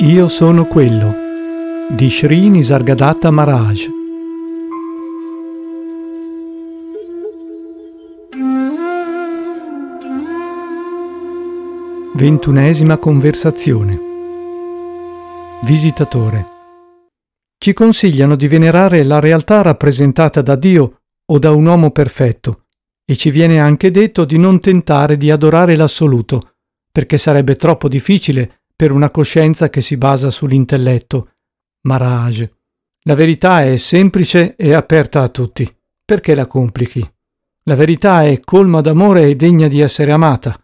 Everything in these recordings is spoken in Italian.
Io sono quello di Sri Nisargadatta Maharaj. Ventunesima conversazione. Visitatore. Ci consigliano di venerare la realtà rappresentata da Dio o da un uomo perfetto e ci viene anche detto di non tentare di adorare l'assoluto, perché sarebbe troppo difficile per una coscienza che si basa sull'intelletto. Marage. La verità è semplice e aperta a tutti. Perché la complichi? La verità è colma d'amore e degna di essere amata.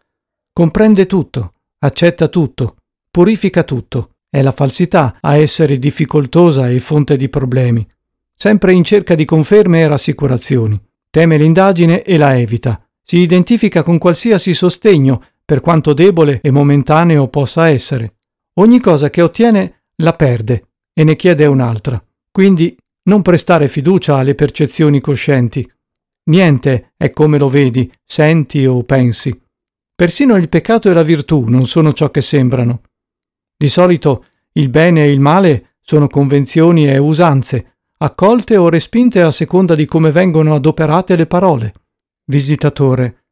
Comprende tutto, accetta tutto, purifica tutto. È la falsità a essere difficoltosa e fonte di problemi. Sempre in cerca di conferme e rassicurazioni. Teme l'indagine e la evita. Si identifica con qualsiasi sostegno, per quanto debole e momentaneo possa essere. Ogni cosa che ottiene la perde e ne chiede un'altra. Quindi non prestare fiducia alle percezioni coscienti. Niente è come lo vedi, senti o pensi. Persino il peccato e la virtù non sono ciò che sembrano. Di solito il bene e il male sono convenzioni e usanze, accolte o respinte a seconda di come vengono adoperate le parole. Visitatore.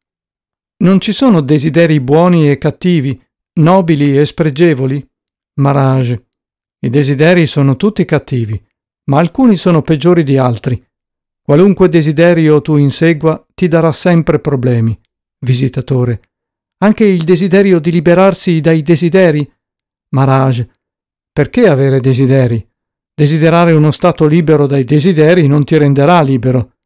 Non ci sono desideri buoni e cattivi, nobili e spregevoli? Maraj, I desideri sono tutti cattivi, ma alcuni sono peggiori di altri. Qualunque desiderio tu insegua ti darà sempre problemi. Visitatore. Anche il desiderio di liberarsi dai desideri? Maraj, Perché avere desideri? Desiderare uno stato libero dai desideri non ti renderà libero.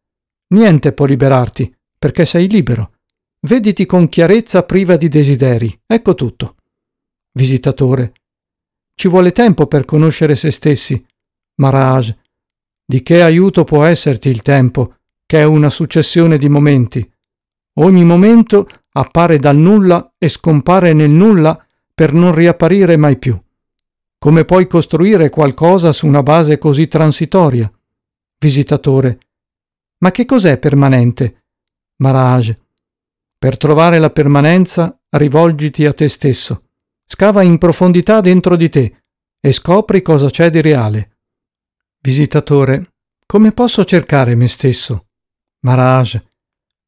Niente può liberarti, perché sei libero. Vediti con chiarezza priva di desideri. Ecco tutto. Visitatore. Ci vuole tempo per conoscere se stessi. Maraj, di che aiuto può esserti il tempo, che è una successione di momenti? Ogni momento appare dal nulla e scompare nel nulla per non riapparire mai più. Come puoi costruire qualcosa su una base così transitoria? Visitatore. Ma che cos'è permanente? Maraj. Per trovare la permanenza rivolgiti a te stesso. Scava in profondità dentro di te e scopri cosa c'è di reale. Visitatore, come posso cercare me stesso? Maharaj,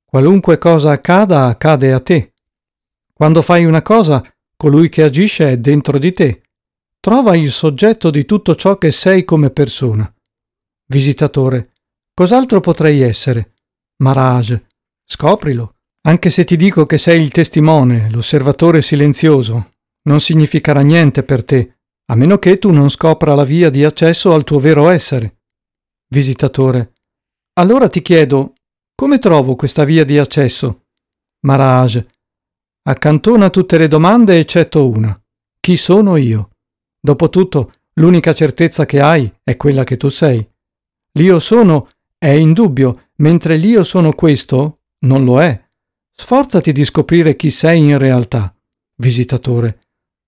qualunque cosa accada, accade a te. Quando fai una cosa, colui che agisce è dentro di te. Trova il soggetto di tutto ciò che sei come persona. Visitatore, cos'altro potrei essere? Maharaj, scoprilo, anche se ti dico che sei il testimone, l'osservatore silenzioso, non significherà niente per te, a meno che tu non scopra la via di accesso al tuo vero essere. Visitatore. Allora ti chiedo, come trovo questa via di accesso? Maraj. Accantona tutte le domande eccetto una. Chi sono io? Dopotutto, l'unica certezza che hai è quella che tu sei. L'io sono è in dubbio, mentre l'io sono questo non lo è. Sforzati di scoprire chi sei in realtà. Visitatore.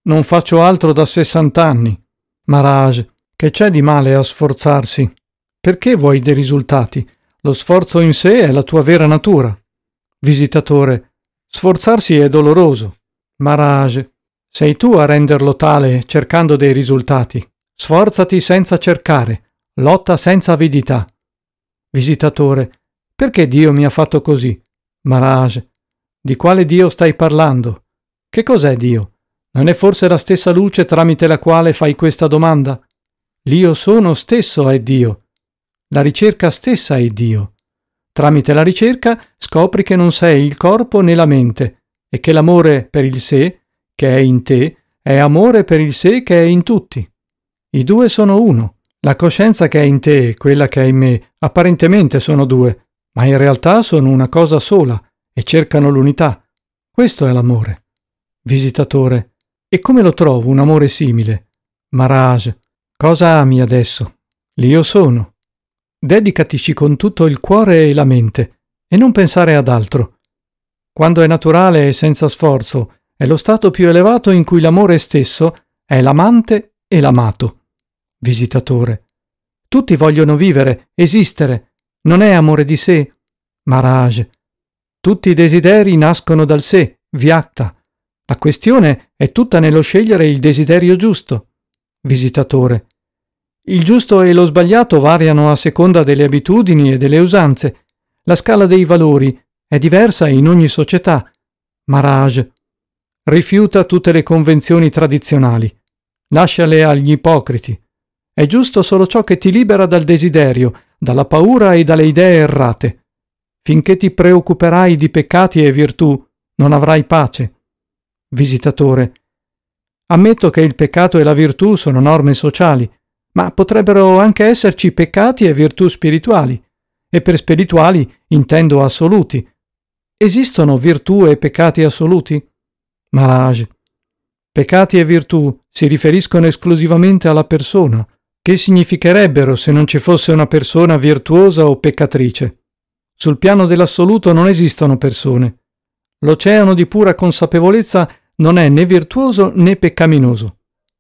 Non faccio altro da sessant'anni. Maraj, che c'è di male a sforzarsi? Perché vuoi dei risultati? Lo sforzo in sé è la tua vera natura. Visitatore, sforzarsi è doloroso. Maraj, sei tu a renderlo tale cercando dei risultati. Sforzati senza cercare, lotta senza avidità. Visitatore, perché Dio mi ha fatto così? Maraj, di quale Dio stai parlando? Che cos'è Dio? Non è forse la stessa luce tramite la quale fai questa domanda? L'io sono stesso è Dio. La ricerca stessa è Dio. Tramite la ricerca scopri che non sei il corpo né la mente e che l'amore per il sé, che è in te, è amore per il sé che è in tutti. I due sono uno. La coscienza che è in te e quella che è in me apparentemente sono due, ma in realtà sono una cosa sola e cercano l'unità. Questo è l'amore. Visitatore, e come lo trovo un amore simile? Maraj, cosa ami adesso? L'io sono. Dedicatici con tutto il cuore e la mente, e non pensare ad altro. Quando è naturale e senza sforzo, è lo stato più elevato in cui l'amore stesso è l'amante e l'amato. Visitatore. Tutti vogliono vivere, esistere. Non è amore di sé. Maraj. Tutti i desideri nascono dal sé, viatta. La questione è tutta nello scegliere il desiderio giusto. Visitatore. Il giusto e lo sbagliato variano a seconda delle abitudini e delle usanze. La scala dei valori è diversa in ogni società. Maraj. Rifiuta tutte le convenzioni tradizionali. Lasciale agli ipocriti. È giusto solo ciò che ti libera dal desiderio, dalla paura e dalle idee errate. Finché ti preoccuperai di peccati e virtù, non avrai pace. Visitatore. Ammetto che il peccato e la virtù sono norme sociali, ma potrebbero anche esserci peccati e virtù spirituali, e per spirituali intendo assoluti. Esistono virtù e peccati assoluti? Malage. Peccati e virtù si riferiscono esclusivamente alla persona. Che significherebbero se non ci fosse una persona virtuosa o peccatrice? Sul piano dell'assoluto non esistono persone. L'oceano di pura consapevolezza non è né virtuoso né peccaminoso.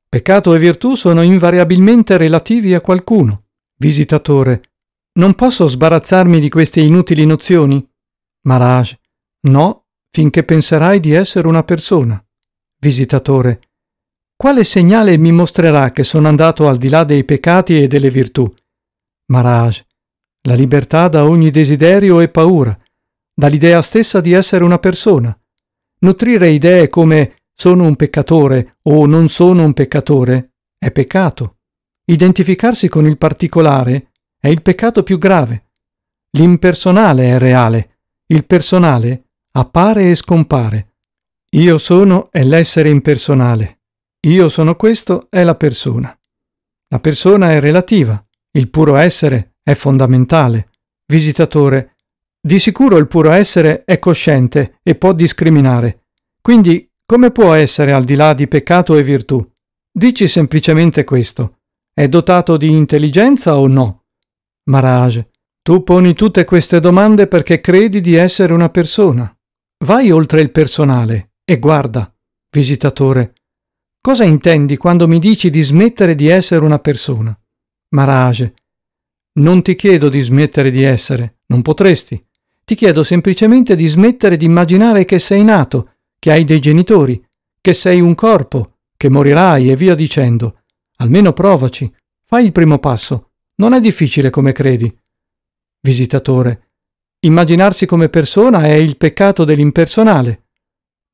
Peccato e virtù sono invariabilmente relativi a qualcuno. Visitatore. Non posso sbarazzarmi di queste inutili nozioni? Maraj. No, finché penserai di essere una persona. Visitatore. Quale segnale mi mostrerà che sono andato al di là dei peccati e delle virtù? Maraj. La libertà da ogni desiderio e paura dall'idea stessa di essere una persona. Nutrire idee come sono un peccatore o non sono un peccatore è peccato. Identificarsi con il particolare è il peccato più grave. L'impersonale è reale, il personale appare e scompare. Io sono è l'essere impersonale. Io sono questo è la persona. La persona è relativa, il puro essere è fondamentale. Visitatore, è di sicuro il puro essere è cosciente e può discriminare. Quindi come può essere al di là di peccato e virtù? Dici semplicemente questo. È dotato di intelligenza o no? Maraj, tu poni tutte queste domande perché credi di essere una persona. Vai oltre il personale e guarda, visitatore, cosa intendi quando mi dici di smettere di essere una persona? Maraj, non ti chiedo di smettere di essere, non potresti. Ti chiedo semplicemente di smettere di immaginare che sei nato, che hai dei genitori, che sei un corpo, che morirai e via dicendo. Almeno provaci, fai il primo passo. Non è difficile come credi. Visitatore. Immaginarsi come persona è il peccato dell'impersonale.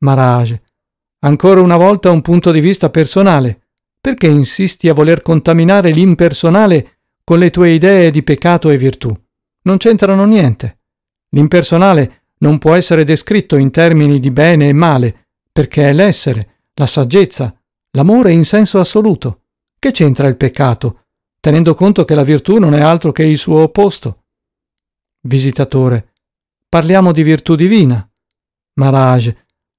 Marage. Ancora una volta un punto di vista personale. Perché insisti a voler contaminare l'impersonale con le tue idee di peccato e virtù? Non c'entrano niente. L'impersonale non può essere descritto in termini di bene e male, perché è l'essere, la saggezza, l'amore in senso assoluto. Che c'entra il peccato, tenendo conto che la virtù non è altro che il suo opposto? Visitatore, parliamo di virtù divina. Maharaj,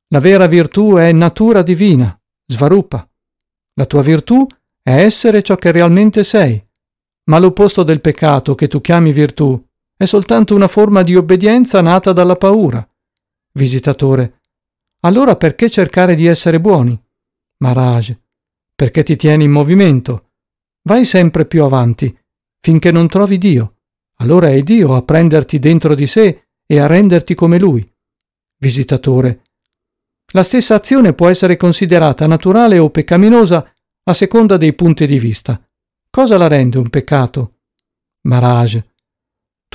la vera virtù è natura divina, svaruppa. La tua virtù è essere ciò che realmente sei. Ma l'opposto del peccato che tu chiami virtù è soltanto una forma di obbedienza nata dalla paura. Visitatore. Allora perché cercare di essere buoni? Maraj, Perché ti tieni in movimento. Vai sempre più avanti, finché non trovi Dio. Allora è Dio a prenderti dentro di sé e a renderti come Lui. Visitatore. La stessa azione può essere considerata naturale o peccaminosa a seconda dei punti di vista. Cosa la rende un peccato? Maraj,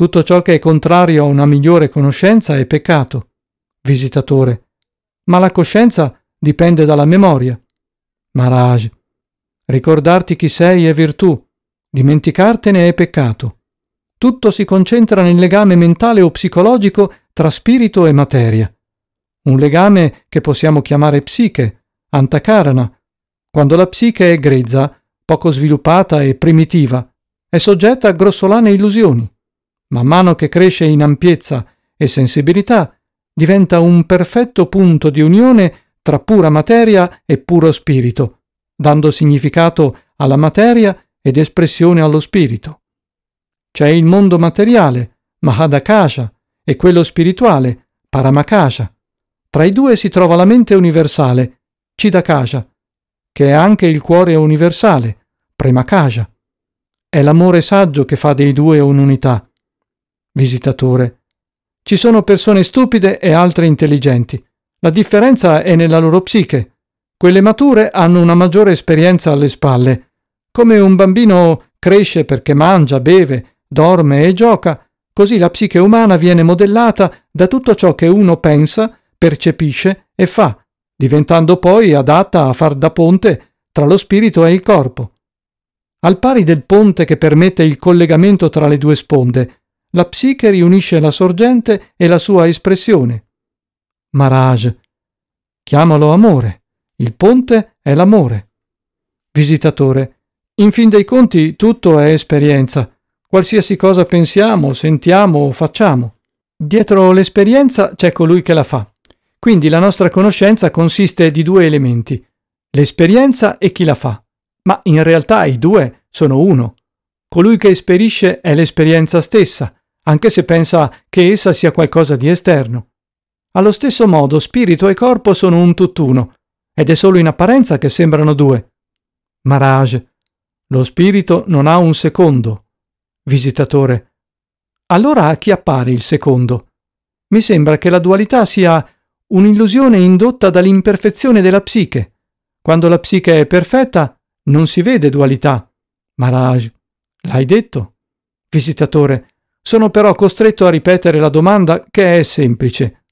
tutto ciò che è contrario a una migliore conoscenza è peccato. Visitatore. Ma la coscienza dipende dalla memoria. Maharaj. Ricordarti chi sei è virtù, dimenticartene è peccato. Tutto si concentra nel legame mentale o psicologico tra spirito e materia. Un legame che possiamo chiamare psiche, antakarana, quando la psiche è grezza, poco sviluppata e primitiva, è soggetta a grossolane illusioni man mano che cresce in ampiezza e sensibilità, diventa un perfetto punto di unione tra pura materia e puro spirito, dando significato alla materia ed espressione allo spirito. C'è il mondo materiale, Mahadakasha, e quello spirituale, Paramakasha. Tra i due si trova la mente universale, Chidakasha, che è anche il cuore universale, Premakasha. È l'amore saggio che fa dei due un'unità visitatore. Ci sono persone stupide e altre intelligenti. La differenza è nella loro psiche. Quelle mature hanno una maggiore esperienza alle spalle. Come un bambino cresce perché mangia, beve, dorme e gioca, così la psiche umana viene modellata da tutto ciò che uno pensa, percepisce e fa, diventando poi adatta a far da ponte tra lo spirito e il corpo. Al pari del ponte che permette il collegamento tra le due sponde, la psiche riunisce la sorgente e la sua espressione. Maraj. Chiamalo amore. Il ponte è l'amore. Visitatore. In fin dei conti tutto è esperienza. Qualsiasi cosa pensiamo, sentiamo o facciamo. Dietro l'esperienza c'è colui che la fa. Quindi la nostra conoscenza consiste di due elementi, l'esperienza e chi la fa. Ma in realtà i due sono uno. Colui che esperisce è l'esperienza stessa, anche se pensa che essa sia qualcosa di esterno. Allo stesso modo spirito e corpo sono un tutt'uno, ed è solo in apparenza che sembrano due. Maraj, lo spirito non ha un secondo. Visitatore, allora a chi appare il secondo? Mi sembra che la dualità sia un'illusione indotta dall'imperfezione della psiche. Quando la psiche è perfetta, non si vede dualità. Maraj, l'hai detto? Visitatore, sono però costretto a ripetere la domanda che è semplice.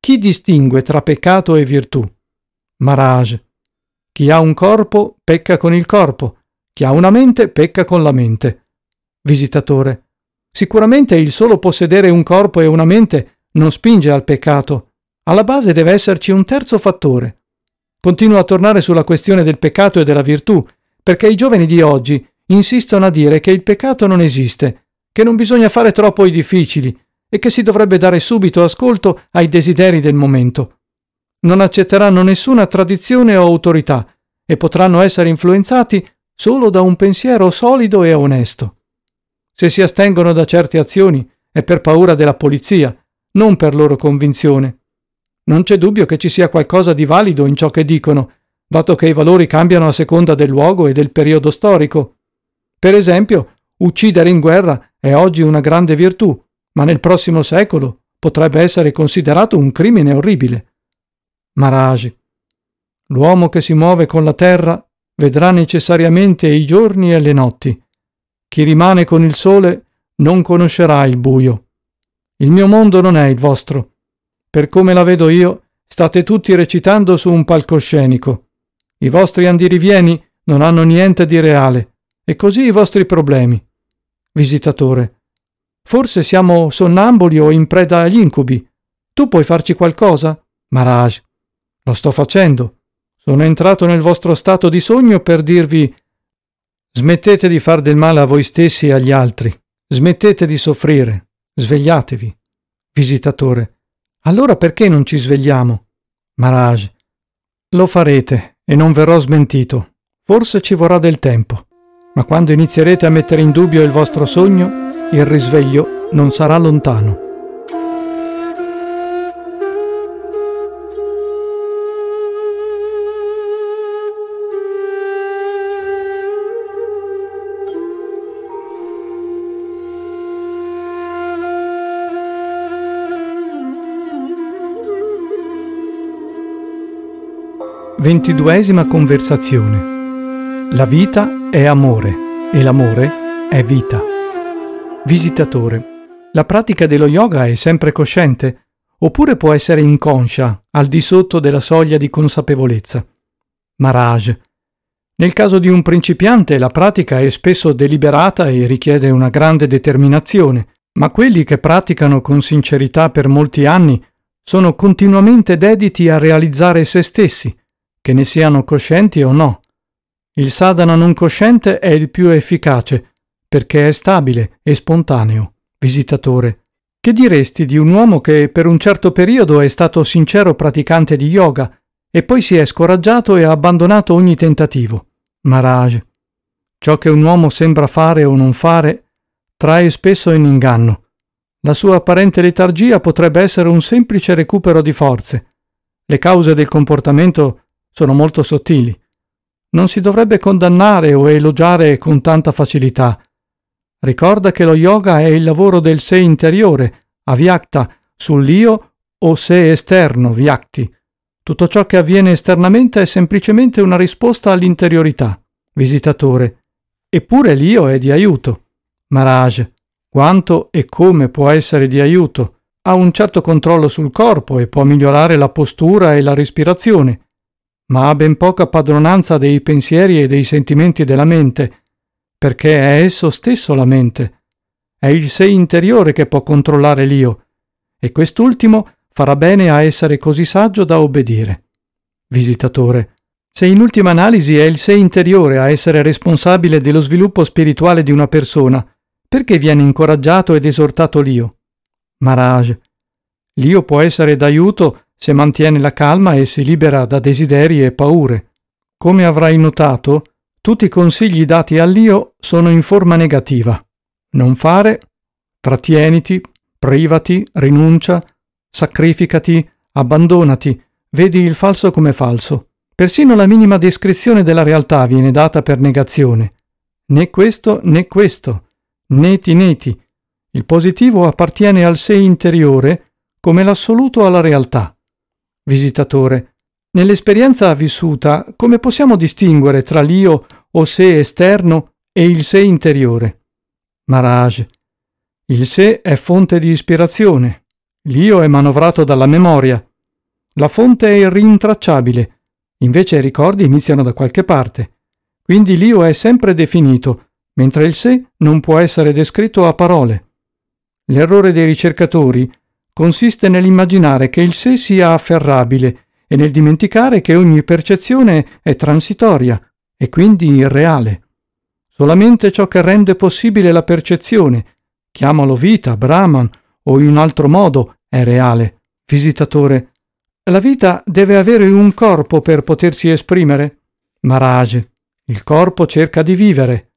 Chi distingue tra peccato e virtù? Maraj. Chi ha un corpo pecca con il corpo, chi ha una mente pecca con la mente. Visitatore. Sicuramente il solo possedere un corpo e una mente non spinge al peccato. Alla base deve esserci un terzo fattore. Continuo a tornare sulla questione del peccato e della virtù, perché i giovani di oggi insistono a dire che il peccato non esiste che non bisogna fare troppo i difficili e che si dovrebbe dare subito ascolto ai desideri del momento. Non accetteranno nessuna tradizione o autorità e potranno essere influenzati solo da un pensiero solido e onesto. Se si astengono da certe azioni è per paura della polizia, non per loro convinzione. Non c'è dubbio che ci sia qualcosa di valido in ciò che dicono, dato che i valori cambiano a seconda del luogo e del periodo storico. Per esempio, uccidere in guerra è oggi una grande virtù, ma nel prossimo secolo potrebbe essere considerato un crimine orribile. Maraj. L'uomo che si muove con la terra vedrà necessariamente i giorni e le notti. Chi rimane con il sole non conoscerà il buio. Il mio mondo non è il vostro. Per come la vedo io, state tutti recitando su un palcoscenico. I vostri andirivieni non hanno niente di reale, e così i vostri problemi. Visitatore. Forse siamo sonnambuli o in preda agli incubi. Tu puoi farci qualcosa? Maraj. Lo sto facendo. Sono entrato nel vostro stato di sogno per dirvi smettete di far del male a voi stessi e agli altri. Smettete di soffrire. Svegliatevi. Visitatore. Allora perché non ci svegliamo? Maraj. Lo farete e non verrò smentito. Forse ci vorrà del tempo ma quando inizierete a mettere in dubbio il vostro sogno, il risveglio non sarà lontano. Ventiduesima conversazione. La vita è amore e l'amore è vita. Visitatore. La pratica dello yoga è sempre cosciente, oppure può essere inconscia, al di sotto della soglia di consapevolezza. Maraj. Nel caso di un principiante la pratica è spesso deliberata e richiede una grande determinazione, ma quelli che praticano con sincerità per molti anni sono continuamente dediti a realizzare se stessi, che ne siano coscienti o no. Il sadhana non cosciente è il più efficace, perché è stabile e spontaneo. Visitatore. Che diresti di un uomo che per un certo periodo è stato sincero praticante di yoga e poi si è scoraggiato e ha abbandonato ogni tentativo? Maharaj. Ciò che un uomo sembra fare o non fare trae spesso in inganno. La sua apparente letargia potrebbe essere un semplice recupero di forze. Le cause del comportamento sono molto sottili non si dovrebbe condannare o elogiare con tanta facilità. Ricorda che lo yoga è il lavoro del sé interiore, avyakta, sull'io o sé esterno, vyakti. Tutto ciò che avviene esternamente è semplicemente una risposta all'interiorità. Visitatore. Eppure l'io è di aiuto. Maharaj, Quanto e come può essere di aiuto? Ha un certo controllo sul corpo e può migliorare la postura e la respirazione ma ha ben poca padronanza dei pensieri e dei sentimenti della mente, perché è esso stesso la mente. È il sé interiore che può controllare l'io, e quest'ultimo farà bene a essere così saggio da obbedire. Visitatore. Se in ultima analisi è il sé interiore a essere responsabile dello sviluppo spirituale di una persona, perché viene incoraggiato ed esortato l'io? Maharaj. L'io può essere d'aiuto se mantiene la calma e si libera da desideri e paure. Come avrai notato, tutti i consigli dati all'io sono in forma negativa. Non fare, trattieniti, privati, rinuncia, sacrificati, abbandonati, vedi il falso come falso. Persino la minima descrizione della realtà viene data per negazione. Né questo né questo, neti neti. Il positivo appartiene al sé interiore come l'assoluto alla realtà. Visitatore. Nell'esperienza vissuta, come possiamo distinguere tra l'io o sé esterno e il sé interiore? Maraj. Il sé è fonte di ispirazione. L'io è manovrato dalla memoria. La fonte è irrintracciabile. Invece i ricordi iniziano da qualche parte. Quindi l'io è sempre definito, mentre il sé non può essere descritto a parole. L'errore dei ricercatori è consiste nell'immaginare che il sé sia afferrabile e nel dimenticare che ogni percezione è transitoria e quindi irreale. Solamente ciò che rende possibile la percezione, chiamalo vita, Brahman o in altro modo, è reale. Visitatore, la vita deve avere un corpo per potersi esprimere? Maharaj, il corpo cerca di vivere.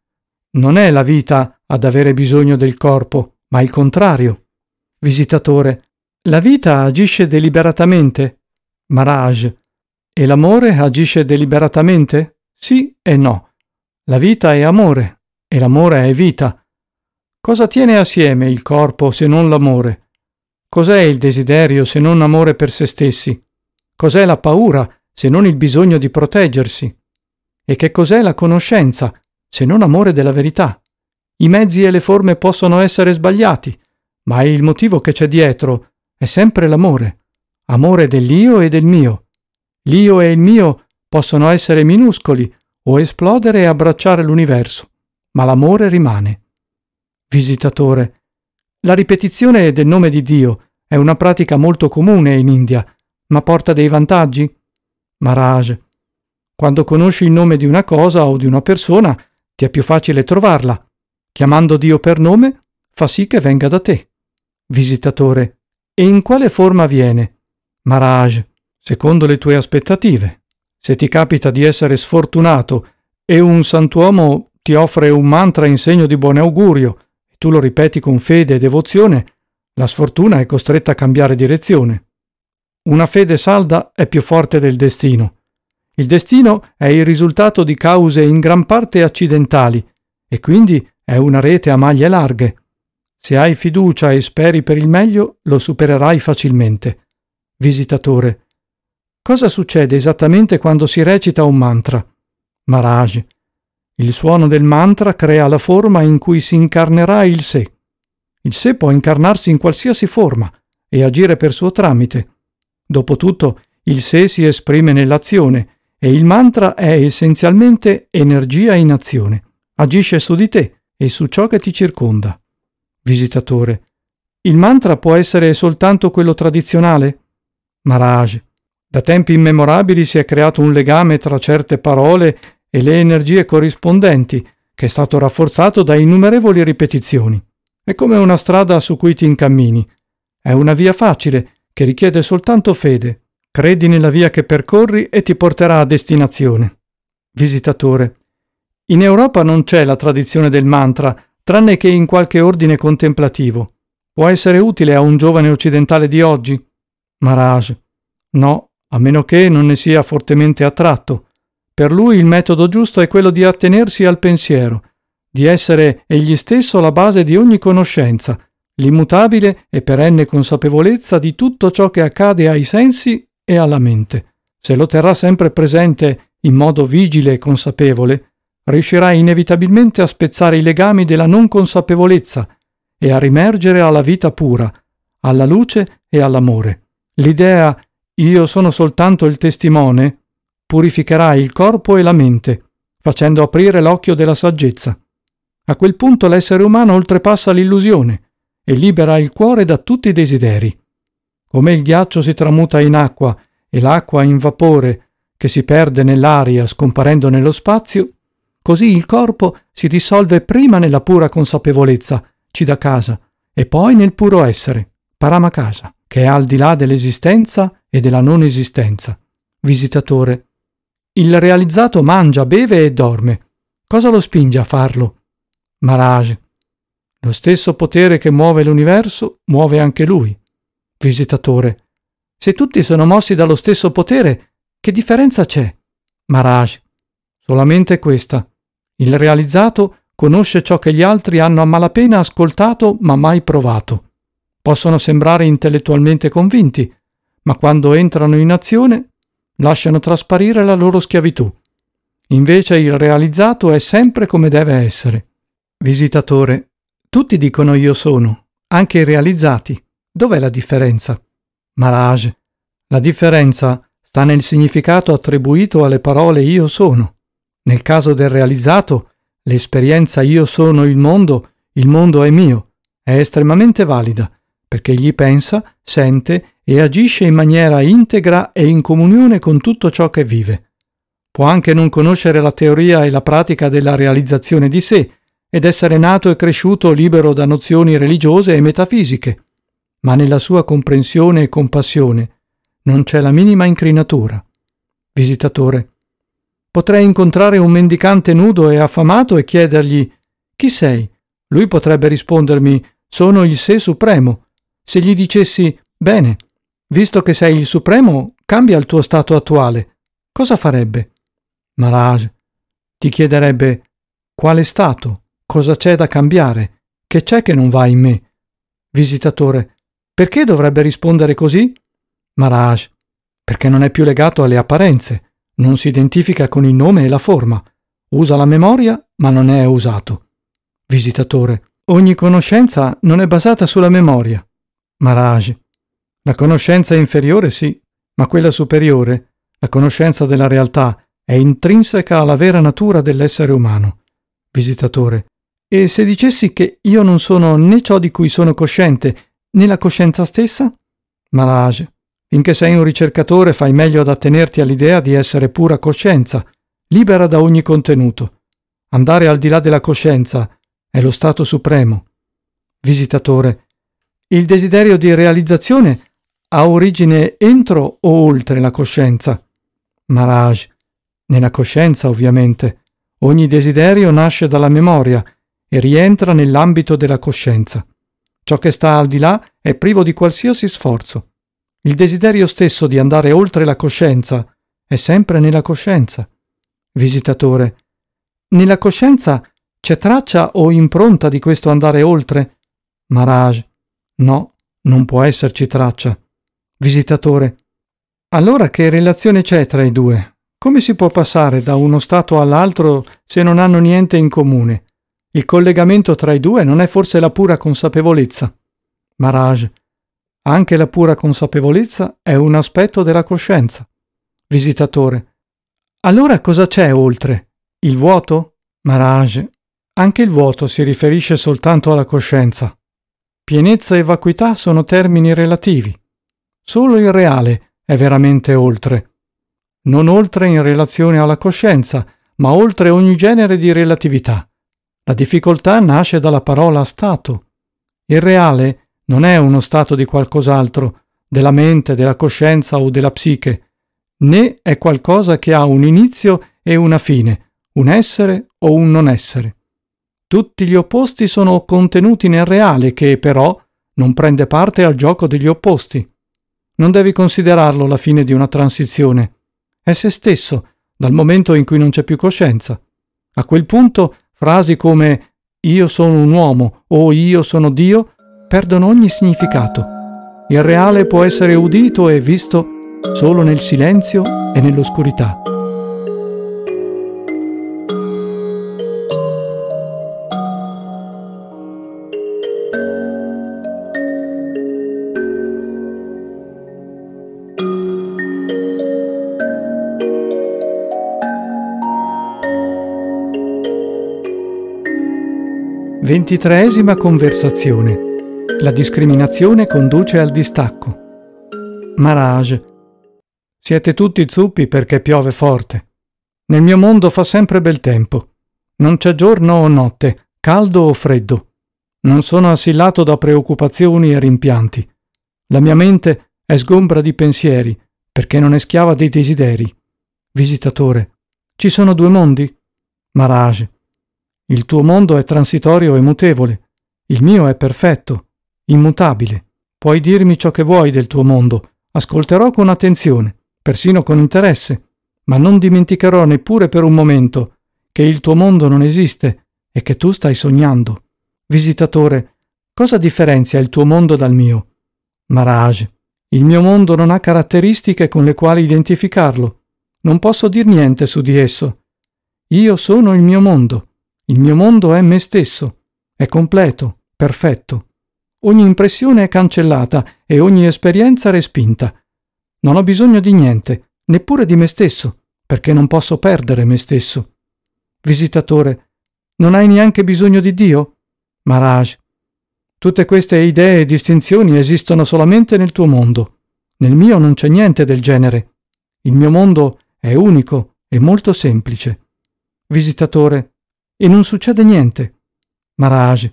Non è la vita ad avere bisogno del corpo, ma il contrario. Visitatore, la vita agisce deliberatamente? Maraj. E l'amore agisce deliberatamente? Sì e no. La vita è amore e l'amore è vita. Cosa tiene assieme il corpo se non l'amore? Cos'è il desiderio se non amore per se stessi? Cos'è la paura se non il bisogno di proteggersi? E che cos'è la conoscenza se non amore della verità? I mezzi e le forme possono essere sbagliati, ma è il motivo che c'è dietro è sempre l'amore, amore dell'io e del mio. L'io e il mio possono essere minuscoli o esplodere e abbracciare l'universo, ma l'amore rimane. Visitatore, la ripetizione del nome di Dio è una pratica molto comune in India, ma porta dei vantaggi? Maharaj, quando conosci il nome di una cosa o di una persona, ti è più facile trovarla. Chiamando Dio per nome, fa sì che venga da te. Visitatore, e in quale forma viene? Maharaj, secondo le tue aspettative. Se ti capita di essere sfortunato e un santuomo ti offre un mantra in segno di buon augurio e tu lo ripeti con fede e devozione, la sfortuna è costretta a cambiare direzione. Una fede salda è più forte del destino. Il destino è il risultato di cause in gran parte accidentali e quindi è una rete a maglie larghe. Se hai fiducia e speri per il meglio, lo supererai facilmente. Visitatore. Cosa succede esattamente quando si recita un mantra? Maharaj. Il suono del mantra crea la forma in cui si incarnerà il sé. Il sé può incarnarsi in qualsiasi forma e agire per suo tramite. Dopotutto, il sé si esprime nell'azione e il mantra è essenzialmente energia in azione. Agisce su di te e su ciò che ti circonda. Visitatore. Il mantra può essere soltanto quello tradizionale? Maharaj. Da tempi immemorabili si è creato un legame tra certe parole e le energie corrispondenti, che è stato rafforzato da innumerevoli ripetizioni. È come una strada su cui ti incammini. È una via facile, che richiede soltanto fede. Credi nella via che percorri e ti porterà a destinazione. Visitatore. In Europa non c'è la tradizione del mantra, tranne che in qualche ordine contemplativo. Può essere utile a un giovane occidentale di oggi? Maraj. No, a meno che non ne sia fortemente attratto. Per lui il metodo giusto è quello di attenersi al pensiero, di essere egli stesso la base di ogni conoscenza, l'immutabile e perenne consapevolezza di tutto ciò che accade ai sensi e alla mente. Se lo terrà sempre presente in modo vigile e consapevole, riuscirà inevitabilmente a spezzare i legami della non consapevolezza e a rimergere alla vita pura, alla luce e all'amore. L'idea io sono soltanto il testimone purificherà il corpo e la mente, facendo aprire l'occhio della saggezza. A quel punto l'essere umano oltrepassa l'illusione e libera il cuore da tutti i desideri. Come il ghiaccio si tramuta in acqua e l'acqua in vapore, che si perde nell'aria scomparendo nello spazio, Così il corpo si dissolve prima nella pura consapevolezza, ci dà casa, e poi nel puro essere, paramakasa, che è al di là dell'esistenza e della non esistenza. Visitatore. Il realizzato mangia, beve e dorme. Cosa lo spinge a farlo? Maraj. Lo stesso potere che muove l'universo muove anche lui. Visitatore. Se tutti sono mossi dallo stesso potere, che differenza c'è? Maraj. Solamente questa. Il realizzato conosce ciò che gli altri hanno a malapena ascoltato ma mai provato. Possono sembrare intellettualmente convinti, ma quando entrano in azione lasciano trasparire la loro schiavitù. Invece il realizzato è sempre come deve essere. Visitatore, tutti dicono io sono, anche i realizzati. Dov'è la differenza? Marage, la differenza sta nel significato attribuito alle parole io sono. Nel caso del realizzato, l'esperienza io sono il mondo, il mondo è mio, è estremamente valida, perché egli pensa, sente e agisce in maniera integra e in comunione con tutto ciò che vive. Può anche non conoscere la teoria e la pratica della realizzazione di sé, ed essere nato e cresciuto libero da nozioni religiose e metafisiche, ma nella sua comprensione e compassione non c'è la minima incrinatura. Visitatore, Potrei incontrare un mendicante nudo e affamato e chiedergli chi sei? Lui potrebbe rispondermi sono il sé supremo. Se gli dicessi bene, visto che sei il supremo, cambia il tuo stato attuale. Cosa farebbe? Maharaj ti chiederebbe quale stato? Cosa c'è da cambiare? Che c'è che non va in me? Visitatore, perché dovrebbe rispondere così? Maharaj, perché non è più legato alle apparenze non si identifica con il nome e la forma, usa la memoria ma non è usato. Visitatore. Ogni conoscenza non è basata sulla memoria. Maraj. La conoscenza inferiore sì, ma quella superiore, la conoscenza della realtà, è intrinseca alla vera natura dell'essere umano. Visitatore. E se dicessi che io non sono né ciò di cui sono cosciente, né la coscienza stessa? Maraj. Finché sei un ricercatore fai meglio ad attenerti all'idea di essere pura coscienza, libera da ogni contenuto. Andare al di là della coscienza è lo stato supremo. Visitatore. Il desiderio di realizzazione ha origine entro o oltre la coscienza? Maharaj. Nella coscienza, ovviamente. Ogni desiderio nasce dalla memoria e rientra nell'ambito della coscienza. Ciò che sta al di là è privo di qualsiasi sforzo. Il desiderio stesso di andare oltre la coscienza è sempre nella coscienza. Visitatore. Nella coscienza c'è traccia o impronta di questo andare oltre? Maraj. No, non può esserci traccia. Visitatore. Allora che relazione c'è tra i due? Come si può passare da uno stato all'altro se non hanno niente in comune? Il collegamento tra i due non è forse la pura consapevolezza? Maraj. Anche la pura consapevolezza è un aspetto della coscienza. Visitatore. Allora cosa c'è oltre? Il vuoto? Maraj. Anche il vuoto si riferisce soltanto alla coscienza. Pienezza e vacuità sono termini relativi. Solo il reale è veramente oltre. Non oltre in relazione alla coscienza, ma oltre ogni genere di relatività. La difficoltà nasce dalla parola stato. Il reale è non è uno stato di qualcos'altro, della mente, della coscienza o della psiche, né è qualcosa che ha un inizio e una fine, un essere o un non essere. Tutti gli opposti sono contenuti nel reale che però non prende parte al gioco degli opposti. Non devi considerarlo la fine di una transizione. È se stesso, dal momento in cui non c'è più coscienza. A quel punto frasi come io sono un uomo o io sono Dio perdono ogni significato. Il reale può essere udito e visto solo nel silenzio e nell'oscurità. Ventitreesima conversazione la discriminazione conduce al distacco. Maraj. Siete tutti zuppi perché piove forte. Nel mio mondo fa sempre bel tempo. Non c'è giorno o notte, caldo o freddo. Non sono assillato da preoccupazioni e rimpianti. La mia mente è sgombra di pensieri, perché non è schiava dei desideri. Visitatore. Ci sono due mondi? Maraj. Il tuo mondo è transitorio e mutevole. Il mio è perfetto immutabile. Puoi dirmi ciò che vuoi del tuo mondo, ascolterò con attenzione, persino con interesse, ma non dimenticherò neppure per un momento che il tuo mondo non esiste e che tu stai sognando. Visitatore, cosa differenzia il tuo mondo dal mio? Maraj, il mio mondo non ha caratteristiche con le quali identificarlo. Non posso dir niente su di esso. Io sono il mio mondo. Il mio mondo è me stesso. È completo, perfetto. Ogni impressione è cancellata e ogni esperienza respinta. Non ho bisogno di niente, neppure di me stesso, perché non posso perdere me stesso. Visitatore, non hai neanche bisogno di Dio? Maharaj, tutte queste idee e distinzioni esistono solamente nel tuo mondo. Nel mio non c'è niente del genere. Il mio mondo è unico e molto semplice. Visitatore, e non succede niente. Maharaj,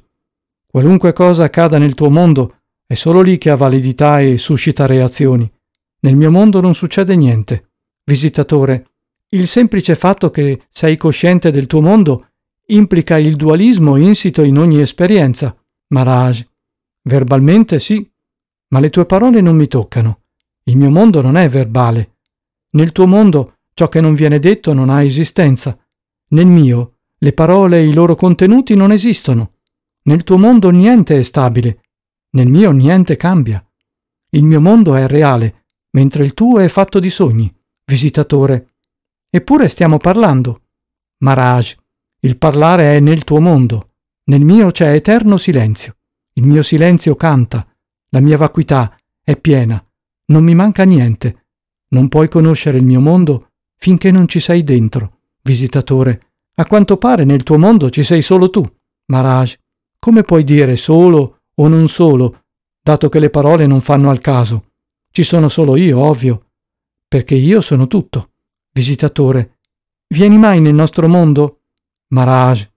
Qualunque cosa accada nel tuo mondo è solo lì che ha validità e suscita reazioni. Nel mio mondo non succede niente. Visitatore, il semplice fatto che sei cosciente del tuo mondo implica il dualismo insito in ogni esperienza. Maharaj, verbalmente sì, ma le tue parole non mi toccano. Il mio mondo non è verbale. Nel tuo mondo ciò che non viene detto non ha esistenza. Nel mio, le parole e i loro contenuti non esistono. Nel tuo mondo niente è stabile, nel mio niente cambia. Il mio mondo è reale, mentre il tuo è fatto di sogni, visitatore. Eppure stiamo parlando. Maraj, il parlare è nel tuo mondo, nel mio c'è eterno silenzio. Il mio silenzio canta, la mia vacuità è piena, non mi manca niente. Non puoi conoscere il mio mondo finché non ci sei dentro, visitatore. A quanto pare nel tuo mondo ci sei solo tu, Maraj. Come puoi dire solo o non solo, dato che le parole non fanno al caso? Ci sono solo io, ovvio, perché io sono tutto. Visitatore, vieni mai nel nostro mondo? Maraj,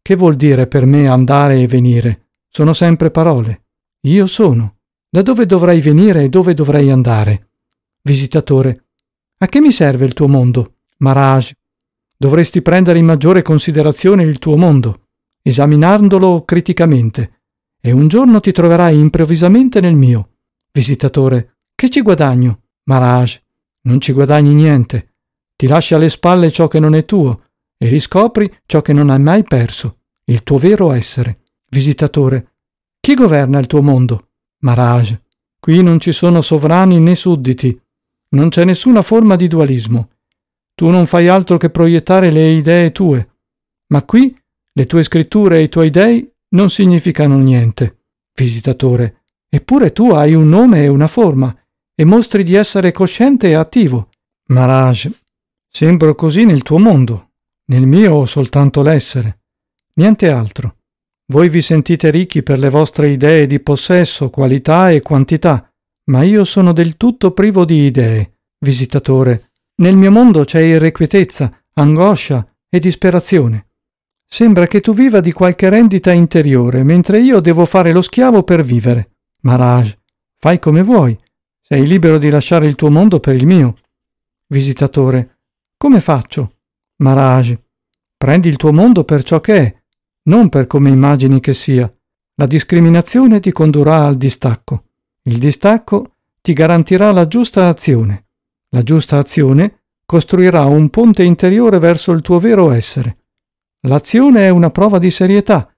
che vuol dire per me andare e venire? Sono sempre parole. Io sono. Da dove dovrei venire e dove dovrei andare? Visitatore, a che mi serve il tuo mondo? Maraj, dovresti prendere in maggiore considerazione il tuo mondo esaminandolo criticamente e un giorno ti troverai improvvisamente nel mio. Visitatore, che ci guadagno? Maraj, non ci guadagni niente. Ti lasci alle spalle ciò che non è tuo e riscopri ciò che non hai mai perso, il tuo vero essere. Visitatore, chi governa il tuo mondo? Maraj, qui non ci sono sovrani né sudditi. Non c'è nessuna forma di dualismo. Tu non fai altro che proiettare le idee tue. Ma qui le tue scritture e i tuoi dei non significano niente. Visitatore, eppure tu hai un nome e una forma, e mostri di essere cosciente e attivo. Maraj, sembro così nel tuo mondo. Nel mio ho soltanto l'essere. Niente altro. Voi vi sentite ricchi per le vostre idee di possesso, qualità e quantità, ma io sono del tutto privo di idee. Visitatore, nel mio mondo c'è irrequietezza, angoscia e disperazione. Sembra che tu viva di qualche rendita interiore, mentre io devo fare lo schiavo per vivere. Maraj, fai come vuoi. Sei libero di lasciare il tuo mondo per il mio. Visitatore, come faccio? Maraj, prendi il tuo mondo per ciò che è, non per come immagini che sia. La discriminazione ti condurrà al distacco. Il distacco ti garantirà la giusta azione. La giusta azione costruirà un ponte interiore verso il tuo vero essere. L'azione è una prova di serietà.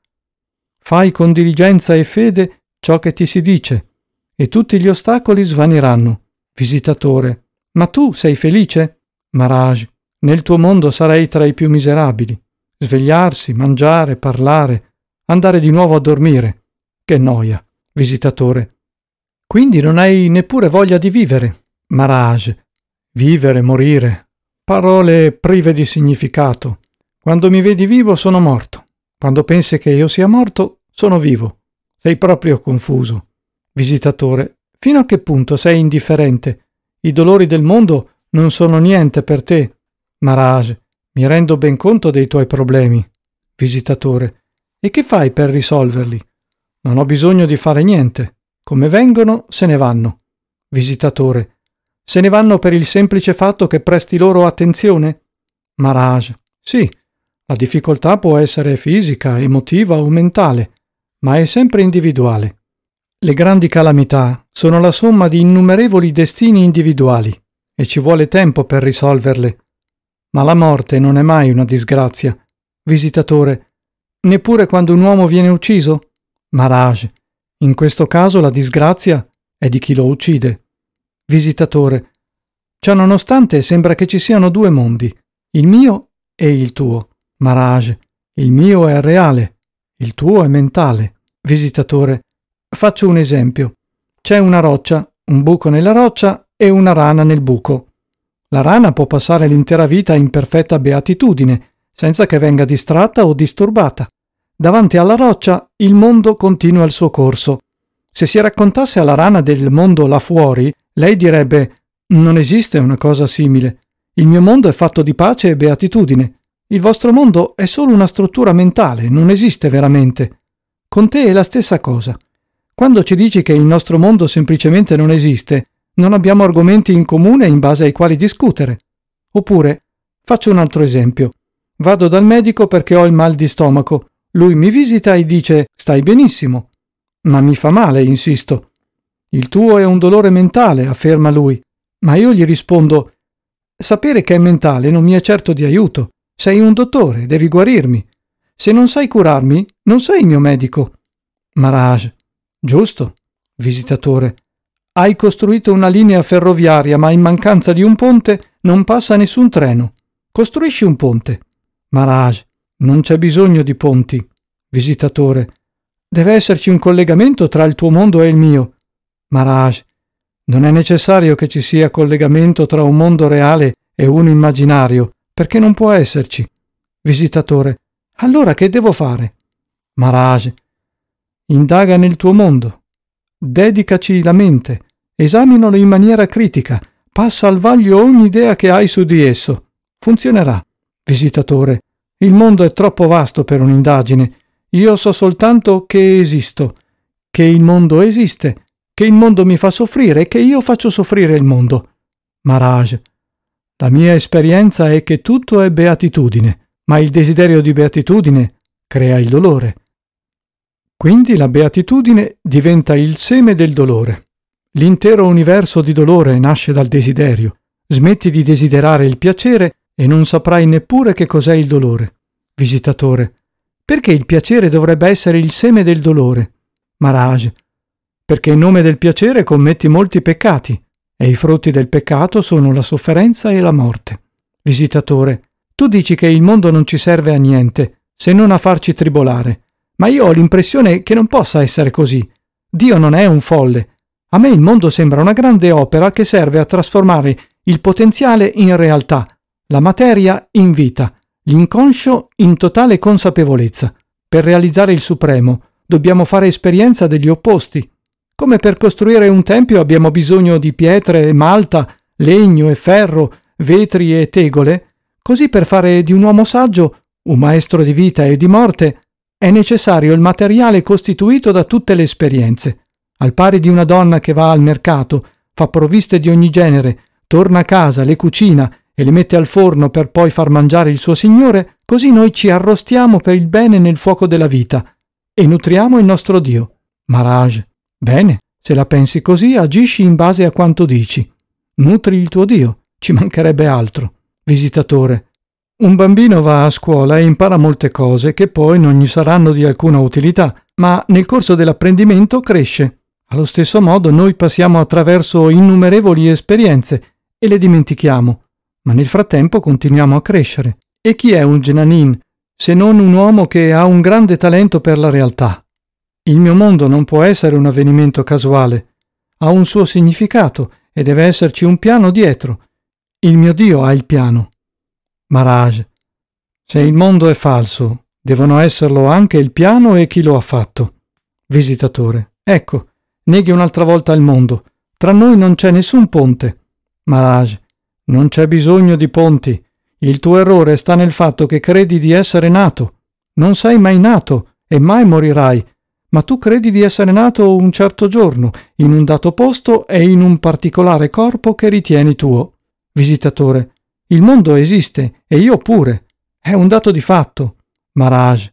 Fai con diligenza e fede ciò che ti si dice, e tutti gli ostacoli svaniranno. Visitatore, ma tu sei felice? Maraj, nel tuo mondo sarei tra i più miserabili. Svegliarsi, mangiare, parlare, andare di nuovo a dormire. Che noia, visitatore. Quindi non hai neppure voglia di vivere. Maraj, vivere, morire. Parole prive di significato. Quando mi vedi vivo sono morto. Quando pensi che io sia morto, sono vivo. Sei proprio confuso. Visitatore, fino a che punto sei indifferente? I dolori del mondo non sono niente per te. Marage, mi rendo ben conto dei tuoi problemi. Visitatore, e che fai per risolverli? Non ho bisogno di fare niente. Come vengono, se ne vanno. Visitatore, se ne vanno per il semplice fatto che presti loro attenzione? Marage, sì, la difficoltà può essere fisica, emotiva o mentale, ma è sempre individuale. Le grandi calamità sono la somma di innumerevoli destini individuali e ci vuole tempo per risolverle. Ma la morte non è mai una disgrazia. Visitatore, neppure quando un uomo viene ucciso? Maraj, in questo caso la disgrazia è di chi lo uccide. Visitatore, ciò nonostante sembra che ci siano due mondi, il mio e il tuo. Maraj, il mio è reale, il tuo è mentale. Visitatore, faccio un esempio. C'è una roccia, un buco nella roccia e una rana nel buco. La rana può passare l'intera vita in perfetta beatitudine, senza che venga distratta o disturbata. Davanti alla roccia il mondo continua il suo corso. Se si raccontasse alla rana del mondo là fuori, lei direbbe non esiste una cosa simile. Il mio mondo è fatto di pace e beatitudine. Il vostro mondo è solo una struttura mentale, non esiste veramente. Con te è la stessa cosa. Quando ci dici che il nostro mondo semplicemente non esiste, non abbiamo argomenti in comune in base ai quali discutere. Oppure, faccio un altro esempio. Vado dal medico perché ho il mal di stomaco. Lui mi visita e dice stai benissimo. Ma mi fa male, insisto. Il tuo è un dolore mentale, afferma lui. Ma io gli rispondo sapere che è mentale non mi è certo di aiuto. Sei un dottore, devi guarirmi. Se non sai curarmi, non sei il mio medico. Maraj. Giusto. Visitatore. Hai costruito una linea ferroviaria, ma in mancanza di un ponte non passa nessun treno. Costruisci un ponte. Maraj. Non c'è bisogno di ponti. Visitatore. Deve esserci un collegamento tra il tuo mondo e il mio. Maraj. Non è necessario che ci sia collegamento tra un mondo reale e uno immaginario perché non può esserci. Visitatore. Allora che devo fare? Marage. Indaga nel tuo mondo. Dedicaci la mente. Esaminalo in maniera critica. Passa al vaglio ogni idea che hai su di esso. Funzionerà. Visitatore. Il mondo è troppo vasto per un'indagine. Io so soltanto che esisto, che il mondo esiste, che il mondo mi fa soffrire e che io faccio soffrire il mondo. Marage. La mia esperienza è che tutto è beatitudine, ma il desiderio di beatitudine crea il dolore. Quindi la beatitudine diventa il seme del dolore. L'intero universo di dolore nasce dal desiderio. Smetti di desiderare il piacere e non saprai neppure che cos'è il dolore. Visitatore. Perché il piacere dovrebbe essere il seme del dolore? Maraj. Perché in nome del piacere commetti molti peccati e i frutti del peccato sono la sofferenza e la morte. Visitatore, tu dici che il mondo non ci serve a niente, se non a farci tribolare, ma io ho l'impressione che non possa essere così. Dio non è un folle. A me il mondo sembra una grande opera che serve a trasformare il potenziale in realtà, la materia in vita, l'inconscio in totale consapevolezza. Per realizzare il supremo dobbiamo fare esperienza degli opposti, come per costruire un tempio abbiamo bisogno di pietre e malta, legno e ferro, vetri e tegole, così per fare di un uomo saggio, un maestro di vita e di morte, è necessario il materiale costituito da tutte le esperienze, al pari di una donna che va al mercato, fa provviste di ogni genere, torna a casa, le cucina e le mette al forno per poi far mangiare il suo signore, così noi ci arrostiamo per il bene nel fuoco della vita e nutriamo il nostro Dio. Maraj Bene, se la pensi così, agisci in base a quanto dici. Nutri il tuo Dio, ci mancherebbe altro. Visitatore. Un bambino va a scuola e impara molte cose che poi non gli saranno di alcuna utilità, ma nel corso dell'apprendimento cresce. Allo stesso modo noi passiamo attraverso innumerevoli esperienze e le dimentichiamo, ma nel frattempo continuiamo a crescere. E chi è un Genanin se non un uomo che ha un grande talento per la realtà? Il mio mondo non può essere un avvenimento casuale. Ha un suo significato e deve esserci un piano dietro. Il mio Dio ha il piano. Maraj, se il mondo è falso, devono esserlo anche il piano e chi lo ha fatto. Visitatore, ecco, neghi un'altra volta il mondo. Tra noi non c'è nessun ponte. Maraj, non c'è bisogno di ponti. Il tuo errore sta nel fatto che credi di essere nato. Non sei mai nato e mai morirai ma tu credi di essere nato un certo giorno, in un dato posto e in un particolare corpo che ritieni tuo. Visitatore. Il mondo esiste, e io pure. È un dato di fatto. Maraj.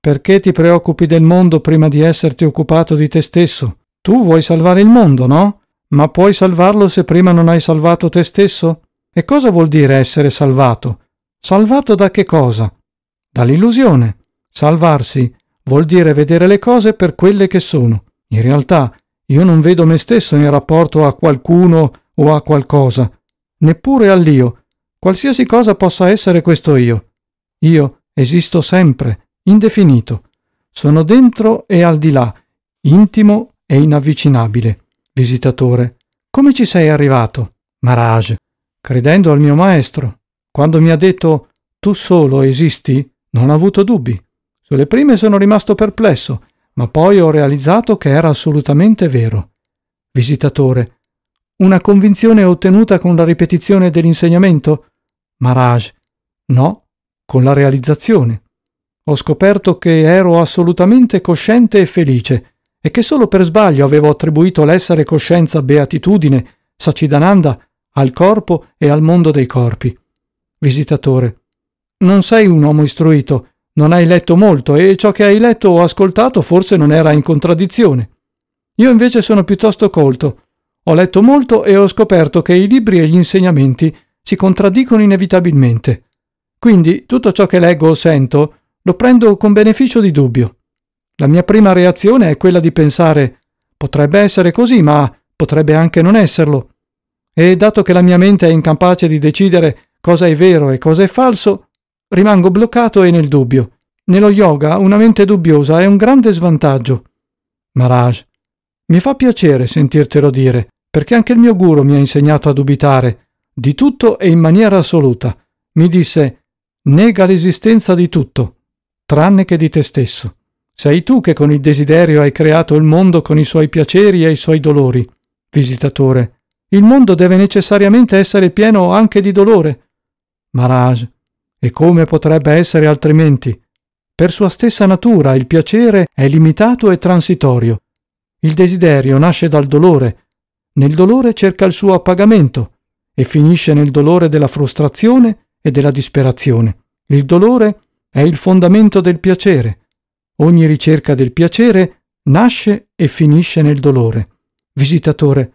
Perché ti preoccupi del mondo prima di esserti occupato di te stesso? Tu vuoi salvare il mondo, no? Ma puoi salvarlo se prima non hai salvato te stesso? E cosa vuol dire essere salvato? Salvato da che cosa? Dall'illusione. Salvarsi vuol dire vedere le cose per quelle che sono. In realtà io non vedo me stesso in rapporto a qualcuno o a qualcosa, neppure all'io, qualsiasi cosa possa essere questo io. Io esisto sempre, indefinito. Sono dentro e al di là, intimo e inavvicinabile. Visitatore, come ci sei arrivato? Maraj, credendo al mio maestro. Quando mi ha detto tu solo esisti, non ho avuto dubbi. Sulle prime sono rimasto perplesso, ma poi ho realizzato che era assolutamente vero. Visitatore. Una convinzione ottenuta con la ripetizione dell'insegnamento? Maraj. No, con la realizzazione. Ho scoperto che ero assolutamente cosciente e felice e che solo per sbaglio avevo attribuito l'essere coscienza beatitudine, sacidananda, al corpo e al mondo dei corpi. Visitatore. Non sei un uomo istruito, non hai letto molto e ciò che hai letto o ascoltato forse non era in contraddizione. Io invece sono piuttosto colto. Ho letto molto e ho scoperto che i libri e gli insegnamenti si contraddicono inevitabilmente. Quindi tutto ciò che leggo o sento lo prendo con beneficio di dubbio. La mia prima reazione è quella di pensare potrebbe essere così, ma potrebbe anche non esserlo. E dato che la mia mente è incapace di decidere cosa è vero e cosa è falso, Rimango bloccato e nel dubbio. Nello yoga una mente dubbiosa è un grande svantaggio. Maraj, mi fa piacere sentirtelo dire, perché anche il mio guru mi ha insegnato a dubitare, di tutto e in maniera assoluta. Mi disse, nega l'esistenza di tutto, tranne che di te stesso. Sei tu che con il desiderio hai creato il mondo con i suoi piaceri e i suoi dolori. Visitatore, il mondo deve necessariamente essere pieno anche di dolore. Maraj, e come potrebbe essere altrimenti? Per sua stessa natura il piacere è limitato e transitorio. Il desiderio nasce dal dolore, nel dolore cerca il suo appagamento e finisce nel dolore della frustrazione e della disperazione. Il dolore è il fondamento del piacere. Ogni ricerca del piacere nasce e finisce nel dolore. Visitatore,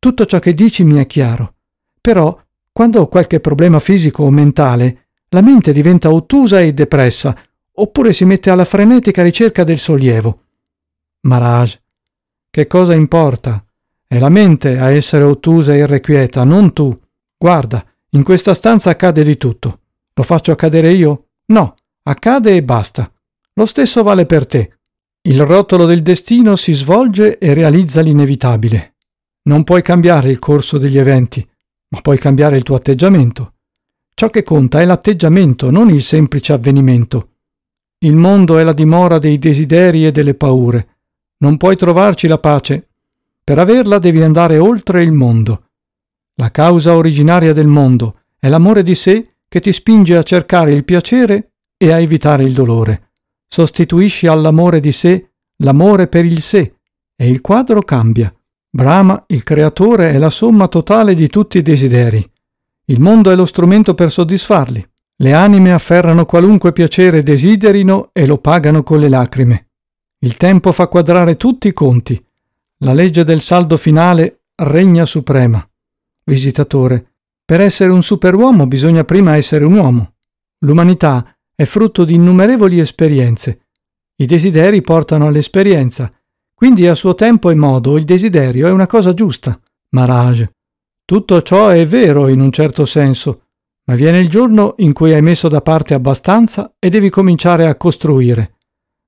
tutto ciò che dici mi è chiaro, però quando ho qualche problema fisico o mentale, la mente diventa ottusa e depressa, oppure si mette alla frenetica ricerca del sollievo. Maraj, che cosa importa? È la mente a essere ottusa e irrequieta, non tu. Guarda, in questa stanza accade di tutto. Lo faccio accadere io? No, accade e basta. Lo stesso vale per te. Il rotolo del destino si svolge e realizza l'inevitabile. Non puoi cambiare il corso degli eventi, ma puoi cambiare il tuo atteggiamento. Ciò che conta è l'atteggiamento, non il semplice avvenimento. Il mondo è la dimora dei desideri e delle paure. Non puoi trovarci la pace. Per averla devi andare oltre il mondo. La causa originaria del mondo è l'amore di sé che ti spinge a cercare il piacere e a evitare il dolore. Sostituisci all'amore di sé l'amore per il sé e il quadro cambia. Brahma, il creatore, è la somma totale di tutti i desideri. Il mondo è lo strumento per soddisfarli. Le anime afferrano qualunque piacere desiderino e lo pagano con le lacrime. Il tempo fa quadrare tutti i conti. La legge del saldo finale regna suprema. Visitatore, per essere un superuomo bisogna prima essere un uomo. L'umanità è frutto di innumerevoli esperienze. I desideri portano all'esperienza, quindi a suo tempo e modo il desiderio è una cosa giusta. Maharaj, tutto ciò è vero in un certo senso, ma viene il giorno in cui hai messo da parte abbastanza e devi cominciare a costruire.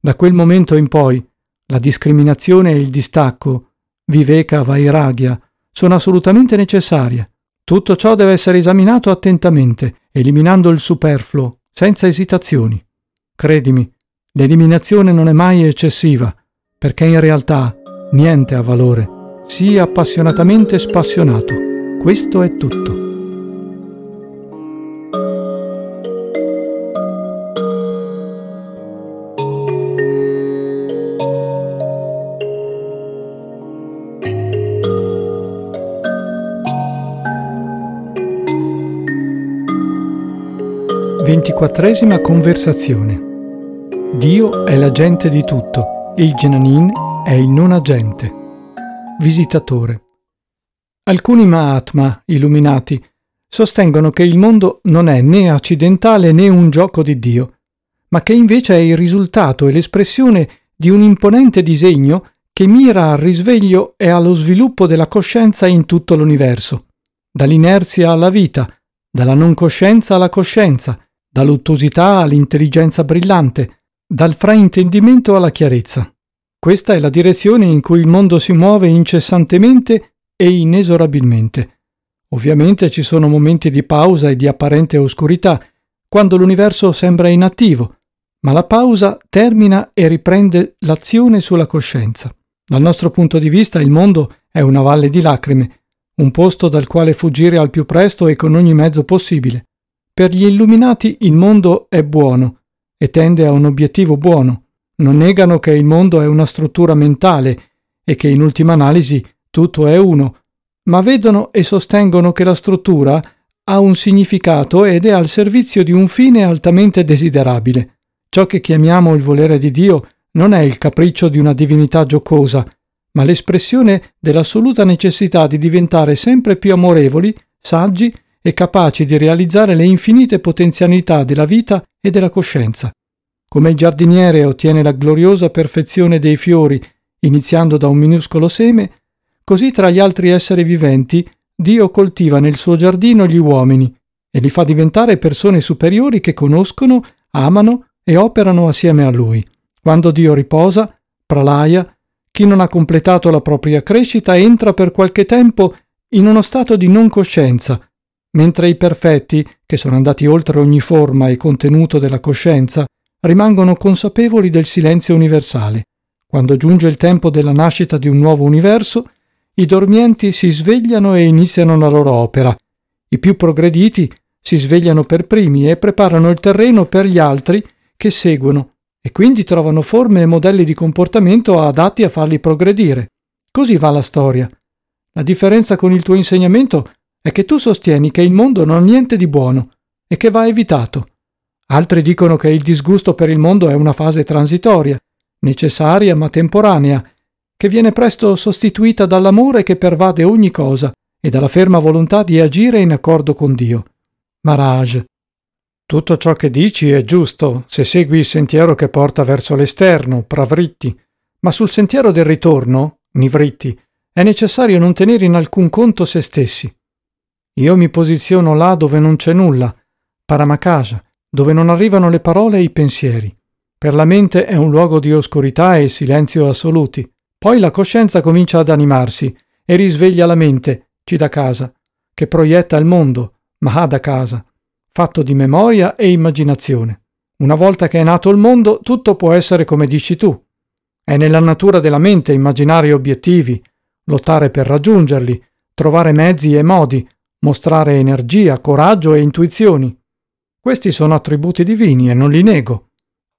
Da quel momento in poi la discriminazione e il distacco, viveka vairagya, sono assolutamente necessarie. Tutto ciò deve essere esaminato attentamente, eliminando il superfluo, senza esitazioni. Credimi, l'eliminazione non è mai eccessiva, perché in realtà niente ha valore. Sii appassionatamente spassionato. Questo è tutto. Ventiquattresima conversazione. Dio è l'agente di tutto e il Genanin è il non agente. Visitatore. Alcuni Mahatma, illuminati, sostengono che il mondo non è né accidentale né un gioco di Dio, ma che invece è il risultato e l'espressione di un imponente disegno che mira al risveglio e allo sviluppo della coscienza in tutto l'universo, dall'inerzia alla vita, dalla non coscienza alla coscienza, dall'ottosità all'intelligenza brillante, dal fraintendimento alla chiarezza. Questa è la direzione in cui il mondo si muove incessantemente e inesorabilmente. Ovviamente ci sono momenti di pausa e di apparente oscurità, quando l'universo sembra inattivo, ma la pausa termina e riprende l'azione sulla coscienza. Dal nostro punto di vista il mondo è una valle di lacrime, un posto dal quale fuggire al più presto e con ogni mezzo possibile. Per gli illuminati il mondo è buono e tende a un obiettivo buono. Non negano che il mondo è una struttura mentale e che in ultima analisi tutto è uno, ma vedono e sostengono che la struttura ha un significato ed è al servizio di un fine altamente desiderabile. Ciò che chiamiamo il volere di Dio non è il capriccio di una divinità giocosa, ma l'espressione dell'assoluta necessità di diventare sempre più amorevoli, saggi e capaci di realizzare le infinite potenzialità della vita e della coscienza. Come il giardiniere ottiene la gloriosa perfezione dei fiori, iniziando da un minuscolo seme, Così tra gli altri esseri viventi Dio coltiva nel suo giardino gli uomini e li fa diventare persone superiori che conoscono, amano e operano assieme a Lui. Quando Dio riposa, pralaia, chi non ha completato la propria crescita entra per qualche tempo in uno stato di non coscienza, mentre i perfetti, che sono andati oltre ogni forma e contenuto della coscienza, rimangono consapevoli del silenzio universale. Quando giunge il tempo della nascita di un nuovo universo, i dormienti si svegliano e iniziano la loro opera, i più progrediti si svegliano per primi e preparano il terreno per gli altri che seguono e quindi trovano forme e modelli di comportamento adatti a farli progredire. Così va la storia. La differenza con il tuo insegnamento è che tu sostieni che il mondo non ha niente di buono e che va evitato. Altri dicono che il disgusto per il mondo è una fase transitoria, necessaria ma temporanea, che viene presto sostituita dall'amore che pervade ogni cosa e dalla ferma volontà di agire in accordo con Dio. Maharaj, tutto ciò che dici è giusto se segui il sentiero che porta verso l'esterno, pravritti, ma sul sentiero del ritorno, nivritti, è necessario non tenere in alcun conto se stessi. Io mi posiziono là dove non c'è nulla, paramakasa, dove non arrivano le parole e i pensieri. Per la mente è un luogo di oscurità e silenzio assoluti. Poi la coscienza comincia ad animarsi e risveglia la mente, ci da casa, che proietta il mondo, ma ha da casa, fatto di memoria e immaginazione. Una volta che è nato il mondo, tutto può essere come dici tu. È nella natura della mente immaginare obiettivi, lottare per raggiungerli, trovare mezzi e modi, mostrare energia, coraggio e intuizioni. Questi sono attributi divini e non li nego.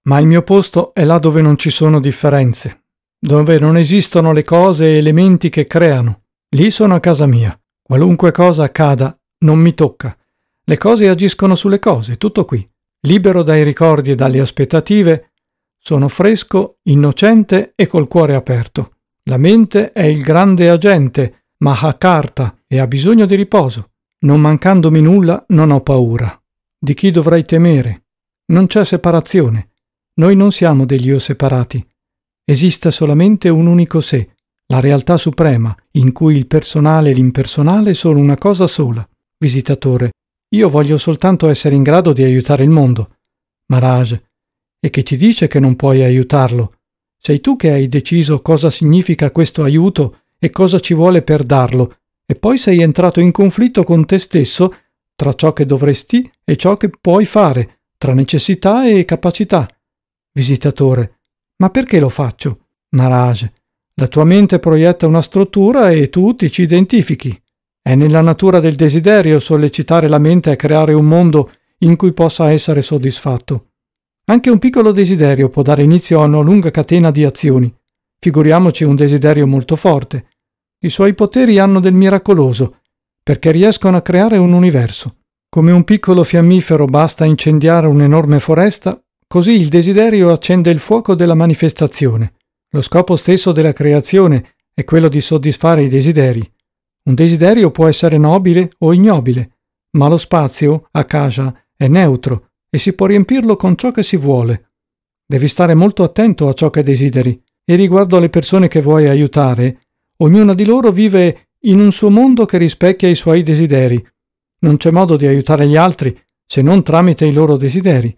Ma il mio posto è là dove non ci sono differenze, dove non esistono le cose e elementi che creano. Lì sono a casa mia. Qualunque cosa accada, non mi tocca. Le cose agiscono sulle cose, tutto qui. Libero dai ricordi e dalle aspettative, sono fresco, innocente e col cuore aperto. La mente è il grande agente, ma ha carta e ha bisogno di riposo. Non mancandomi nulla, non ho paura. Di chi dovrei temere? Non c'è separazione. Noi non siamo degli io separati, esista solamente un unico sé, la realtà suprema, in cui il personale e l'impersonale sono una cosa sola. Visitatore, io voglio soltanto essere in grado di aiutare il mondo. Maraj, e che ti dice che non puoi aiutarlo? Sei tu che hai deciso cosa significa questo aiuto e cosa ci vuole per darlo, e poi sei entrato in conflitto con te stesso tra ciò che dovresti e ciò che puoi fare, tra necessità e capacità. Visitatore, ma perché lo faccio? Naraj, la tua mente proietta una struttura e tu ti ci identifichi. È nella natura del desiderio sollecitare la mente a creare un mondo in cui possa essere soddisfatto. Anche un piccolo desiderio può dare inizio a una lunga catena di azioni. Figuriamoci un desiderio molto forte. I suoi poteri hanno del miracoloso, perché riescono a creare un universo. Come un piccolo fiammifero basta incendiare un'enorme foresta Così il desiderio accende il fuoco della manifestazione. Lo scopo stesso della creazione è quello di soddisfare i desideri. Un desiderio può essere nobile o ignobile, ma lo spazio, a casa, è neutro e si può riempirlo con ciò che si vuole. Devi stare molto attento a ciò che desideri e riguardo alle persone che vuoi aiutare, ognuna di loro vive in un suo mondo che rispecchia i suoi desideri. Non c'è modo di aiutare gli altri se non tramite i loro desideri.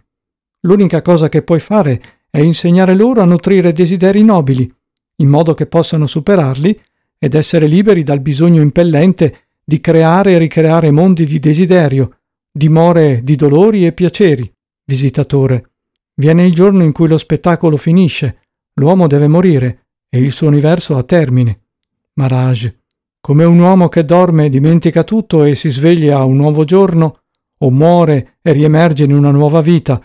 L'unica cosa che puoi fare è insegnare loro a nutrire desideri nobili, in modo che possano superarli ed essere liberi dal bisogno impellente di creare e ricreare mondi di desiderio, dimore di dolori e piaceri. Visitatore, viene il giorno in cui lo spettacolo finisce, l'uomo deve morire e il suo universo ha termine. Maraj, come un uomo che dorme dimentica tutto e si sveglia a un nuovo giorno, o muore e riemerge in una nuova vita,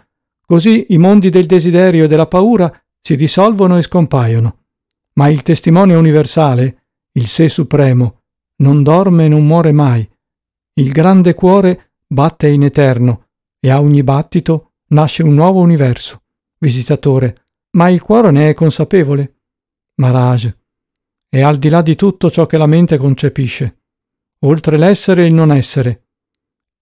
Così i mondi del desiderio e della paura si dissolvono e scompaiono. Ma il testimone universale, il sé supremo, non dorme e non muore mai. Il grande cuore batte in eterno e a ogni battito nasce un nuovo universo. Visitatore, ma il cuore ne è consapevole. Maraj. è al di là di tutto ciò che la mente concepisce, oltre l'essere e il non essere.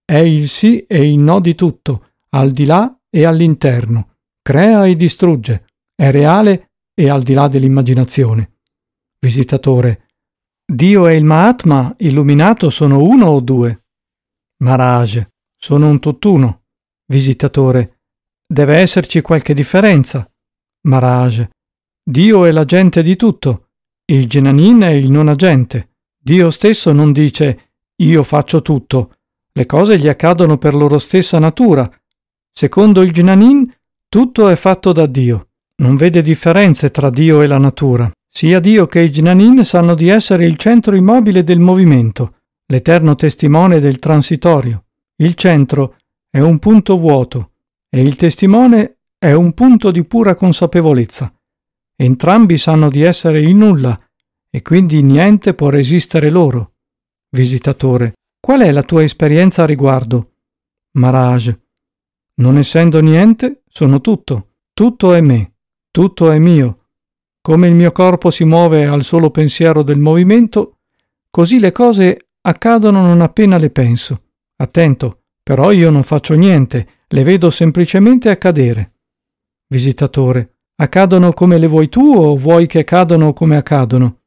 È il sì e il no di tutto, al di là e all'interno, crea e distrugge, è reale e al di là dell'immaginazione. Visitatore. Dio e il Mahatma illuminato sono uno o due? Maharaj. Sono un tutt'uno. Visitatore. Deve esserci qualche differenza. Maharaj. Dio è l'agente di tutto. Il Genanin è il non agente. Dio stesso non dice io faccio tutto. Le cose gli accadono per loro stessa natura, Secondo il Gnanin, tutto è fatto da Dio. Non vede differenze tra Dio e la natura. Sia Dio che i Gnanin sanno di essere il centro immobile del movimento, l'eterno testimone del transitorio. Il centro è un punto vuoto e il testimone è un punto di pura consapevolezza. Entrambi sanno di essere il nulla e quindi niente può resistere loro. Visitatore, qual è la tua esperienza a riguardo? Maraj, non essendo niente, sono tutto, tutto è me, tutto è mio. Come il mio corpo si muove al solo pensiero del movimento, così le cose accadono non appena le penso. Attento, però io non faccio niente, le vedo semplicemente accadere. Visitatore, accadono come le vuoi tu o vuoi che accadano come accadono?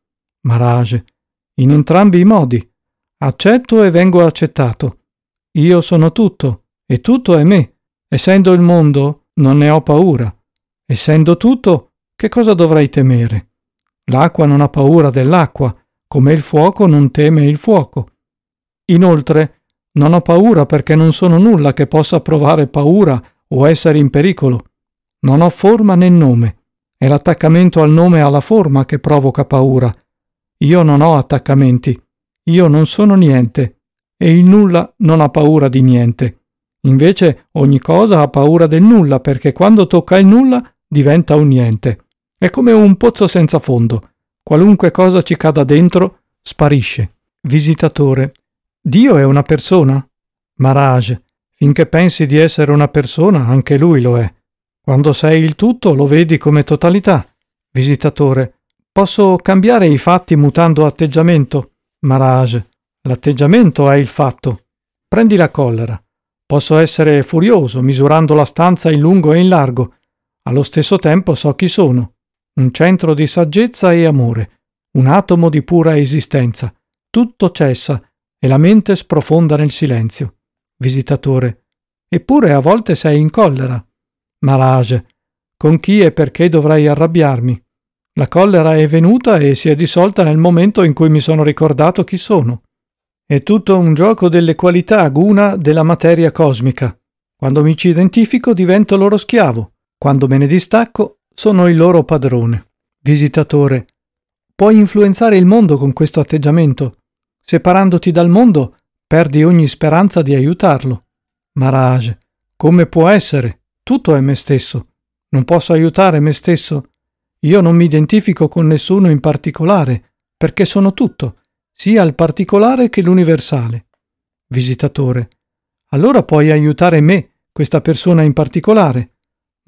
Maraj, in entrambi i modi. Accetto e vengo accettato. Io sono tutto, e tutto è me. Essendo il mondo, non ne ho paura. Essendo tutto, che cosa dovrei temere? L'acqua non ha paura dell'acqua, come il fuoco non teme il fuoco. Inoltre, non ho paura perché non sono nulla che possa provare paura o essere in pericolo. Non ho forma né nome. È l'attaccamento al nome e alla forma che provoca paura. Io non ho attaccamenti. Io non sono niente. E il nulla non ha paura di niente. Invece ogni cosa ha paura del nulla perché quando tocca il nulla diventa un niente. È come un pozzo senza fondo. Qualunque cosa ci cada dentro sparisce. Visitatore. Dio è una persona? Maraj. Finché pensi di essere una persona, anche lui lo è. Quando sei il tutto, lo vedi come totalità. Visitatore. Posso cambiare i fatti mutando atteggiamento? Maraj. L'atteggiamento è il fatto. Prendi la collera. Posso essere furioso, misurando la stanza in lungo e in largo. Allo stesso tempo so chi sono. Un centro di saggezza e amore, un atomo di pura esistenza. Tutto cessa e la mente sprofonda nel silenzio. Visitatore. Eppure a volte sei in collera. Marage. Con chi e perché dovrei arrabbiarmi? La collera è venuta e si è dissolta nel momento in cui mi sono ricordato chi sono. È tutto un gioco delle qualità guna della materia cosmica. Quando mi ci identifico divento loro schiavo, quando me ne distacco sono il loro padrone. Visitatore, puoi influenzare il mondo con questo atteggiamento. Separandoti dal mondo, perdi ogni speranza di aiutarlo. Maraj, come può essere? Tutto è me stesso. Non posso aiutare me stesso. Io non mi identifico con nessuno in particolare, perché sono tutto sia il particolare che l'universale. Visitatore. Allora puoi aiutare me, questa persona in particolare.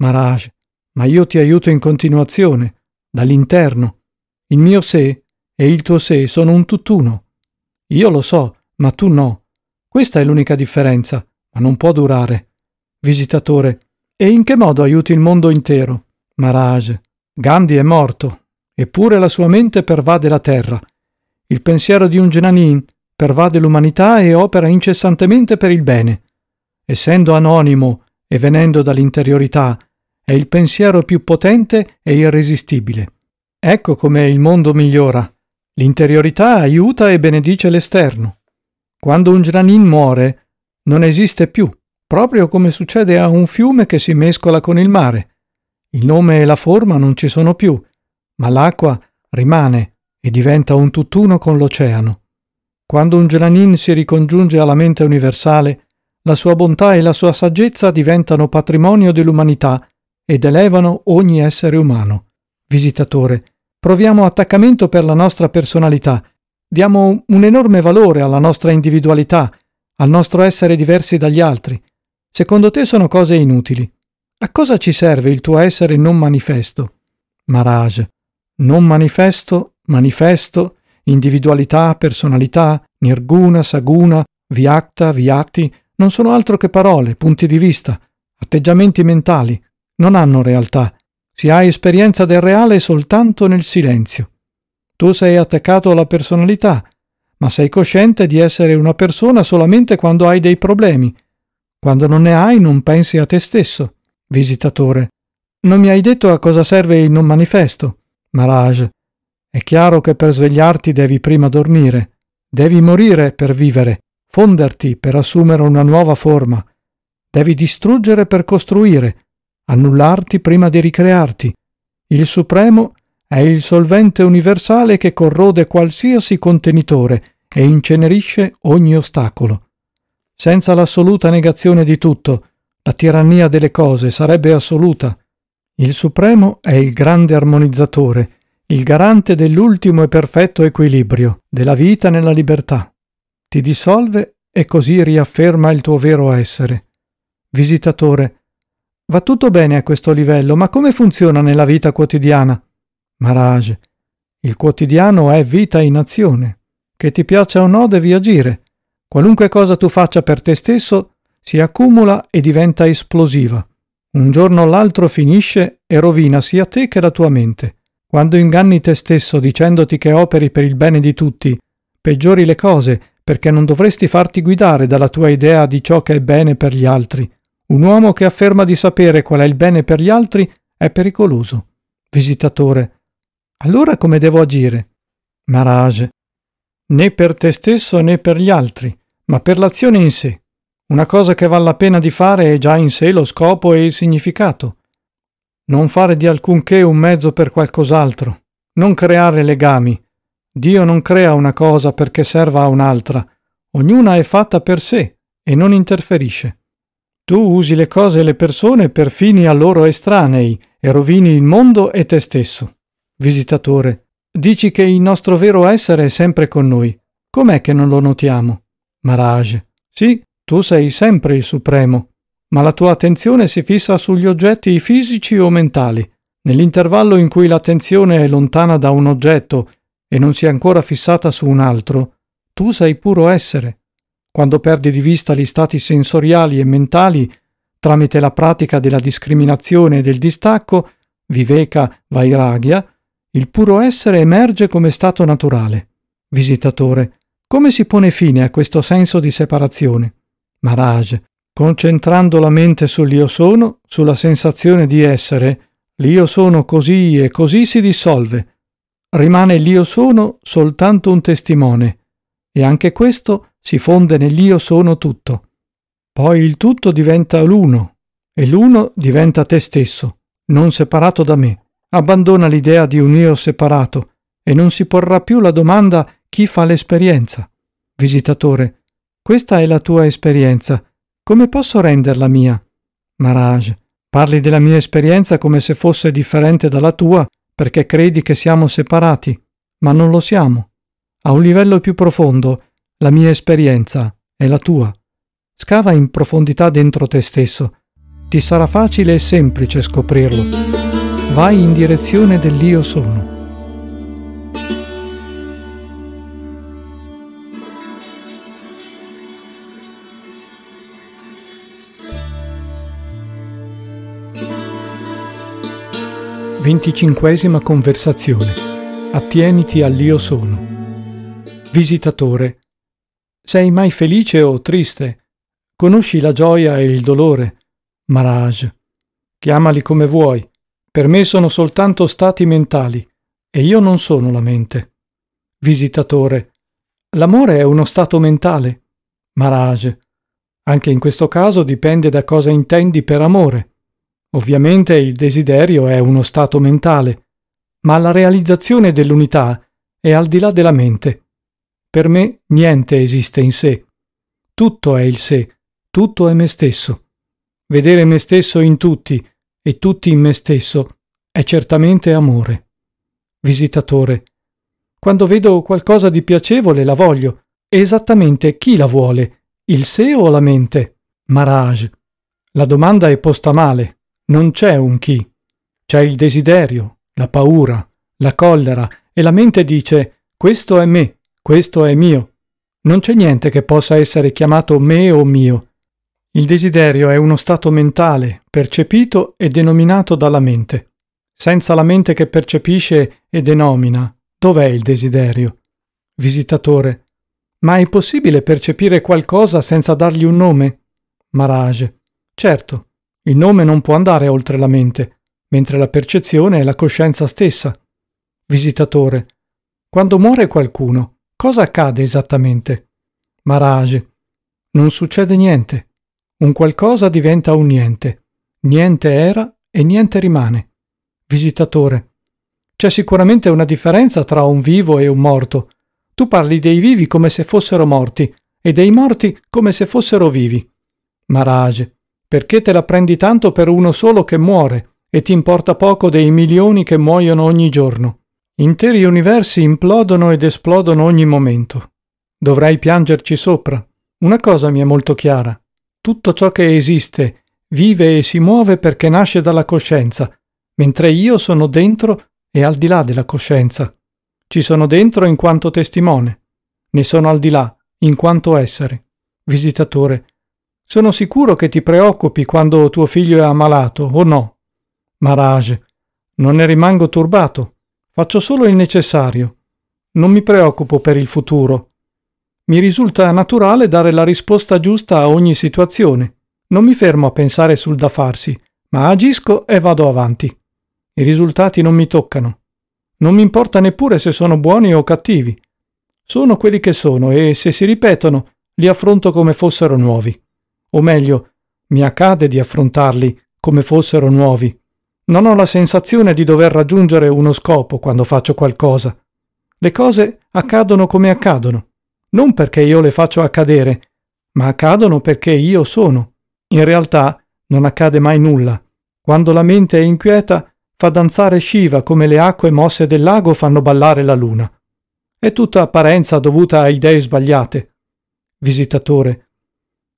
Maraj. Ma io ti aiuto in continuazione, dall'interno. Il mio sé e il tuo sé sono un tutt'uno. Io lo so, ma tu no. Questa è l'unica differenza, ma non può durare. Visitatore. E in che modo aiuti il mondo intero? Maraj. Gandhi è morto, eppure la sua mente pervade la terra il pensiero di un Genanin pervade l'umanità e opera incessantemente per il bene. Essendo anonimo e venendo dall'interiorità, è il pensiero più potente e irresistibile. Ecco come il mondo migliora. L'interiorità aiuta e benedice l'esterno. Quando un Genanin muore, non esiste più, proprio come succede a un fiume che si mescola con il mare. Il nome e la forma non ci sono più, ma l'acqua rimane e diventa un tutt'uno con l'oceano. Quando un Gelanin si ricongiunge alla mente universale, la sua bontà e la sua saggezza diventano patrimonio dell'umanità ed elevano ogni essere umano. Visitatore, proviamo attaccamento per la nostra personalità, diamo un enorme valore alla nostra individualità, al nostro essere diversi dagli altri. Secondo te sono cose inutili. A cosa ci serve il tuo essere non manifesto? Maraj, non manifesto, manifesto, individualità, personalità, nirguna, saguna, viacta, viacti, non sono altro che parole, punti di vista, atteggiamenti mentali, non hanno realtà. Si ha esperienza del reale soltanto nel silenzio. Tu sei attaccato alla personalità, ma sei cosciente di essere una persona solamente quando hai dei problemi. Quando non ne hai non pensi a te stesso. Visitatore. Non mi hai detto a cosa serve il non manifesto. Maraj, è chiaro che per svegliarti devi prima dormire. Devi morire per vivere, fonderti per assumere una nuova forma. Devi distruggere per costruire, annullarti prima di ricrearti. Il Supremo è il solvente universale che corrode qualsiasi contenitore e incenerisce ogni ostacolo. Senza l'assoluta negazione di tutto, la tirannia delle cose sarebbe assoluta, il Supremo è il grande armonizzatore, il garante dell'ultimo e perfetto equilibrio, della vita nella libertà. Ti dissolve e così riafferma il tuo vero essere. Visitatore, va tutto bene a questo livello, ma come funziona nella vita quotidiana? Maraj, il quotidiano è vita in azione. Che ti piaccia o no devi agire. Qualunque cosa tu faccia per te stesso si accumula e diventa esplosiva. Un giorno o l'altro finisce e rovina sia te che la tua mente. Quando inganni te stesso dicendoti che operi per il bene di tutti, peggiori le cose perché non dovresti farti guidare dalla tua idea di ciò che è bene per gli altri. Un uomo che afferma di sapere qual è il bene per gli altri è pericoloso. Visitatore. Allora come devo agire? Maraj. Né per te stesso né per gli altri, ma per l'azione in sé. Una cosa che vale la pena di fare è già in sé lo scopo e il significato. Non fare di alcunché un mezzo per qualcos'altro. Non creare legami. Dio non crea una cosa perché serva a un'altra. Ognuna è fatta per sé e non interferisce. Tu usi le cose e le persone per fini a loro estranei e rovini il mondo e te stesso. Visitatore, dici che il nostro vero essere è sempre con noi. Com'è che non lo notiamo? Maraj. Sì, tu sei sempre il supremo, ma la tua attenzione si fissa sugli oggetti fisici o mentali. Nell'intervallo in cui l'attenzione è lontana da un oggetto e non si è ancora fissata su un altro, tu sei puro essere. Quando perdi di vista gli stati sensoriali e mentali, tramite la pratica della discriminazione e del distacco, Viveka Vairagya, il puro essere emerge come stato naturale. Visitatore, come si pone fine a questo senso di separazione? Maharaj, concentrando la mente sull'io sono, sulla sensazione di essere, l'io sono così e così si dissolve. Rimane l'io sono soltanto un testimone, e anche questo si fonde nell'io sono tutto. Poi il tutto diventa l'uno, e l'uno diventa te stesso, non separato da me. Abbandona l'idea di un io separato, e non si porrà più la domanda chi fa l'esperienza. Visitatore, questa è la tua esperienza. Come posso renderla mia? Maraj, parli della mia esperienza come se fosse differente dalla tua perché credi che siamo separati, ma non lo siamo. A un livello più profondo, la mia esperienza è la tua. Scava in profondità dentro te stesso. Ti sarà facile e semplice scoprirlo. Vai in direzione dell'io sono. Venticinquesima conversazione. Attieniti all'io sono. Visitatore. Sei mai felice o triste? Conosci la gioia e il dolore? Maraj. Chiamali come vuoi. Per me sono soltanto stati mentali e io non sono la mente. Visitatore. L'amore è uno stato mentale. Maraj. Anche in questo caso dipende da cosa intendi per amore. Ovviamente il desiderio è uno stato mentale, ma la realizzazione dell'unità è al di là della mente. Per me niente esiste in sé. Tutto è il sé, tutto è me stesso. Vedere me stesso in tutti e tutti in me stesso è certamente amore. Visitatore. Quando vedo qualcosa di piacevole la voglio. Esattamente chi la vuole? Il sé o la mente? Maraj. La domanda è posta male, non c'è un chi, c'è il desiderio, la paura, la collera e la mente dice questo è me, questo è mio. Non c'è niente che possa essere chiamato me o mio. Il desiderio è uno stato mentale, percepito e denominato dalla mente. Senza la mente che percepisce e denomina, dov'è il desiderio? Visitatore. Ma è possibile percepire qualcosa senza dargli un nome? Marage. Certo. Il nome non può andare oltre la mente, mentre la percezione è la coscienza stessa. Visitatore. Quando muore qualcuno, cosa accade esattamente? Maraj, Non succede niente. Un qualcosa diventa un niente. Niente era e niente rimane. Visitatore. C'è sicuramente una differenza tra un vivo e un morto. Tu parli dei vivi come se fossero morti e dei morti come se fossero vivi. Maraj, perché te la prendi tanto per uno solo che muore e ti importa poco dei milioni che muoiono ogni giorno? Interi universi implodono ed esplodono ogni momento. Dovrai piangerci sopra. Una cosa mi è molto chiara. Tutto ciò che esiste vive e si muove perché nasce dalla coscienza, mentre io sono dentro e al di là della coscienza. Ci sono dentro in quanto testimone. Ne sono al di là, in quanto essere. Visitatore, sono sicuro che ti preoccupi quando tuo figlio è ammalato, o no? Maraj, non ne rimango turbato. Faccio solo il necessario. Non mi preoccupo per il futuro. Mi risulta naturale dare la risposta giusta a ogni situazione. Non mi fermo a pensare sul da farsi, ma agisco e vado avanti. I risultati non mi toccano. Non mi importa neppure se sono buoni o cattivi. Sono quelli che sono e se si ripetono li affronto come fossero nuovi o meglio, mi accade di affrontarli come fossero nuovi. Non ho la sensazione di dover raggiungere uno scopo quando faccio qualcosa. Le cose accadono come accadono, non perché io le faccio accadere, ma accadono perché io sono. In realtà non accade mai nulla. Quando la mente è inquieta, fa danzare Shiva come le acque mosse del lago fanno ballare la luna. È tutta apparenza dovuta a idee sbagliate. Visitatore,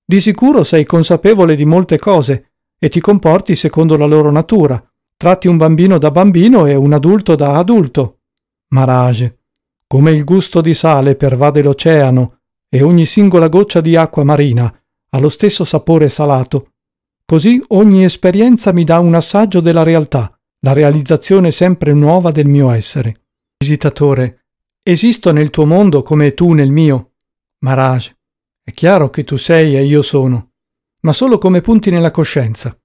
di sicuro sei consapevole di molte cose e ti comporti secondo la loro natura. Tratti un bambino da bambino e un adulto da adulto. Maraj, Come il gusto di sale pervade l'oceano e ogni singola goccia di acqua marina ha lo stesso sapore salato, così ogni esperienza mi dà un assaggio della realtà, la realizzazione sempre nuova del mio essere. Visitatore. Esisto nel tuo mondo come tu nel mio. Maraj, è chiaro che tu sei e io sono, ma solo come punti nella coscienza.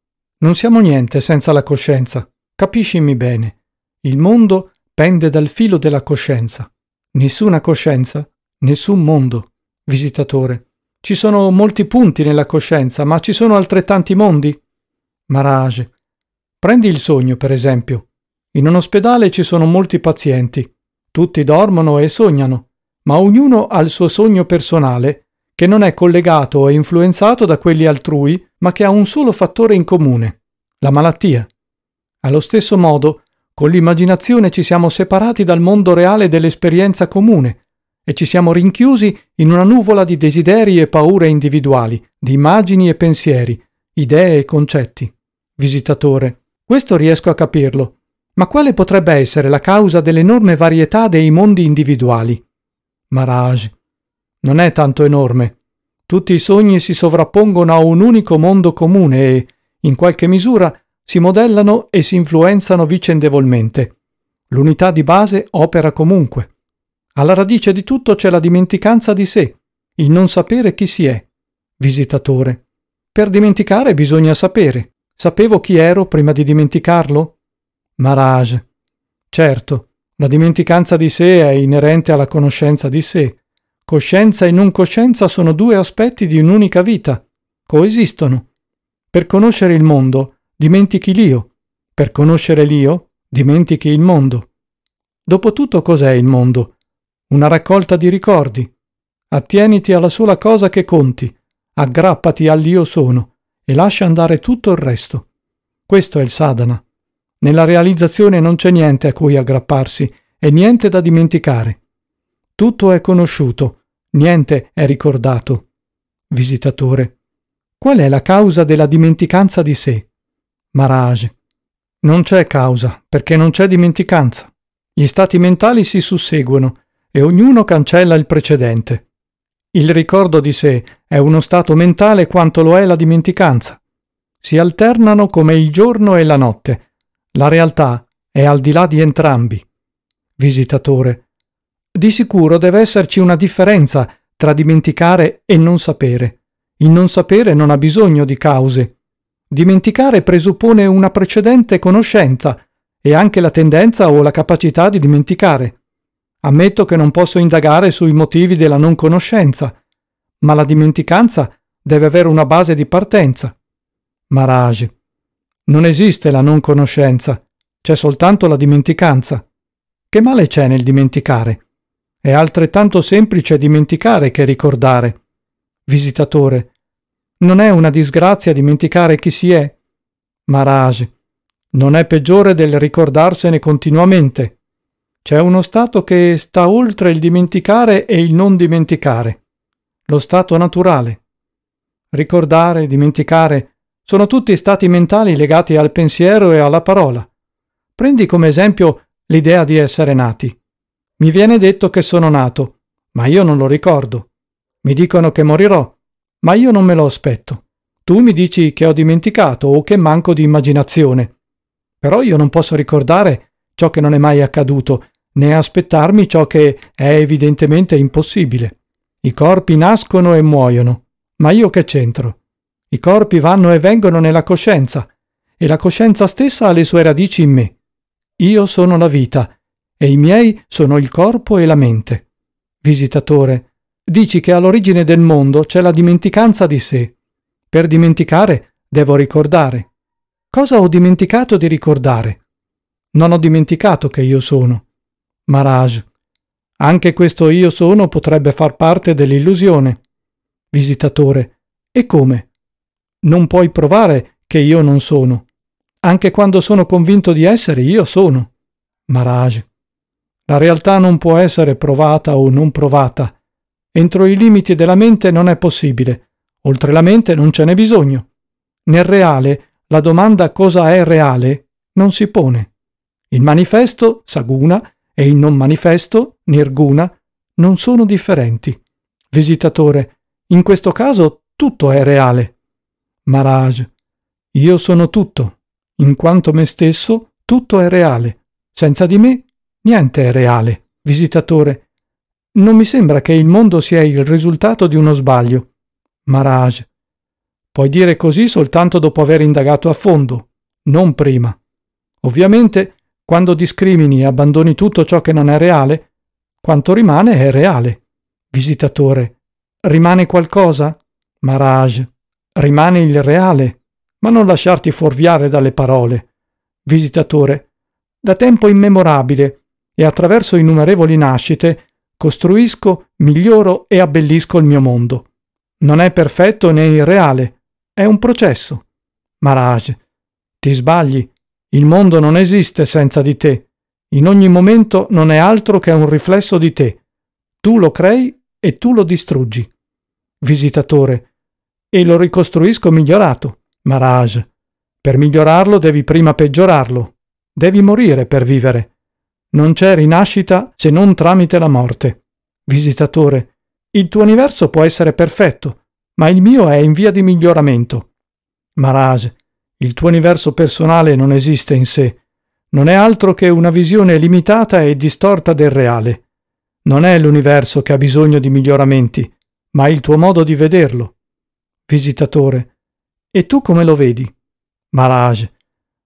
Non siamo niente senza la coscienza. Capiscimi bene. Il mondo pende dal filo della coscienza. Nessuna coscienza, nessun mondo. Visitatore. Ci sono molti punti nella coscienza, ma ci sono altrettanti mondi. Marage. Prendi il sogno, per esempio. In un ospedale ci sono molti pazienti. Tutti dormono e sognano, ma ognuno ha il suo sogno personale che non è collegato e influenzato da quelli altrui, ma che ha un solo fattore in comune, la malattia. Allo stesso modo, con l'immaginazione ci siamo separati dal mondo reale dell'esperienza comune e ci siamo rinchiusi in una nuvola di desideri e paure individuali, di immagini e pensieri, idee e concetti. Visitatore, questo riesco a capirlo, ma quale potrebbe essere la causa dell'enorme varietà dei mondi individuali? Maraj, non è tanto enorme. Tutti i sogni si sovrappongono a un unico mondo comune e, in qualche misura, si modellano e si influenzano vicendevolmente. L'unità di base opera comunque. Alla radice di tutto c'è la dimenticanza di sé, il non sapere chi si è. Visitatore. Per dimenticare bisogna sapere. Sapevo chi ero prima di dimenticarlo? Maraj. Certo, la dimenticanza di sé è inerente alla conoscenza di sé. Coscienza e non coscienza sono due aspetti di un'unica vita, coesistono. Per conoscere il mondo, dimentichi l'io. Per conoscere l'io, dimentichi il mondo. Dopotutto cos'è il mondo? Una raccolta di ricordi. Attieniti alla sola cosa che conti, aggrappati all'io sono e lascia andare tutto il resto. Questo è il sadhana. Nella realizzazione non c'è niente a cui aggrapparsi e niente da dimenticare. Tutto è conosciuto, niente è ricordato. Visitatore. Qual è la causa della dimenticanza di sé? Maraj. Non c'è causa, perché non c'è dimenticanza. Gli stati mentali si susseguono e ognuno cancella il precedente. Il ricordo di sé è uno stato mentale quanto lo è la dimenticanza. Si alternano come il giorno e la notte. La realtà è al di là di entrambi. Visitatore. Di sicuro deve esserci una differenza tra dimenticare e non sapere. Il non sapere non ha bisogno di cause. Dimenticare presuppone una precedente conoscenza e anche la tendenza o la capacità di dimenticare. Ammetto che non posso indagare sui motivi della non conoscenza, ma la dimenticanza deve avere una base di partenza. Marage. Non esiste la non conoscenza, c'è soltanto la dimenticanza. Che male c'è nel dimenticare? È altrettanto semplice dimenticare che ricordare. Visitatore. Non è una disgrazia dimenticare chi si è. Marage. Non è peggiore del ricordarsene continuamente. C'è uno stato che sta oltre il dimenticare e il non dimenticare. Lo stato naturale. Ricordare, dimenticare, sono tutti stati mentali legati al pensiero e alla parola. Prendi come esempio l'idea di essere nati. Mi viene detto che sono nato, ma io non lo ricordo. Mi dicono che morirò, ma io non me lo aspetto. Tu mi dici che ho dimenticato o che manco di immaginazione. Però io non posso ricordare ciò che non è mai accaduto, né aspettarmi ciò che è evidentemente impossibile. I corpi nascono e muoiono, ma io che c'entro? I corpi vanno e vengono nella coscienza, e la coscienza stessa ha le sue radici in me. Io sono la vita, e i miei sono il corpo e la mente. Visitatore, dici che all'origine del mondo c'è la dimenticanza di sé. Per dimenticare devo ricordare. Cosa ho dimenticato di ricordare? Non ho dimenticato che io sono. Maraj. Anche questo io sono potrebbe far parte dell'illusione. Visitatore. E come? Non puoi provare che io non sono. Anche quando sono convinto di essere, io sono. Maraj. La realtà non può essere provata o non provata. Entro i limiti della mente non è possibile. Oltre la mente non ce n'è bisogno. Nel reale, la domanda cosa è reale non si pone. Il manifesto, saguna, e il non manifesto, nirguna, non sono differenti. Visitatore, in questo caso tutto è reale. Maharaj, io sono tutto. In quanto me stesso, tutto è reale. Senza di me, Niente è reale, visitatore. Non mi sembra che il mondo sia il risultato di uno sbaglio. Maraj. Puoi dire così soltanto dopo aver indagato a fondo, non prima. Ovviamente, quando discrimini e abbandoni tutto ciò che non è reale, quanto rimane è reale. Visitatore. Rimane qualcosa? Maraj. Rimane il reale, ma non lasciarti fuorviare dalle parole. Visitatore. Da tempo immemorabile e attraverso innumerevoli nascite costruisco, miglioro e abbellisco il mio mondo. Non è perfetto né irreale, è un processo. Maraj, ti sbagli, il mondo non esiste senza di te, in ogni momento non è altro che un riflesso di te. Tu lo crei e tu lo distruggi. Visitatore, e lo ricostruisco migliorato, Maraj. Per migliorarlo devi prima peggiorarlo, devi morire per vivere. Non c'è rinascita se non tramite la morte. Visitatore, il tuo universo può essere perfetto, ma il mio è in via di miglioramento. Marage, il tuo universo personale non esiste in sé, non è altro che una visione limitata e distorta del reale. Non è l'universo che ha bisogno di miglioramenti, ma il tuo modo di vederlo. Visitatore, e tu come lo vedi? Marage,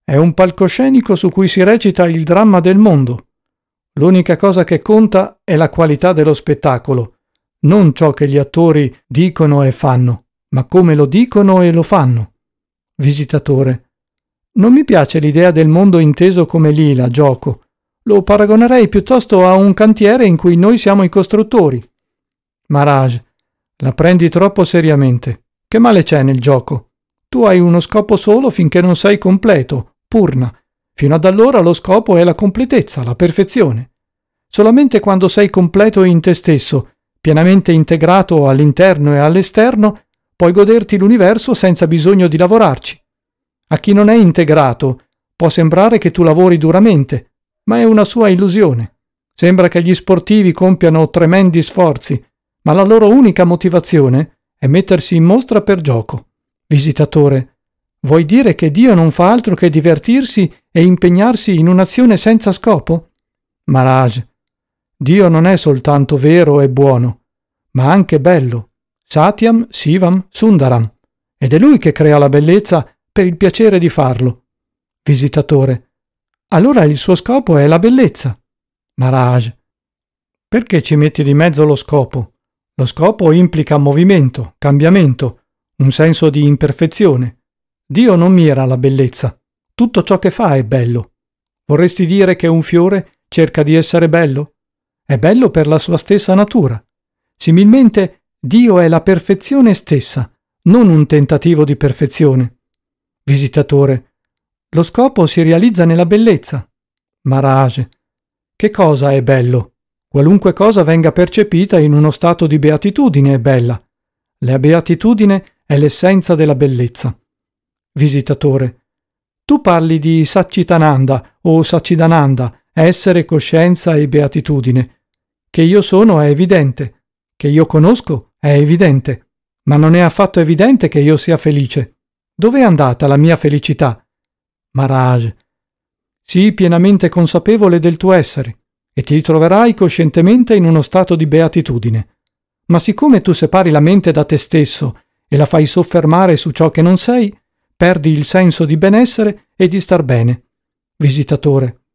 è un palcoscenico su cui si recita il dramma del mondo. L'unica cosa che conta è la qualità dello spettacolo, non ciò che gli attori dicono e fanno, ma come lo dicono e lo fanno. Visitatore. Non mi piace l'idea del mondo inteso come lila, gioco. Lo paragonerei piuttosto a un cantiere in cui noi siamo i costruttori. Maraj. La prendi troppo seriamente. Che male c'è nel gioco? Tu hai uno scopo solo finché non sei completo, purna, Fino ad allora lo scopo è la completezza, la perfezione. Solamente quando sei completo in te stesso, pienamente integrato all'interno e all'esterno, puoi goderti l'universo senza bisogno di lavorarci. A chi non è integrato può sembrare che tu lavori duramente, ma è una sua illusione. Sembra che gli sportivi compiano tremendi sforzi, ma la loro unica motivazione è mettersi in mostra per gioco. Visitatore, vuoi dire che Dio non fa altro che divertirsi e impegnarsi in un'azione senza scopo? Maharaj, Dio non è soltanto vero e buono, ma anche bello, Satyam, Sivam, Sundaram, ed è lui che crea la bellezza per il piacere di farlo. Visitatore, allora il suo scopo è la bellezza. Maharaj, perché ci metti di mezzo lo scopo? Lo scopo implica movimento, cambiamento, un senso di imperfezione. Dio non mira la bellezza. Tutto ciò che fa è bello. Vorresti dire che un fiore cerca di essere bello? È bello per la sua stessa natura. Similmente, Dio è la perfezione stessa, non un tentativo di perfezione. Visitatore, lo scopo si realizza nella bellezza. Marage, che cosa è bello? Qualunque cosa venga percepita in uno stato di beatitudine è bella. La beatitudine è l'essenza della bellezza. Visitatore, tu parli di Saccitananda o Saccidananda, essere, coscienza e beatitudine. Che io sono è evidente, che io conosco è evidente, ma non è affatto evidente che io sia felice. Dov'è andata la mia felicità? Maharaj, sii pienamente consapevole del tuo essere e ti ritroverai coscientemente in uno stato di beatitudine. Ma siccome tu separi la mente da te stesso e la fai soffermare su ciò che non sei, perdi il senso di benessere e di star bene. Visitatore.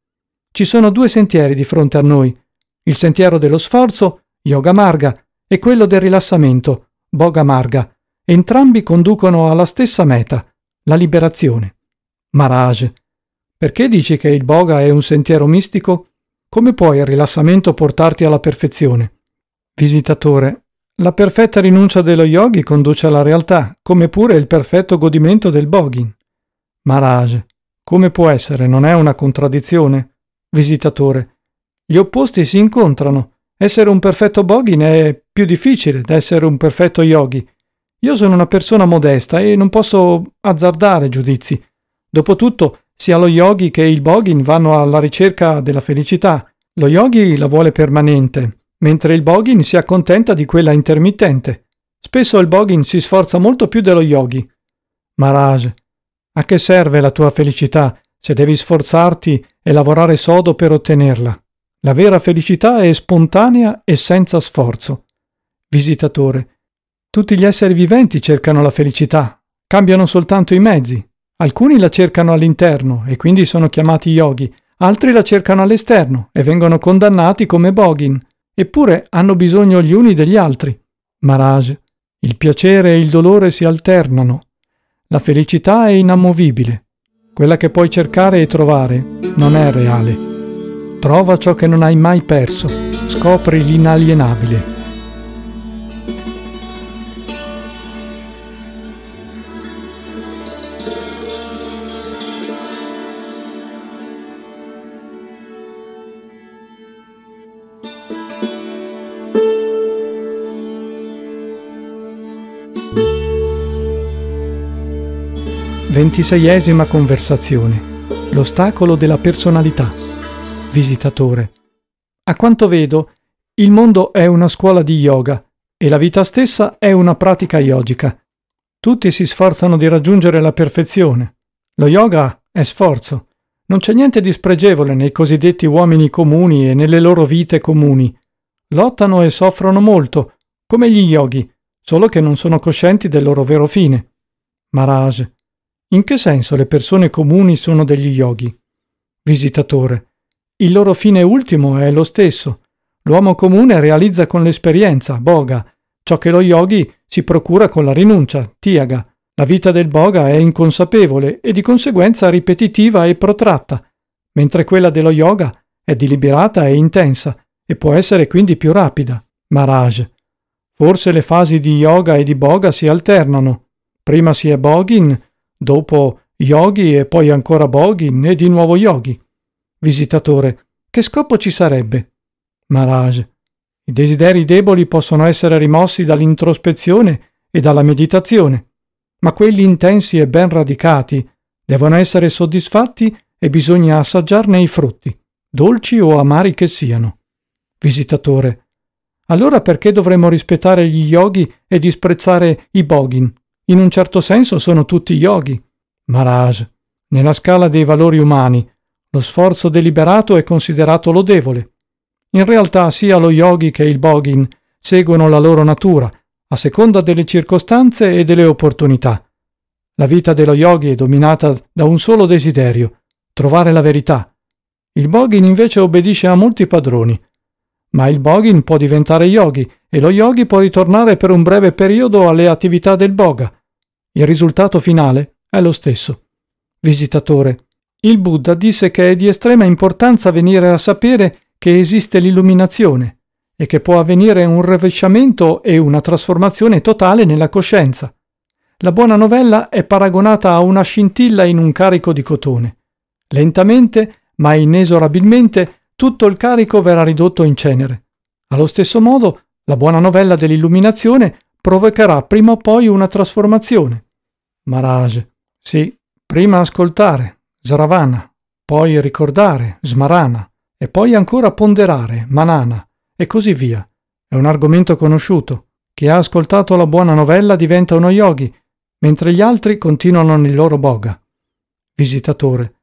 Ci sono due sentieri di fronte a noi, il sentiero dello sforzo, yoga marga, e quello del rilassamento, boga marga. Entrambi conducono alla stessa meta, la liberazione. Maraj. Perché dici che il boga è un sentiero mistico? Come puoi il rilassamento portarti alla perfezione? Visitatore. La perfetta rinuncia dello yogi conduce alla realtà, come pure il perfetto godimento del bogin. Maharaj, come può essere? Non è una contraddizione? Visitatore, gli opposti si incontrano. Essere un perfetto bogin è più difficile d'essere un perfetto yogi. Io sono una persona modesta e non posso azzardare giudizi. Dopotutto, sia lo yogi che il bogin vanno alla ricerca della felicità. Lo yogi la vuole permanente, mentre il Bogin si accontenta di quella intermittente. Spesso il Bogin si sforza molto più dello yogi. Maharaj, a che serve la tua felicità se devi sforzarti e lavorare sodo per ottenerla? La vera felicità è spontanea e senza sforzo. Visitatore, tutti gli esseri viventi cercano la felicità, cambiano soltanto i mezzi. Alcuni la cercano all'interno e quindi sono chiamati yogi, altri la cercano all'esterno e vengono condannati come bogin eppure hanno bisogno gli uni degli altri. Maraj, il piacere e il dolore si alternano. La felicità è inamovibile. Quella che puoi cercare e trovare non è reale. Trova ciò che non hai mai perso. Scopri l'inalienabile. Ventiseiesima conversazione. L'ostacolo della personalità. Visitatore. A quanto vedo, il mondo è una scuola di yoga e la vita stessa è una pratica yogica. Tutti si sforzano di raggiungere la perfezione. Lo yoga è sforzo. Non c'è niente di spregevole nei cosiddetti uomini comuni e nelle loro vite comuni. Lottano e soffrono molto, come gli yogi, solo che non sono coscienti del loro vero fine. Maharaj, in che senso le persone comuni sono degli yogi? Visitatore. Il loro fine ultimo è lo stesso. L'uomo comune realizza con l'esperienza, boga, ciò che lo yogi si procura con la rinuncia, tiaga. La vita del boga è inconsapevole e di conseguenza ripetitiva e protratta, mentre quella dello yoga è deliberata e intensa e può essere quindi più rapida. Maharaj. Forse le fasi di yoga e di boga si alternano. Prima si è bogin dopo yogi e poi ancora boghi né di nuovo yogi. Visitatore, che scopo ci sarebbe? Maharaj, i desideri deboli possono essere rimossi dall'introspezione e dalla meditazione, ma quelli intensi e ben radicati devono essere soddisfatti e bisogna assaggiarne i frutti, dolci o amari che siano. Visitatore, allora perché dovremmo rispettare gli yogi e disprezzare i boghin? In un certo senso sono tutti yogi. Maharaj, nella scala dei valori umani, lo sforzo deliberato è considerato lodevole. In realtà sia lo yogi che il bogin seguono la loro natura, a seconda delle circostanze e delle opportunità. La vita dello yogi è dominata da un solo desiderio, trovare la verità. Il bogin invece obbedisce a molti padroni. Ma il bogin può diventare yogi e lo yogi può ritornare per un breve periodo alle attività del boga, il risultato finale è lo stesso. Visitatore. Il Buddha disse che è di estrema importanza venire a sapere che esiste l'illuminazione e che può avvenire un rovesciamento e una trasformazione totale nella coscienza. La buona novella è paragonata a una scintilla in un carico di cotone. Lentamente, ma inesorabilmente, tutto il carico verrà ridotto in cenere. Allo stesso modo, la buona novella dell'illuminazione provocherà prima o poi una trasformazione. Maraj. Sì, prima ascoltare, Sravana, poi ricordare, Smarana, e poi ancora ponderare, Manana, e così via. È un argomento conosciuto. Chi ha ascoltato la buona novella diventa uno yogi, mentre gli altri continuano nel loro boga. Visitatore.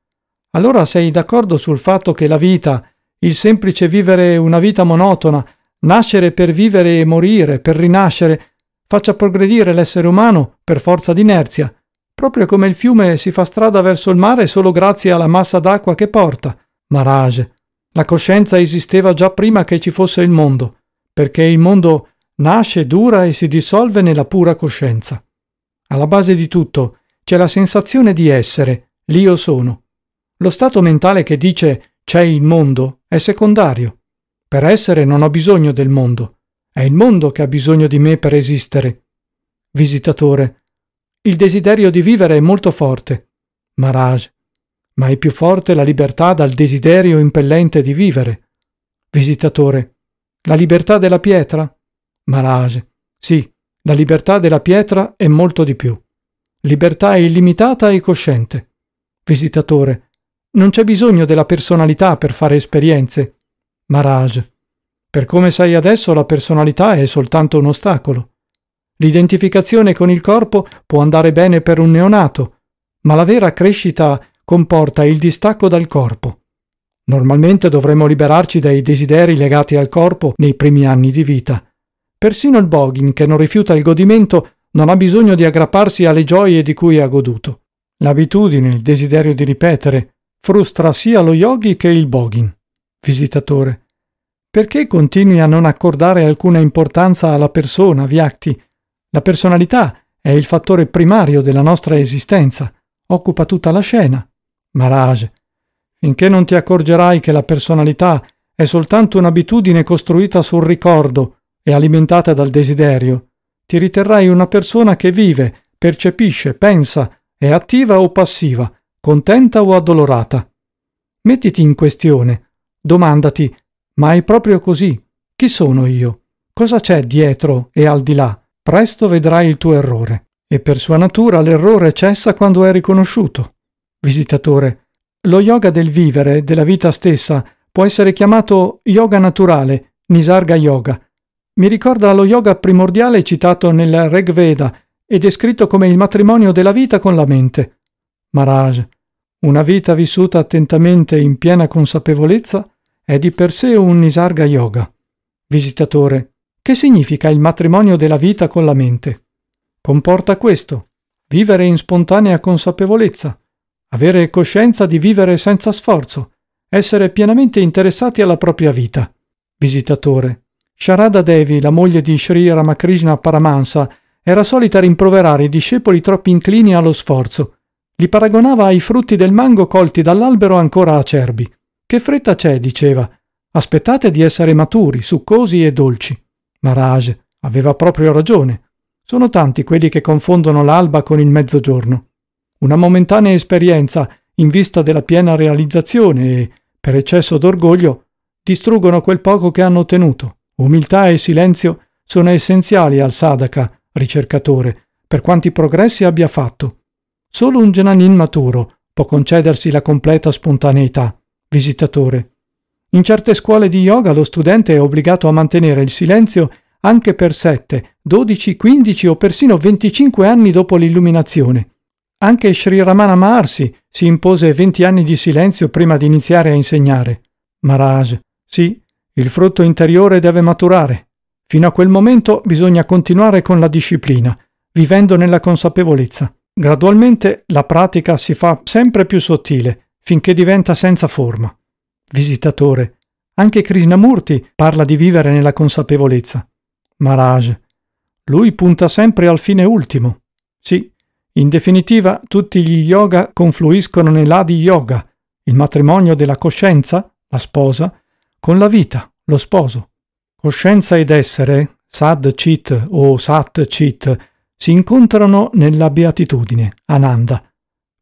Allora sei d'accordo sul fatto che la vita, il semplice vivere una vita monotona, nascere per vivere e morire, per rinascere, faccia progredire l'essere umano per forza d'inerzia, proprio come il fiume si fa strada verso il mare solo grazie alla massa d'acqua che porta. Marage. La coscienza esisteva già prima che ci fosse il mondo, perché il mondo nasce, dura e si dissolve nella pura coscienza. Alla base di tutto c'è la sensazione di essere, l'io sono. Lo stato mentale che dice c'è il mondo è secondario. Per essere non ho bisogno del mondo. È il mondo che ha bisogno di me per esistere. Visitatore. Il desiderio di vivere è molto forte. Maraj. Ma è più forte la libertà dal desiderio impellente di vivere. Visitatore. La libertà della pietra? Maraj. Sì, la libertà della pietra è molto di più. Libertà illimitata e cosciente. Visitatore. Non c'è bisogno della personalità per fare esperienze. Maraj. Per come sei adesso la personalità è soltanto un ostacolo. L'identificazione con il corpo può andare bene per un neonato, ma la vera crescita comporta il distacco dal corpo. Normalmente dovremmo liberarci dai desideri legati al corpo nei primi anni di vita. Persino il Bogin, che non rifiuta il godimento non ha bisogno di aggrapparsi alle gioie di cui ha goduto. L'abitudine, il desiderio di ripetere, frustra sia lo yogi che il Bogin. Visitatore. Perché continui a non accordare alcuna importanza alla persona, Viacti? La personalità è il fattore primario della nostra esistenza, occupa tutta la scena. Marage, finché non ti accorgerai che la personalità è soltanto un'abitudine costruita sul ricordo e alimentata dal desiderio, ti riterrai una persona che vive, percepisce, pensa, è attiva o passiva, contenta o addolorata. Mettiti in questione, domandati ma è proprio così. Chi sono io? Cosa c'è dietro e al di là? Presto vedrai il tuo errore. E per sua natura l'errore cessa quando è riconosciuto. Visitatore, lo yoga del vivere, della vita stessa, può essere chiamato yoga naturale, Nisarga Yoga. Mi ricorda lo yoga primordiale citato nel Reg Veda e descritto come il matrimonio della vita con la mente. Maharaj, una vita vissuta attentamente in piena consapevolezza è di per sé un nisarga yoga. Visitatore, che significa il matrimonio della vita con la mente? Comporta questo, vivere in spontanea consapevolezza, avere coscienza di vivere senza sforzo, essere pienamente interessati alla propria vita. Visitatore, Sharada Devi, la moglie di Sri Ramakrishna Paramansa, era solita rimproverare i discepoli troppo inclini allo sforzo. Li paragonava ai frutti del mango colti dall'albero ancora acerbi. Che fretta c'è, diceva. Aspettate di essere maturi, succosi e dolci. Marage aveva proprio ragione. Sono tanti quelli che confondono l'alba con il mezzogiorno. Una momentanea esperienza in vista della piena realizzazione e, per eccesso d'orgoglio, distruggono quel poco che hanno ottenuto. Umiltà e silenzio sono essenziali al Sadaka, ricercatore, per quanti progressi abbia fatto. Solo un genanin maturo può concedersi la completa spontaneità visitatore in certe scuole di yoga lo studente è obbligato a mantenere il silenzio anche per 7, 12, 15 o persino 25 anni dopo l'illuminazione. Anche Sri Ramana Maharshi si impose 20 anni di silenzio prima di iniziare a insegnare. Maharaj, sì, il frutto interiore deve maturare. Fino a quel momento bisogna continuare con la disciplina, vivendo nella consapevolezza. Gradualmente la pratica si fa sempre più sottile finché diventa senza forma. Visitatore. Anche Krishnamurti parla di vivere nella consapevolezza. Maharaj. Lui punta sempre al fine ultimo. Sì, in definitiva tutti gli yoga confluiscono nell'adi yoga, il matrimonio della coscienza, la sposa, con la vita, lo sposo. Coscienza ed essere, sad chit o sat chit, si incontrano nella beatitudine, ananda.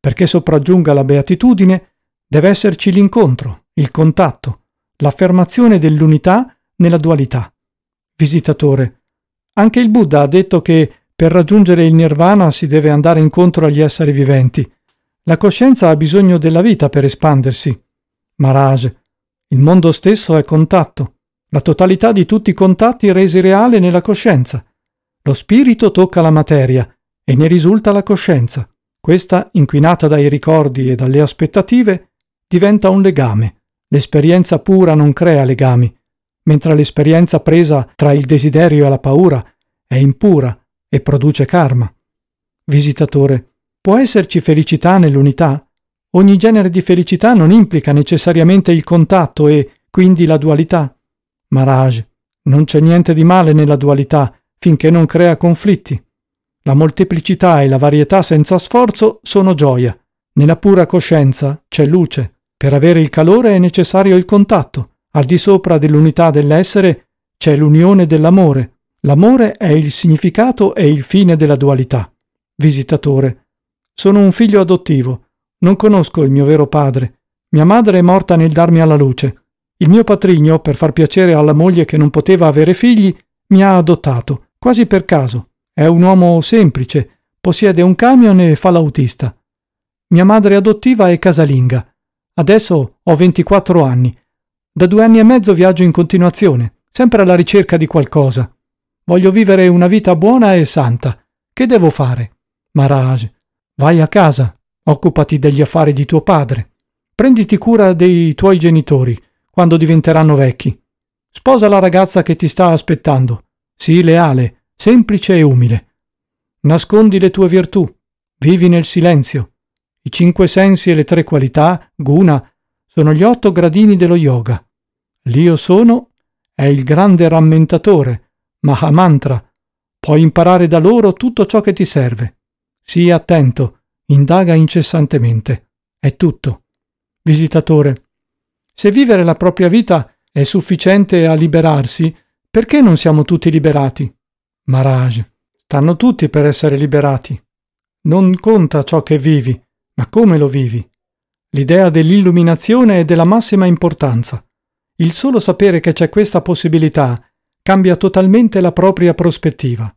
Perché sopraggiunga la beatitudine, Deve esserci l'incontro, il contatto, l'affermazione dell'unità nella dualità. Visitatore. Anche il Buddha ha detto che per raggiungere il nirvana si deve andare incontro agli esseri viventi. La coscienza ha bisogno della vita per espandersi. Maharaj, Il mondo stesso è contatto, la totalità di tutti i contatti resi reale nella coscienza. Lo spirito tocca la materia e ne risulta la coscienza. Questa, inquinata dai ricordi e dalle aspettative, diventa un legame. L'esperienza pura non crea legami, mentre l'esperienza presa tra il desiderio e la paura è impura e produce karma. Visitatore, può esserci felicità nell'unità? Ogni genere di felicità non implica necessariamente il contatto e, quindi, la dualità. Maharaj, non c'è niente di male nella dualità finché non crea conflitti. La molteplicità e la varietà senza sforzo sono gioia. Nella pura coscienza c'è luce. Per avere il calore è necessario il contatto. Al di sopra dell'unità dell'essere c'è l'unione dell'amore. L'amore è il significato e il fine della dualità. Visitatore. Sono un figlio adottivo. Non conosco il mio vero padre. Mia madre è morta nel darmi alla luce. Il mio patrigno, per far piacere alla moglie che non poteva avere figli, mi ha adottato, quasi per caso. È un uomo semplice, possiede un camion e fa l'autista. Mia madre adottiva è casalinga. Adesso ho 24 anni. Da due anni e mezzo viaggio in continuazione, sempre alla ricerca di qualcosa. Voglio vivere una vita buona e santa. Che devo fare? Maraj, vai a casa, occupati degli affari di tuo padre. Prenditi cura dei tuoi genitori quando diventeranno vecchi. Sposa la ragazza che ti sta aspettando. Sii leale, semplice e umile. Nascondi le tue virtù. Vivi nel silenzio. I cinque sensi e le tre qualità, guna, sono gli otto gradini dello yoga. L'io sono è il grande rammentatore, Mahamantra. Puoi imparare da loro tutto ciò che ti serve. Sii attento, indaga incessantemente. È tutto. Visitatore. Se vivere la propria vita è sufficiente a liberarsi, perché non siamo tutti liberati? Maharaj. Stanno tutti per essere liberati. Non conta ciò che vivi, ma come lo vivi? L'idea dell'illuminazione è della massima importanza. Il solo sapere che c'è questa possibilità cambia totalmente la propria prospettiva.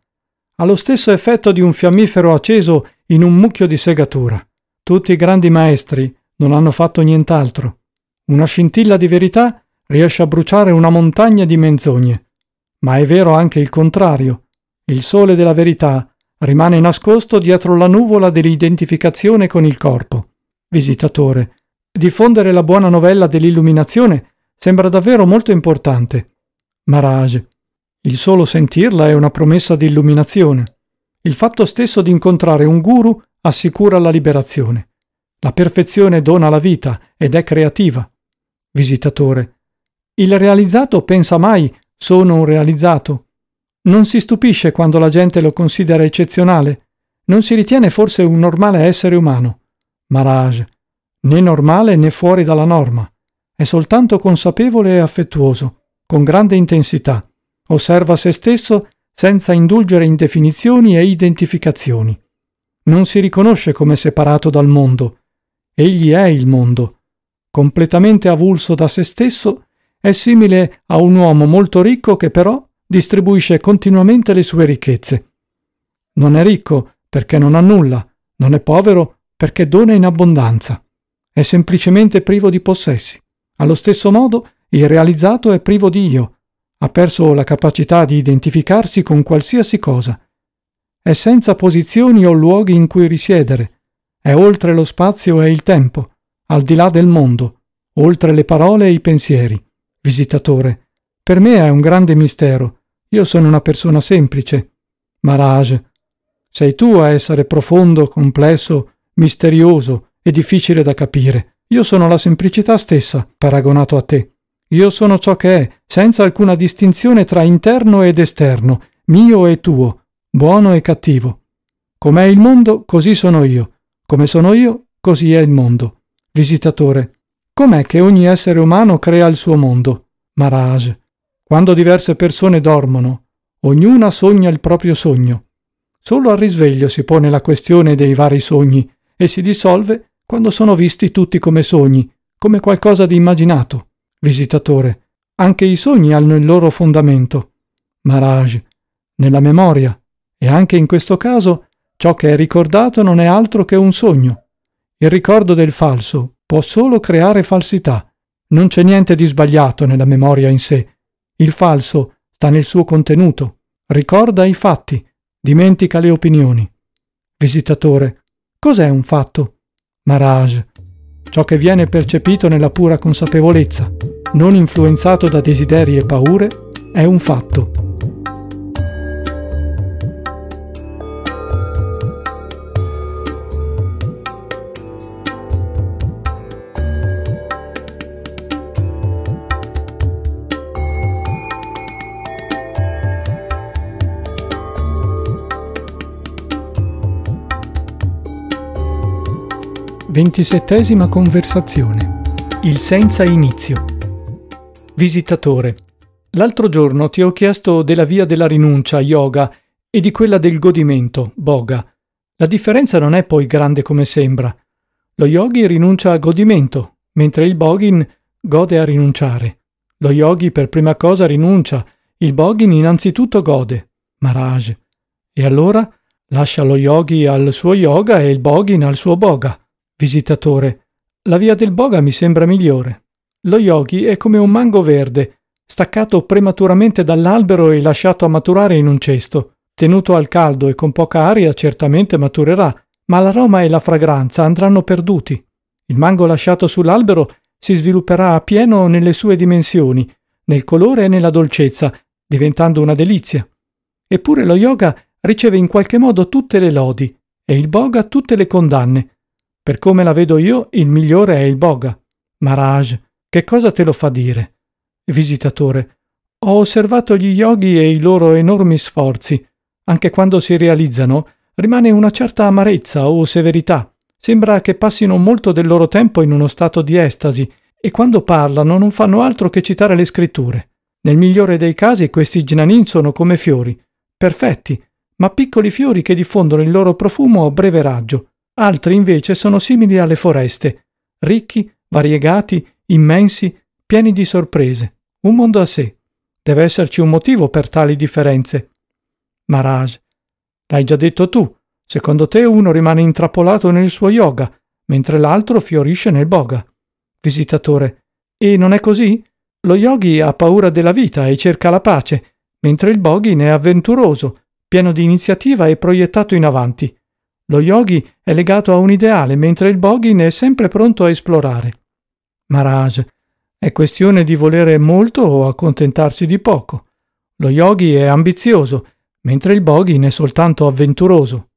Ha lo stesso effetto di un fiammifero acceso in un mucchio di segatura. Tutti i grandi maestri non hanno fatto nient'altro. Una scintilla di verità riesce a bruciare una montagna di menzogne. Ma è vero anche il contrario. Il sole della verità Rimane nascosto dietro la nuvola dell'identificazione con il corpo. Visitatore. Diffondere la buona novella dell'illuminazione sembra davvero molto importante. Marage. Il solo sentirla è una promessa di illuminazione. Il fatto stesso di incontrare un guru assicura la liberazione. La perfezione dona la vita ed è creativa. Visitatore. Il realizzato pensa mai sono un realizzato. Non si stupisce quando la gente lo considera eccezionale, non si ritiene forse un normale essere umano. Maraj, né normale né fuori dalla norma, è soltanto consapevole e affettuoso, con grande intensità, osserva se stesso senza indulgere in definizioni e identificazioni. Non si riconosce come separato dal mondo. Egli è il mondo. Completamente avulso da se stesso, è simile a un uomo molto ricco che però distribuisce continuamente le sue ricchezze. Non è ricco perché non ha nulla, non è povero perché dona in abbondanza. È semplicemente privo di possessi. Allo stesso modo, il realizzato è privo di io, ha perso la capacità di identificarsi con qualsiasi cosa. È senza posizioni o luoghi in cui risiedere. È oltre lo spazio e il tempo, al di là del mondo, oltre le parole e i pensieri. Visitatore, per me è un grande mistero. Io sono una persona semplice. Maraj, sei tu a essere profondo, complesso, misterioso e difficile da capire. Io sono la semplicità stessa, paragonato a te. Io sono ciò che è, senza alcuna distinzione tra interno ed esterno, mio e tuo, buono e cattivo. Com'è il mondo, così sono io. Come sono io, così è il mondo. Visitatore. Com'è che ogni essere umano crea il suo mondo? Maraj. Quando diverse persone dormono, ognuna sogna il proprio sogno. Solo al risveglio si pone la questione dei vari sogni e si dissolve quando sono visti tutti come sogni, come qualcosa di immaginato. Visitatore, anche i sogni hanno il loro fondamento. Maraj, nella memoria, e anche in questo caso ciò che è ricordato non è altro che un sogno. Il ricordo del falso può solo creare falsità. Non c'è niente di sbagliato nella memoria in sé, il falso sta nel suo contenuto, ricorda i fatti, dimentica le opinioni. Visitatore, cos'è un fatto? Maraj, ciò che viene percepito nella pura consapevolezza, non influenzato da desideri e paure, è un fatto. 27 conversazione. Il senza inizio. Visitatore. L'altro giorno ti ho chiesto della via della rinuncia, yoga, e di quella del godimento, boga. La differenza non è poi grande come sembra. Lo yogi rinuncia a godimento, mentre il bogin gode a rinunciare. Lo yogi per prima cosa rinuncia, il bogin innanzitutto gode. Maharaj. E allora lascia lo yogi al suo yoga e il bogin al suo boga. Visitatore. La via del boga mi sembra migliore. Lo yogi è come un mango verde, staccato prematuramente dall'albero e lasciato a maturare in un cesto. Tenuto al caldo e con poca aria certamente maturerà, ma l'aroma e la fragranza andranno perduti. Il mango lasciato sull'albero si svilupperà a pieno nelle sue dimensioni, nel colore e nella dolcezza, diventando una delizia. Eppure lo yoga riceve in qualche modo tutte le lodi e il boga tutte le condanne. Per come la vedo io, il migliore è il boga. Maharaj, che cosa te lo fa dire? Visitatore. Ho osservato gli yogi e i loro enormi sforzi. Anche quando si realizzano, rimane una certa amarezza o severità. Sembra che passino molto del loro tempo in uno stato di estasi e quando parlano non fanno altro che citare le scritture. Nel migliore dei casi questi gnanin sono come fiori, perfetti, ma piccoli fiori che diffondono il loro profumo a breve raggio altri invece sono simili alle foreste, ricchi, variegati, immensi, pieni di sorprese, un mondo a sé. Deve esserci un motivo per tali differenze. Maharaj, l'hai già detto tu, secondo te uno rimane intrappolato nel suo yoga, mentre l'altro fiorisce nel boga. Visitatore, e non è così? Lo yogi ha paura della vita e cerca la pace, mentre il boghi ne è avventuroso, pieno di iniziativa e proiettato in avanti. Lo yogi è legato a un ideale, mentre il bogin è sempre pronto a esplorare. Maharaj, è questione di volere molto o accontentarsi di poco. Lo yogi è ambizioso, mentre il bogin è soltanto avventuroso.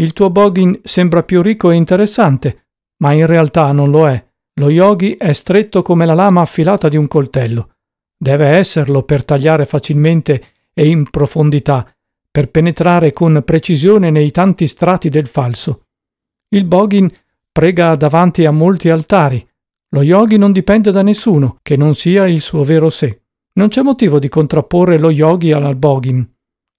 Il tuo bogin sembra più ricco e interessante, ma in realtà non lo è. Lo yogi è stretto come la lama affilata di un coltello. Deve esserlo per tagliare facilmente e in profondità, per penetrare con precisione nei tanti strati del falso. Il Bogin prega davanti a molti altari. Lo yogi non dipende da nessuno che non sia il suo vero sé. Non c'è motivo di contrapporre lo yogi al Bogin.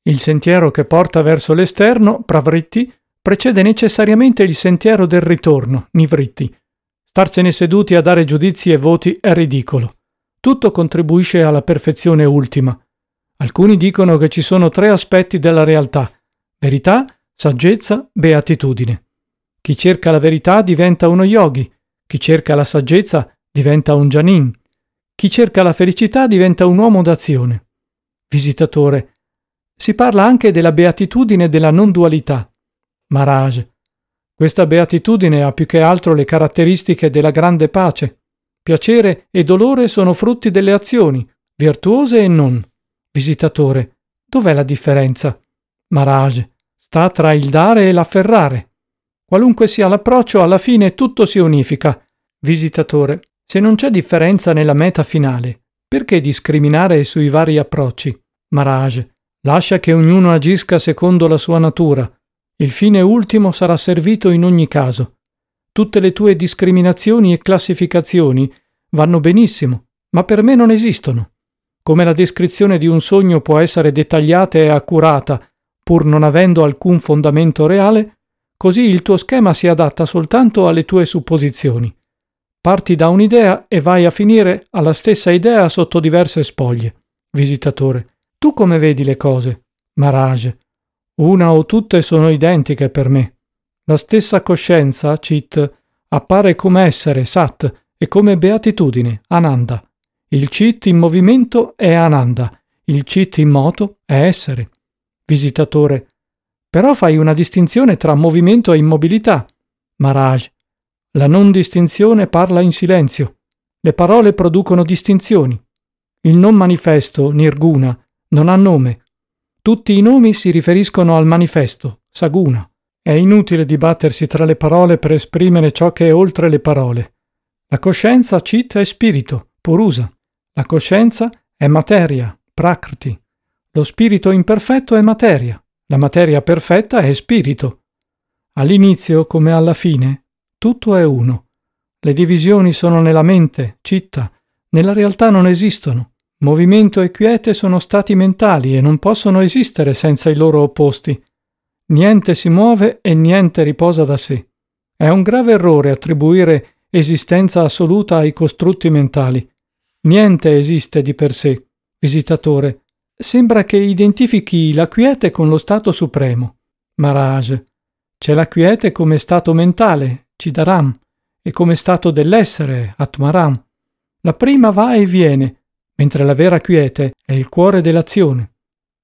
Il sentiero che porta verso l'esterno, Pravritti, precede necessariamente il sentiero del ritorno, Nivritti. Starsene seduti a dare giudizi e voti è ridicolo. Tutto contribuisce alla perfezione ultima. Alcuni dicono che ci sono tre aspetti della realtà, verità, saggezza, beatitudine. Chi cerca la verità diventa uno yogi, chi cerca la saggezza diventa un janin, chi cerca la felicità diventa un uomo d'azione. Visitatore. Si parla anche della beatitudine della non dualità. Maharaj. Questa beatitudine ha più che altro le caratteristiche della grande pace. Piacere e dolore sono frutti delle azioni, virtuose e non visitatore dov'è la differenza marage sta tra il dare e l'afferrare qualunque sia l'approccio alla fine tutto si unifica visitatore se non c'è differenza nella meta finale perché discriminare sui vari approcci marage lascia che ognuno agisca secondo la sua natura il fine ultimo sarà servito in ogni caso tutte le tue discriminazioni e classificazioni vanno benissimo ma per me non esistono come la descrizione di un sogno può essere dettagliata e accurata, pur non avendo alcun fondamento reale, così il tuo schema si adatta soltanto alle tue supposizioni. Parti da un'idea e vai a finire alla stessa idea sotto diverse spoglie. Visitatore. Tu come vedi le cose? Maraj, Una o tutte sono identiche per me. La stessa coscienza, Cit, appare come essere, Sat, e come beatitudine, Ananda. Il cit in movimento è ananda, il cit in moto è essere. Visitatore. Però fai una distinzione tra movimento e immobilità. Maharaj. La non distinzione parla in silenzio. Le parole producono distinzioni. Il non manifesto, Nirguna, non ha nome. Tutti i nomi si riferiscono al manifesto, Saguna. È inutile dibattersi tra le parole per esprimere ciò che è oltre le parole. La coscienza, citta è spirito, Purusa. La coscienza è materia, prakriti. Lo spirito imperfetto è materia. La materia perfetta è spirito. All'inizio come alla fine, tutto è uno. Le divisioni sono nella mente, citta, nella realtà non esistono. Movimento e quiete sono stati mentali e non possono esistere senza i loro opposti. Niente si muove e niente riposa da sé. È un grave errore attribuire esistenza assoluta ai costrutti mentali. Niente esiste di per sé. Visitatore. Sembra che identifichi la quiete con lo stato supremo. Marage. C'è la quiete come stato mentale, Cidaram, e come stato dell'essere, Atmaram. La prima va e viene, mentre la vera quiete è il cuore dell'azione.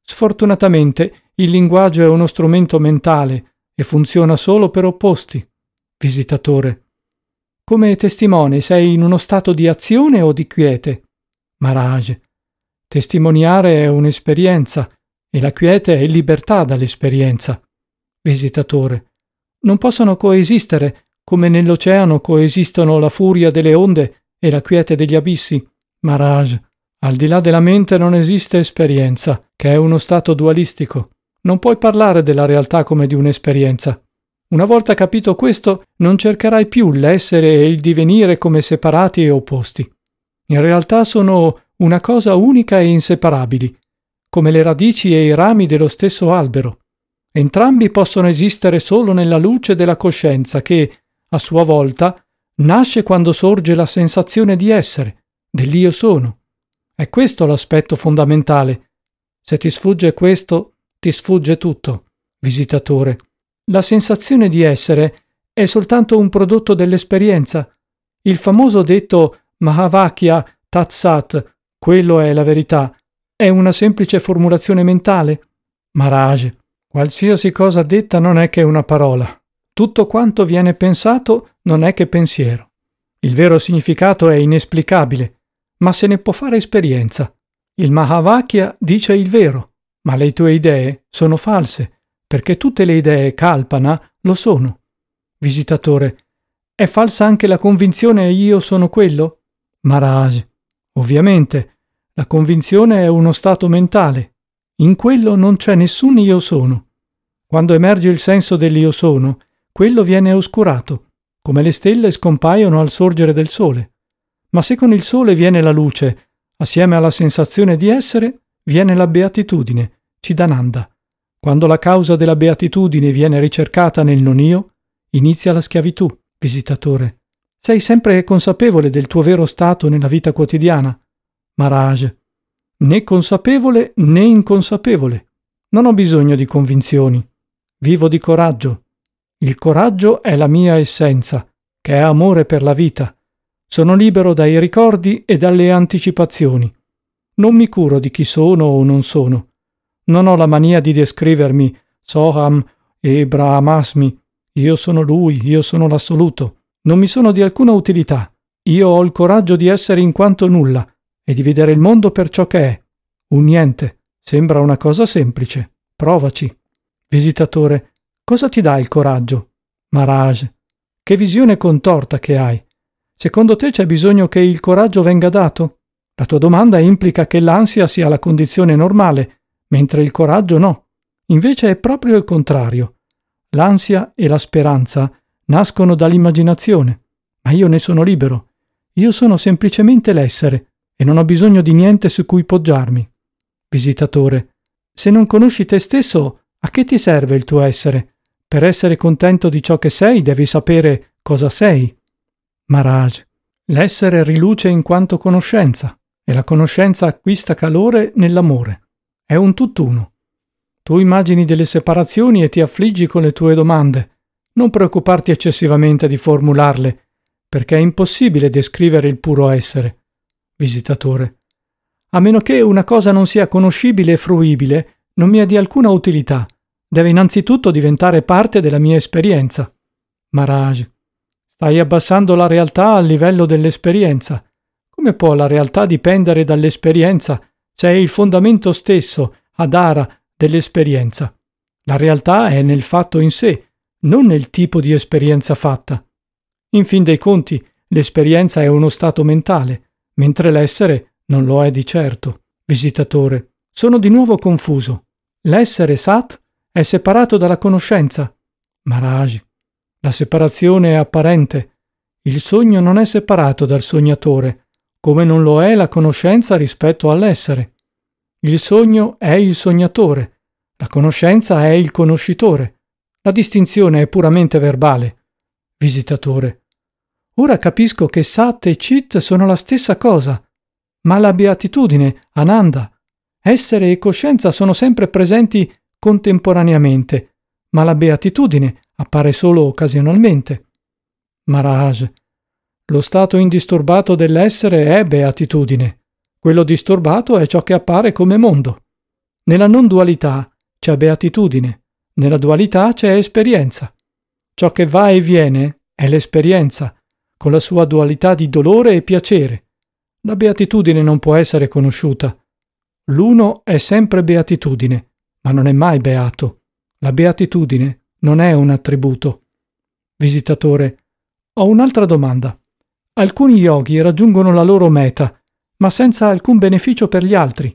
Sfortunatamente il linguaggio è uno strumento mentale e funziona solo per opposti. Visitatore come testimone sei in uno stato di azione o di quiete? Maraj. Testimoniare è un'esperienza e la quiete è libertà dall'esperienza. Visitatore. Non possono coesistere come nell'oceano coesistono la furia delle onde e la quiete degli abissi. Maraj. Al di là della mente non esiste esperienza, che è uno stato dualistico. Non puoi parlare della realtà come di un'esperienza. Una volta capito questo, non cercherai più l'essere e il divenire come separati e opposti. In realtà sono una cosa unica e inseparabili, come le radici e i rami dello stesso albero. Entrambi possono esistere solo nella luce della coscienza che, a sua volta, nasce quando sorge la sensazione di essere, dell'io sono. È questo l'aspetto fondamentale. Se ti sfugge questo, ti sfugge tutto, visitatore la sensazione di essere è soltanto un prodotto dell'esperienza. Il famoso detto Mahavakya Tatsat, quello è la verità, è una semplice formulazione mentale. Maharaj, qualsiasi cosa detta non è che una parola. Tutto quanto viene pensato non è che pensiero. Il vero significato è inesplicabile, ma se ne può fare esperienza. Il Mahavakya dice il vero, ma le tue idee sono false perché tutte le idee calpana lo sono. Visitatore. È falsa anche la convinzione io sono quello? Maraj. Ovviamente. La convinzione è uno stato mentale. In quello non c'è nessun io sono. Quando emerge il senso dell'io sono, quello viene oscurato, come le stelle scompaiono al sorgere del sole. Ma se con il sole viene la luce, assieme alla sensazione di essere, viene la beatitudine, Cidananda. Quando la causa della beatitudine viene ricercata nel non io, inizia la schiavitù, visitatore. Sei sempre consapevole del tuo vero stato nella vita quotidiana. Marage. Né consapevole né inconsapevole. Non ho bisogno di convinzioni. Vivo di coraggio. Il coraggio è la mia essenza, che è amore per la vita. Sono libero dai ricordi e dalle anticipazioni. Non mi curo di chi sono o non sono. Non ho la mania di descrivermi. Soham e Brahmasmi. Io sono lui, io sono l'assoluto. Non mi sono di alcuna utilità. Io ho il coraggio di essere in quanto nulla e di vedere il mondo per ciò che è. Un niente. Sembra una cosa semplice. Provaci. Visitatore, cosa ti dà il coraggio? Maraj, che visione contorta che hai. Secondo te c'è bisogno che il coraggio venga dato? La tua domanda implica che l'ansia sia la condizione normale mentre il coraggio no. Invece è proprio il contrario. L'ansia e la speranza nascono dall'immaginazione, ma io ne sono libero. Io sono semplicemente l'essere e non ho bisogno di niente su cui poggiarmi. Visitatore, se non conosci te stesso, a che ti serve il tuo essere? Per essere contento di ciò che sei devi sapere cosa sei. Maharaj, l'essere riluce in quanto conoscenza e la conoscenza acquista calore nell'amore. È un tutt'uno. Tu immagini delle separazioni e ti affliggi con le tue domande. Non preoccuparti eccessivamente di formularle, perché è impossibile descrivere il puro essere. Visitatore. A meno che una cosa non sia conoscibile e fruibile, non mi è di alcuna utilità. Deve innanzitutto diventare parte della mia esperienza. Maraj. Stai abbassando la realtà al livello dell'esperienza. Come può la realtà dipendere dall'esperienza sei il fondamento stesso, adara, dell'esperienza. La realtà è nel fatto in sé, non nel tipo di esperienza fatta. In fin dei conti, l'esperienza è uno stato mentale, mentre l'essere non lo è di certo. Visitatore, sono di nuovo confuso. L'essere sat è separato dalla conoscenza. Maraj. La separazione è apparente. Il sogno non è separato dal sognatore come non lo è la conoscenza rispetto all'essere. Il sogno è il sognatore, la conoscenza è il conoscitore. La distinzione è puramente verbale. Visitatore. Ora capisco che Sat e Chit sono la stessa cosa, ma la beatitudine, Ananda, essere e coscienza sono sempre presenti contemporaneamente, ma la beatitudine appare solo occasionalmente. Maharaj, lo stato indisturbato dell'essere è beatitudine. Quello disturbato è ciò che appare come mondo. Nella non dualità c'è beatitudine, nella dualità c'è esperienza. Ciò che va e viene è l'esperienza, con la sua dualità di dolore e piacere. La beatitudine non può essere conosciuta. L'uno è sempre beatitudine, ma non è mai beato. La beatitudine non è un attributo. Visitatore, ho un'altra domanda. Alcuni yoghi raggiungono la loro meta, ma senza alcun beneficio per gli altri.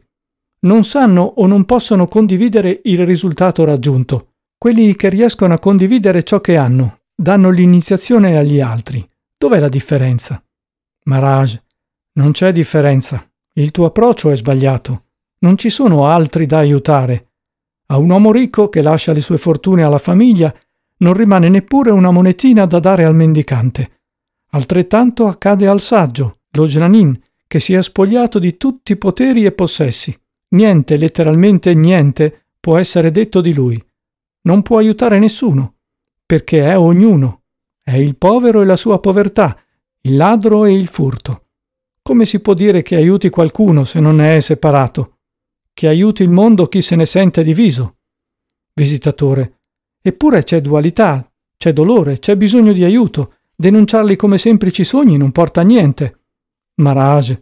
Non sanno o non possono condividere il risultato raggiunto. Quelli che riescono a condividere ciò che hanno danno l'iniziazione agli altri. Dov'è la differenza? Maraj, non c'è differenza. Il tuo approccio è sbagliato. Non ci sono altri da aiutare. A un uomo ricco che lascia le sue fortune alla famiglia non rimane neppure una monetina da dare al mendicante. Altrettanto accade al saggio, lo Jnanin, che si è spogliato di tutti i poteri e possessi. Niente, letteralmente niente, può essere detto di lui. Non può aiutare nessuno, perché è ognuno. È il povero e la sua povertà, il ladro e il furto. Come si può dire che aiuti qualcuno se non ne è separato? Che aiuti il mondo chi se ne sente diviso? Visitatore. Eppure c'è dualità, c'è dolore, c'è bisogno di aiuto, Denunciarli come semplici sogni non porta a niente. Maraj,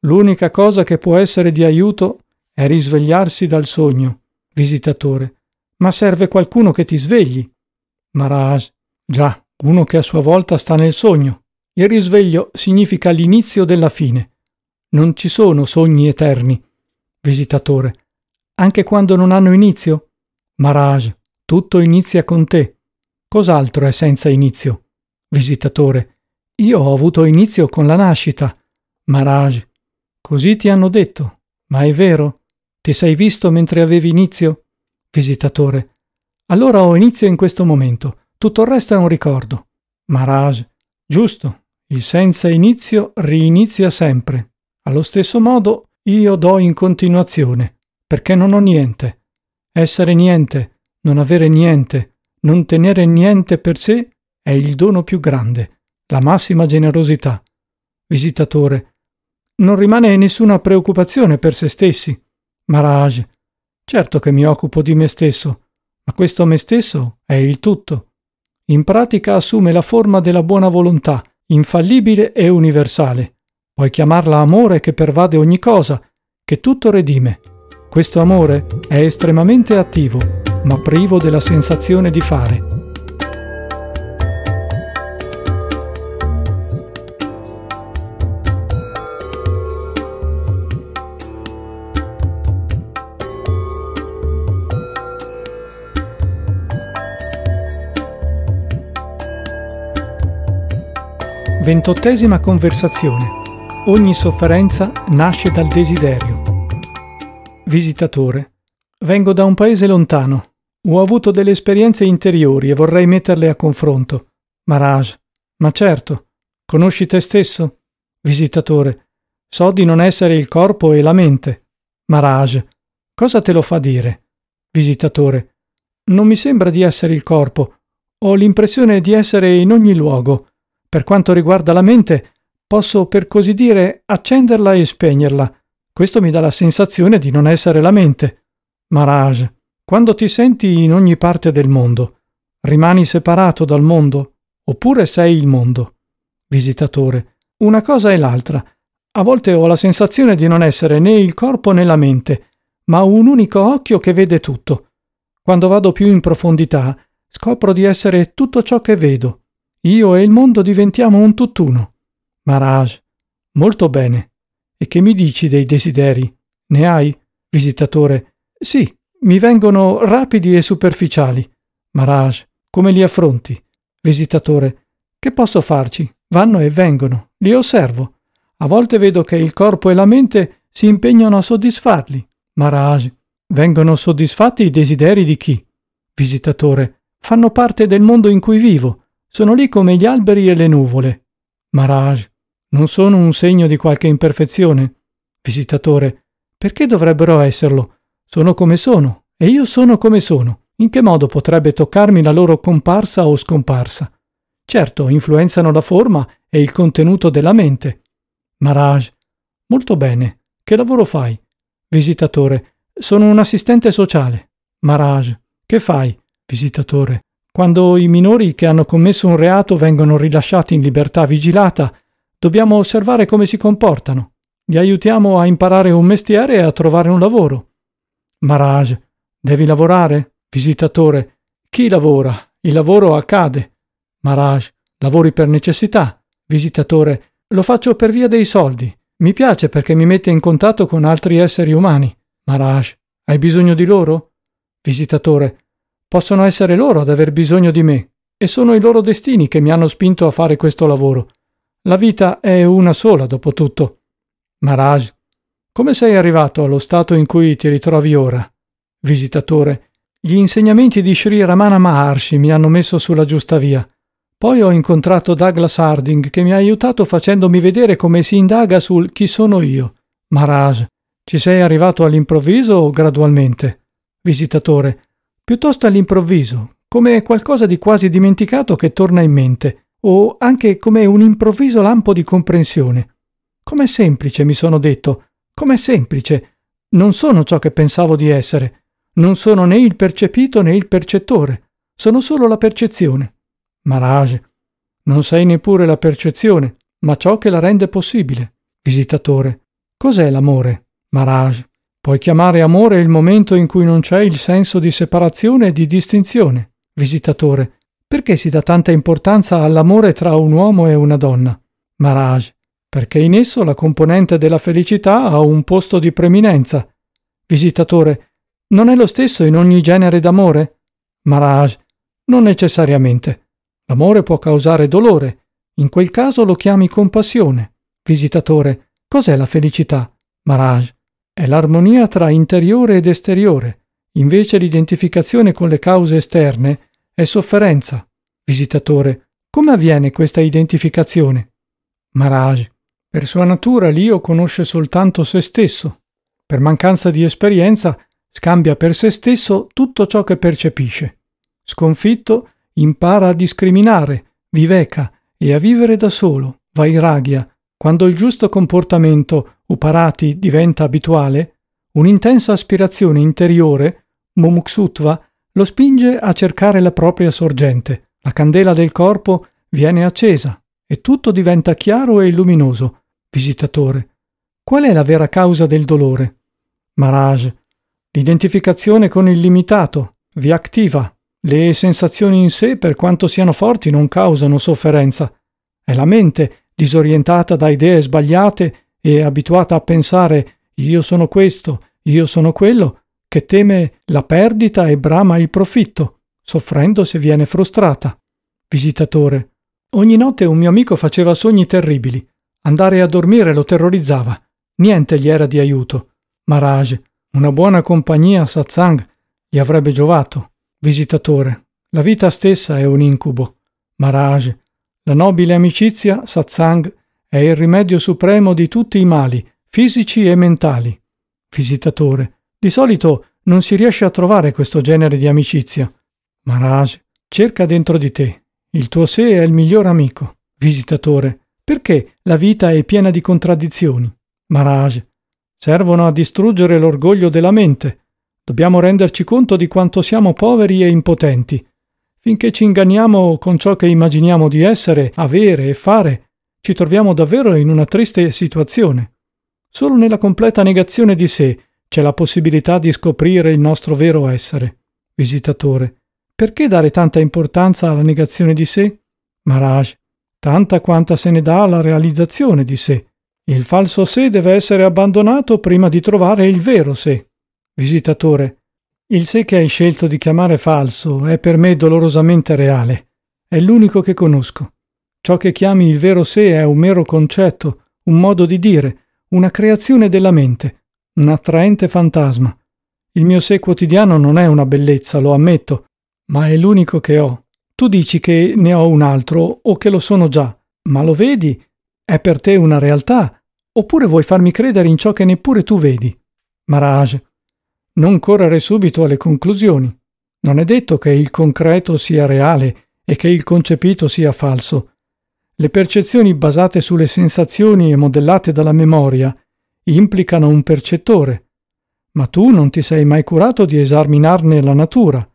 l'unica cosa che può essere di aiuto è risvegliarsi dal sogno. Visitatore, ma serve qualcuno che ti svegli. Maraj, già, uno che a sua volta sta nel sogno. Il risveglio significa l'inizio della fine. Non ci sono sogni eterni. Visitatore, anche quando non hanno inizio? Maraj, tutto inizia con te. Cos'altro è senza inizio? Visitatore. Io ho avuto inizio con la nascita. Maraj. Così ti hanno detto. Ma è vero? Ti sei visto mentre avevi inizio? Visitatore. Allora ho inizio in questo momento. Tutto il resto è un ricordo. Maraj. Giusto. Il senza inizio rinizia sempre. Allo stesso modo io do in continuazione, perché non ho niente. Essere niente, non avere niente, non tenere niente per sé è il dono più grande, la massima generosità. Visitatore. Non rimane nessuna preoccupazione per se stessi. Maharaj, Certo che mi occupo di me stesso, ma questo me stesso è il tutto. In pratica assume la forma della buona volontà, infallibile e universale. Puoi chiamarla amore che pervade ogni cosa, che tutto redime. Questo amore è estremamente attivo, ma privo della sensazione di fare. Ventottesima conversazione. Ogni sofferenza nasce dal desiderio. Visitatore. Vengo da un paese lontano. Ho avuto delle esperienze interiori e vorrei metterle a confronto. Maraj. Ma certo. Conosci te stesso? Visitatore. So di non essere il corpo e la mente. Maraj. Cosa te lo fa dire? Visitatore. Non mi sembra di essere il corpo. Ho l'impressione di essere in ogni luogo. Per quanto riguarda la mente, posso per così dire accenderla e spegnerla. Questo mi dà la sensazione di non essere la mente. Maharaj, quando ti senti in ogni parte del mondo, rimani separato dal mondo oppure sei il mondo? Visitatore, una cosa e l'altra. A volte ho la sensazione di non essere né il corpo né la mente, ma un unico occhio che vede tutto. Quando vado più in profondità, scopro di essere tutto ciò che vedo. Io e il mondo diventiamo un tutt'uno. Maraj, molto bene. E che mi dici dei desideri? Ne hai, visitatore? Sì, mi vengono rapidi e superficiali. Maraj, come li affronti? Visitatore, che posso farci? Vanno e vengono, li osservo. A volte vedo che il corpo e la mente si impegnano a soddisfarli. Maraj, vengono soddisfatti i desideri di chi? Visitatore, fanno parte del mondo in cui vivo sono lì come gli alberi e le nuvole. Maraj, non sono un segno di qualche imperfezione? Visitatore, perché dovrebbero esserlo? Sono come sono, e io sono come sono. In che modo potrebbe toccarmi la loro comparsa o scomparsa? Certo, influenzano la forma e il contenuto della mente. Maraj, molto bene. Che lavoro fai? Visitatore, sono un assistente sociale. Maraj, che fai? Visitatore, quando i minori che hanno commesso un reato vengono rilasciati in libertà vigilata, dobbiamo osservare come si comportano. Li aiutiamo a imparare un mestiere e a trovare un lavoro. Maraj, devi lavorare? Visitatore, chi lavora? Il lavoro accade. Maraj, lavori per necessità. Visitatore, lo faccio per via dei soldi. Mi piace perché mi mette in contatto con altri esseri umani. Maraj, hai bisogno di loro? Visitatore, Possono essere loro ad aver bisogno di me, e sono i loro destini che mi hanno spinto a fare questo lavoro. La vita è una sola, dopo tutto. Maraj, come sei arrivato allo stato in cui ti ritrovi ora? Visitatore, gli insegnamenti di Sri Ramana Maharshi mi hanno messo sulla giusta via. Poi ho incontrato Douglas Harding che mi ha aiutato facendomi vedere come si indaga sul chi sono io. Maraj, ci sei arrivato all'improvviso o gradualmente? Visitatore, piuttosto all'improvviso, come qualcosa di quasi dimenticato che torna in mente, o anche come un improvviso lampo di comprensione. Com'è semplice, mi sono detto, com'è semplice. Non sono ciò che pensavo di essere. Non sono né il percepito né il percettore. Sono solo la percezione. Marage. Non sei neppure la percezione, ma ciò che la rende possibile. Visitatore. Cos'è l'amore? Marage. Puoi chiamare amore il momento in cui non c'è il senso di separazione e di distinzione. Visitatore, perché si dà tanta importanza all'amore tra un uomo e una donna? Maraj, perché in esso la componente della felicità ha un posto di preminenza. Visitatore, non è lo stesso in ogni genere d'amore? Maraj, non necessariamente. L'amore può causare dolore. In quel caso lo chiami compassione. Visitatore, cos'è la felicità? Maraj, è l'armonia tra interiore ed esteriore, invece l'identificazione con le cause esterne è sofferenza. Visitatore, come avviene questa identificazione? Maraj, per sua natura l'io conosce soltanto se stesso. Per mancanza di esperienza scambia per se stesso tutto ciò che percepisce. Sconfitto, impara a discriminare, viveca e a vivere da solo, vairagya, quando il giusto comportamento uparati diventa abituale, un'intensa aspirazione interiore, mumuksutva, lo spinge a cercare la propria sorgente. La candela del corpo viene accesa e tutto diventa chiaro e luminoso. Visitatore, qual è la vera causa del dolore? Maraj, l'identificazione con il limitato, vi attiva. Le sensazioni in sé, per quanto siano forti, non causano sofferenza. È la mente disorientata da idee sbagliate e abituata a pensare io sono questo, io sono quello, che teme la perdita e brama il profitto, soffrendo se viene frustrata. Visitatore. Ogni notte un mio amico faceva sogni terribili. Andare a dormire lo terrorizzava. Niente gli era di aiuto. Marage. Una buona compagnia a satsang gli avrebbe giovato. Visitatore. La vita stessa è un incubo. Marage. La nobile amicizia, satsang, è il rimedio supremo di tutti i mali, fisici e mentali. Visitatore, di solito non si riesce a trovare questo genere di amicizia. Maharaj, cerca dentro di te. Il tuo sé è il miglior amico. Visitatore, perché la vita è piena di contraddizioni? Maharaj, servono a distruggere l'orgoglio della mente. Dobbiamo renderci conto di quanto siamo poveri e impotenti. Finché ci inganniamo con ciò che immaginiamo di essere, avere e fare, ci troviamo davvero in una triste situazione. Solo nella completa negazione di sé c'è la possibilità di scoprire il nostro vero essere. Visitatore, perché dare tanta importanza alla negazione di sé? Maharaj, tanta quanta se ne dà alla realizzazione di sé. Il falso sé deve essere abbandonato prima di trovare il vero sé. Visitatore, il sé che hai scelto di chiamare falso è per me dolorosamente reale. È l'unico che conosco. Ciò che chiami il vero sé è un mero concetto, un modo di dire, una creazione della mente, un attraente fantasma. Il mio sé quotidiano non è una bellezza, lo ammetto, ma è l'unico che ho. Tu dici che ne ho un altro o che lo sono già, ma lo vedi? È per te una realtà? Oppure vuoi farmi credere in ciò che neppure tu vedi? Maraj, non correre subito alle conclusioni. Non è detto che il concreto sia reale e che il concepito sia falso. Le percezioni basate sulle sensazioni e modellate dalla memoria implicano un percettore, ma tu non ti sei mai curato di esaminarne la natura.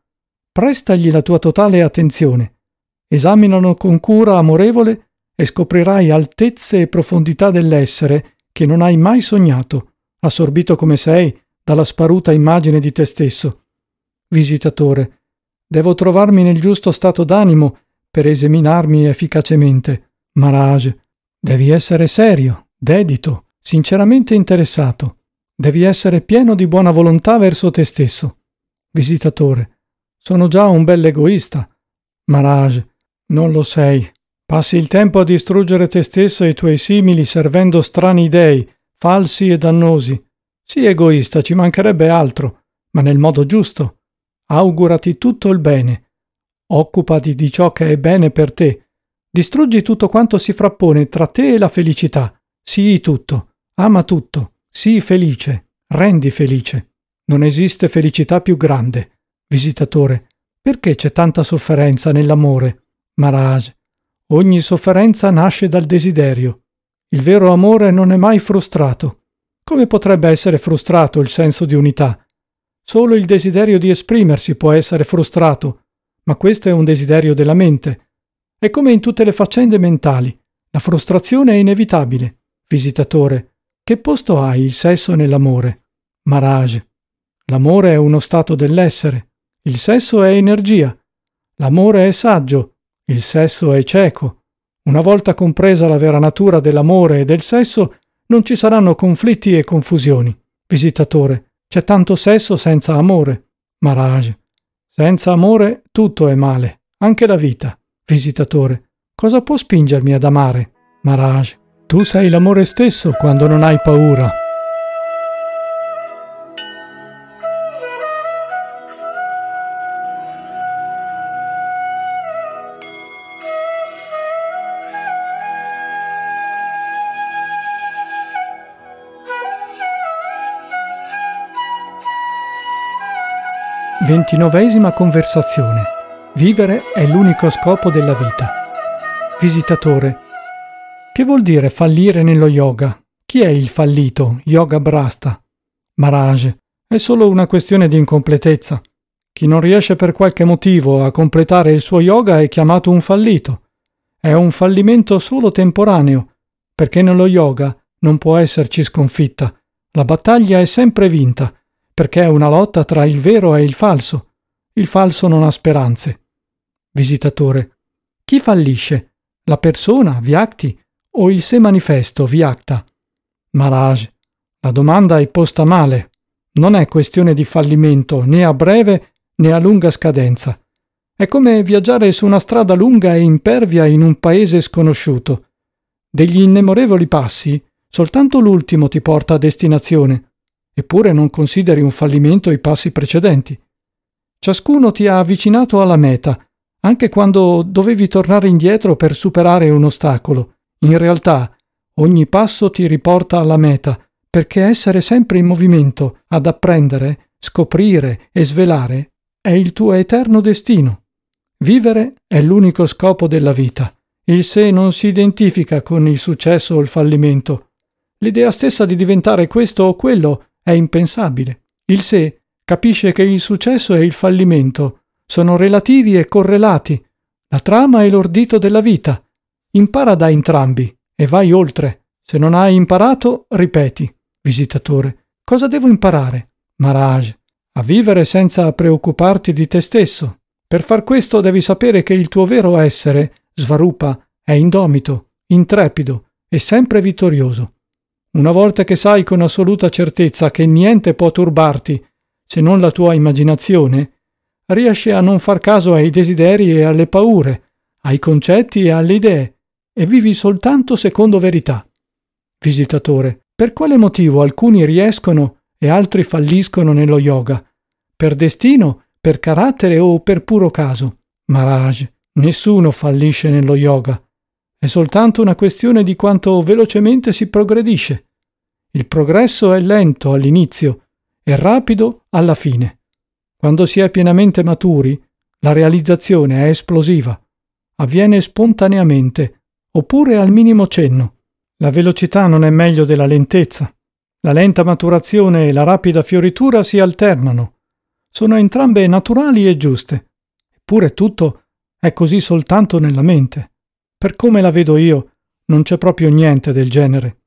Prestagli la tua totale attenzione. Esaminalo con cura amorevole e scoprirai altezze e profondità dell'essere che non hai mai sognato, assorbito come sei dalla sparuta immagine di te stesso. Visitatore, devo trovarmi nel giusto stato d'animo per esaminarmi efficacemente. Maraj, devi essere serio, dedito, sinceramente interessato. Devi essere pieno di buona volontà verso te stesso. Visitatore, sono già un bel egoista. Maraj, non lo sei. Passi il tempo a distruggere te stesso e i tuoi simili servendo strani dei, falsi e dannosi. Sii egoista, ci mancherebbe altro, ma nel modo giusto. Augurati tutto il bene. Occupati di ciò che è bene per te. Distruggi tutto quanto si frappone tra te e la felicità. Sii tutto, ama tutto, sii felice, rendi felice. Non esiste felicità più grande. Visitatore, perché c'è tanta sofferenza nell'amore? Maraj, ogni sofferenza nasce dal desiderio. Il vero amore non è mai frustrato. Come potrebbe essere frustrato il senso di unità? Solo il desiderio di esprimersi può essere frustrato, ma questo è un desiderio della mente. È come in tutte le faccende mentali. La frustrazione è inevitabile. Visitatore, che posto hai il sesso nell'amore? Maraj. L'amore è uno stato dell'essere. Il sesso è energia. L'amore è saggio. Il sesso è cieco. Una volta compresa la vera natura dell'amore e del sesso, non ci saranno conflitti e confusioni. Visitatore, c'è tanto sesso senza amore. Maraj. Senza amore tutto è male, anche la vita. Visitatore, cosa può spingermi ad amare? Maraj. Tu sei l'amore stesso quando non hai paura. Ventinovesima conversazione. Vivere è l'unico scopo della vita. Visitatore. Che vuol dire fallire nello yoga? Chi è il fallito? Yoga Brasta. Maraj. È solo una questione di incompletezza. Chi non riesce per qualche motivo a completare il suo yoga è chiamato un fallito. È un fallimento solo temporaneo, perché nello yoga non può esserci sconfitta. La battaglia è sempre vinta perché è una lotta tra il vero e il falso. Il falso non ha speranze. Visitatore. Chi fallisce? La persona, Viacti, o il se manifesto, Viacta? Maraj. La domanda è posta male. Non è questione di fallimento né a breve né a lunga scadenza. È come viaggiare su una strada lunga e impervia in un paese sconosciuto. Degli innemorevoli passi, soltanto l'ultimo ti porta a destinazione eppure non consideri un fallimento i passi precedenti. Ciascuno ti ha avvicinato alla meta, anche quando dovevi tornare indietro per superare un ostacolo. In realtà, ogni passo ti riporta alla meta, perché essere sempre in movimento, ad apprendere, scoprire e svelare, è il tuo eterno destino. Vivere è l'unico scopo della vita. Il sé non si identifica con il successo o il fallimento. L'idea stessa di diventare questo o quello è impensabile. Il sé capisce che il successo e il fallimento sono relativi e correlati. La trama è l'ordito della vita. Impara da entrambi e vai oltre. Se non hai imparato, ripeti. Visitatore, cosa devo imparare? Maraj, a vivere senza preoccuparti di te stesso. Per far questo devi sapere che il tuo vero essere, Svarupa, è indomito, intrepido e sempre vittorioso. Una volta che sai con assoluta certezza che niente può turbarti, se non la tua immaginazione, riesci a non far caso ai desideri e alle paure, ai concetti e alle idee, e vivi soltanto secondo verità. Visitatore, per quale motivo alcuni riescono e altri falliscono nello yoga? Per destino, per carattere o per puro caso? Maharaj, nessuno fallisce nello yoga. È soltanto una questione di quanto velocemente si progredisce. Il progresso è lento all'inizio e rapido alla fine. Quando si è pienamente maturi, la realizzazione è esplosiva, avviene spontaneamente, oppure al minimo cenno. La velocità non è meglio della lentezza. La lenta maturazione e la rapida fioritura si alternano. Sono entrambe naturali e giuste. Eppure tutto è così soltanto nella mente. Per come la vedo io, non c'è proprio niente del genere.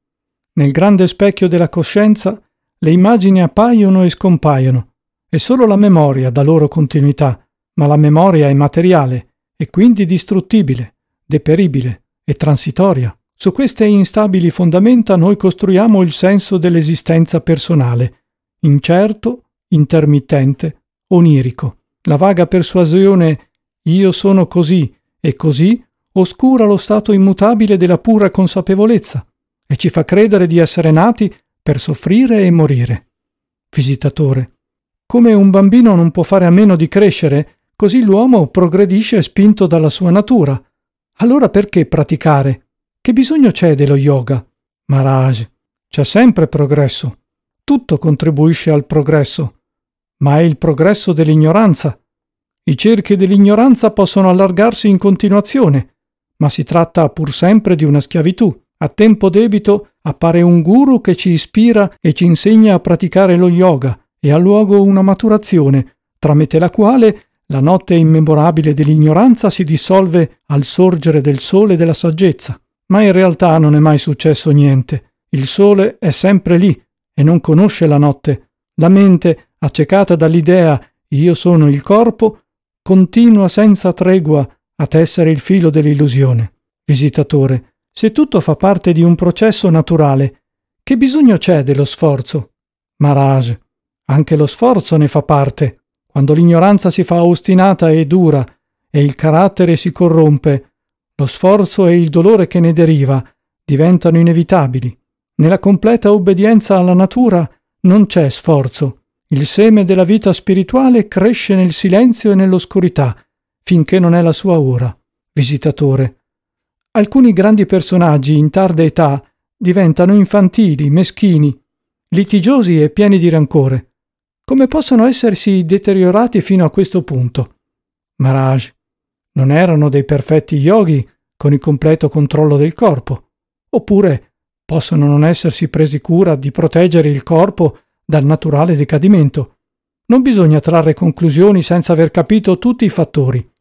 Nel grande specchio della coscienza le immagini appaiono e scompaiono, e solo la memoria dà loro continuità, ma la memoria è materiale e quindi distruttibile, deperibile e transitoria. Su queste instabili fondamenta noi costruiamo il senso dell'esistenza personale, incerto, intermittente, onirico. La vaga persuasione io sono così e così oscura lo stato immutabile della pura consapevolezza e ci fa credere di essere nati per soffrire e morire. Visitatore. Come un bambino non può fare a meno di crescere, così l'uomo progredisce spinto dalla sua natura. Allora perché praticare? Che bisogno c'è dello yoga? Maharaj, c'è sempre progresso. Tutto contribuisce al progresso. Ma è il progresso dell'ignoranza. I cerchi dell'ignoranza possono allargarsi in continuazione ma si tratta pur sempre di una schiavitù. A tempo debito appare un guru che ci ispira e ci insegna a praticare lo yoga e ha luogo una maturazione, tramite la quale la notte immemorabile dell'ignoranza si dissolve al sorgere del sole della saggezza. Ma in realtà non è mai successo niente. Il sole è sempre lì e non conosce la notte. La mente, accecata dall'idea io sono il corpo, continua senza tregua a tessere il filo dell'illusione. Visitatore, se tutto fa parte di un processo naturale, che bisogno c'è dello sforzo? Maraj, anche lo sforzo ne fa parte. Quando l'ignoranza si fa ostinata e dura e il carattere si corrompe, lo sforzo e il dolore che ne deriva diventano inevitabili. Nella completa obbedienza alla natura non c'è sforzo. Il seme della vita spirituale cresce nel silenzio e nell'oscurità, finché non è la sua ora, visitatore. Alcuni grandi personaggi in tarda età diventano infantili, meschini, litigiosi e pieni di rancore. Come possono essersi deteriorati fino a questo punto? Maraj. non erano dei perfetti yogi con il completo controllo del corpo? Oppure possono non essersi presi cura di proteggere il corpo dal naturale decadimento? Non bisogna trarre conclusioni senza aver capito tutti i fattori.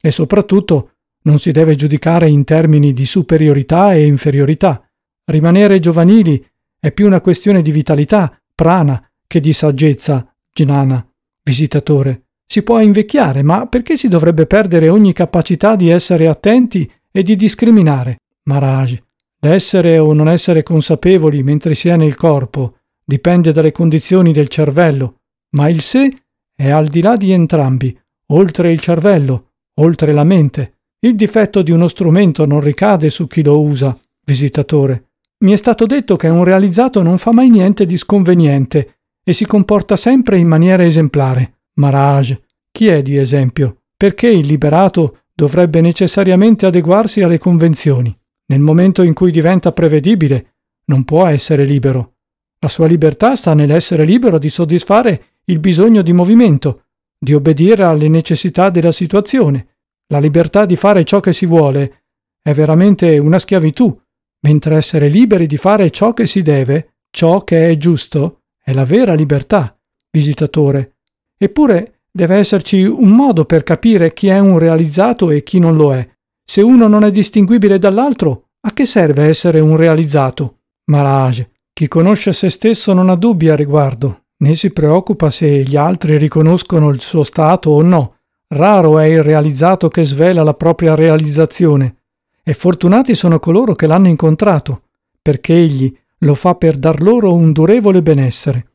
E soprattutto non si deve giudicare in termini di superiorità e inferiorità. Rimanere giovanili è più una questione di vitalità, prana, che di saggezza, ginana. Visitatore, si può invecchiare, ma perché si dovrebbe perdere ogni capacità di essere attenti e di discriminare? Maraj, l'essere o non essere consapevoli mentre si è nel corpo dipende dalle condizioni del cervello, ma il sé è al di là di entrambi, oltre il cervello, oltre la mente. Il difetto di uno strumento non ricade su chi lo usa, visitatore. Mi è stato detto che un realizzato non fa mai niente di sconveniente e si comporta sempre in maniera esemplare. Maraj, chi è di esempio? Perché il liberato dovrebbe necessariamente adeguarsi alle convenzioni? Nel momento in cui diventa prevedibile, non può essere libero. La sua libertà sta nell'essere libero di soddisfare il bisogno di movimento, di obbedire alle necessità della situazione. La libertà di fare ciò che si vuole è veramente una schiavitù, mentre essere liberi di fare ciò che si deve, ciò che è giusto, è la vera libertà, visitatore. Eppure deve esserci un modo per capire chi è un realizzato e chi non lo è. Se uno non è distinguibile dall'altro, a che serve essere un realizzato? Maraj, chi conosce se stesso non ha dubbi a riguardo, né si preoccupa se gli altri riconoscono il suo stato o no. Raro è il realizzato che svela la propria realizzazione, e fortunati sono coloro che l'hanno incontrato, perché egli lo fa per dar loro un durevole benessere.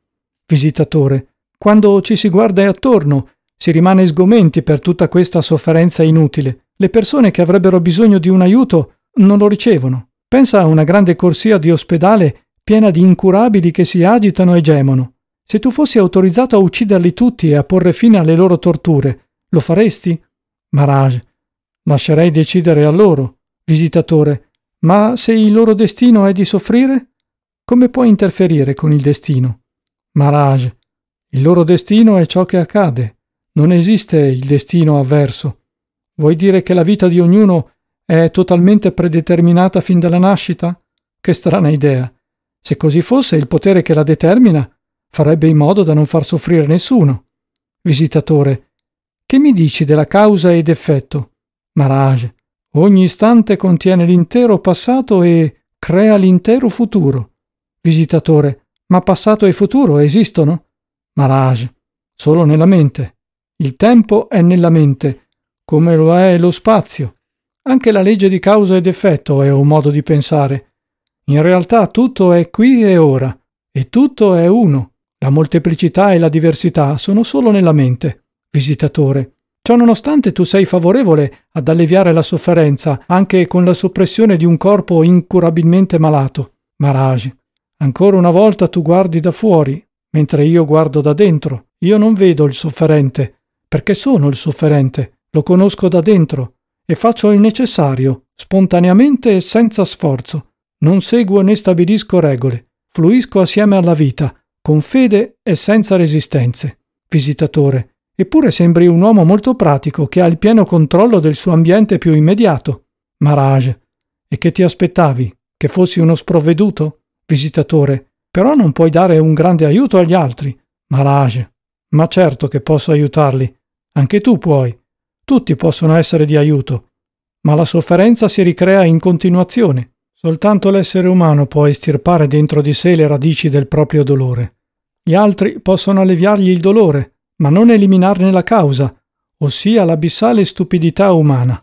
Visitatore, quando ci si guarda attorno, si rimane sgomenti per tutta questa sofferenza inutile. Le persone che avrebbero bisogno di un aiuto non lo ricevono. Pensa a una grande corsia di ospedale piena di incurabili che si agitano e gemono. Se tu fossi autorizzato a ucciderli tutti e a porre fine alle loro torture, lo faresti? Maraj, lascerei decidere a loro. Visitatore, ma se il loro destino è di soffrire? Come puoi interferire con il destino? Maraj, il loro destino è ciò che accade. Non esiste il destino avverso. Vuoi dire che la vita di ognuno è totalmente predeterminata fin dalla nascita? Che strana idea. Se così fosse, il potere che la determina farebbe in modo da non far soffrire nessuno. Visitatore. Che mi dici della causa ed effetto? Maraj, Ogni istante contiene l'intero passato e crea l'intero futuro. Visitatore. Ma passato e futuro esistono? Maraj, Solo nella mente. Il tempo è nella mente, come lo è lo spazio. Anche la legge di causa ed effetto è un modo di pensare. In realtà tutto è qui e ora, e tutto è uno. La molteplicità e la diversità sono solo nella mente. Visitatore. Ciò nonostante tu sei favorevole ad alleviare la sofferenza anche con la soppressione di un corpo incurabilmente malato. Maraj, Ancora una volta tu guardi da fuori, mentre io guardo da dentro. Io non vedo il sofferente, perché sono il sofferente, lo conosco da dentro e faccio il necessario, spontaneamente e senza sforzo. Non seguo né stabilisco regole, fluisco assieme alla vita, con fede e senza resistenze. Visitatore, eppure sembri un uomo molto pratico che ha il pieno controllo del suo ambiente più immediato. Maraj, e che ti aspettavi? Che fossi uno sprovveduto? Visitatore, però non puoi dare un grande aiuto agli altri. Maraj, ma certo che posso aiutarli. Anche tu puoi. Tutti possono essere di aiuto. Ma la sofferenza si ricrea in continuazione. Soltanto l'essere umano può estirpare dentro di sé le radici del proprio dolore. Gli altri possono alleviargli il dolore, ma non eliminarne la causa, ossia l'abissale stupidità umana.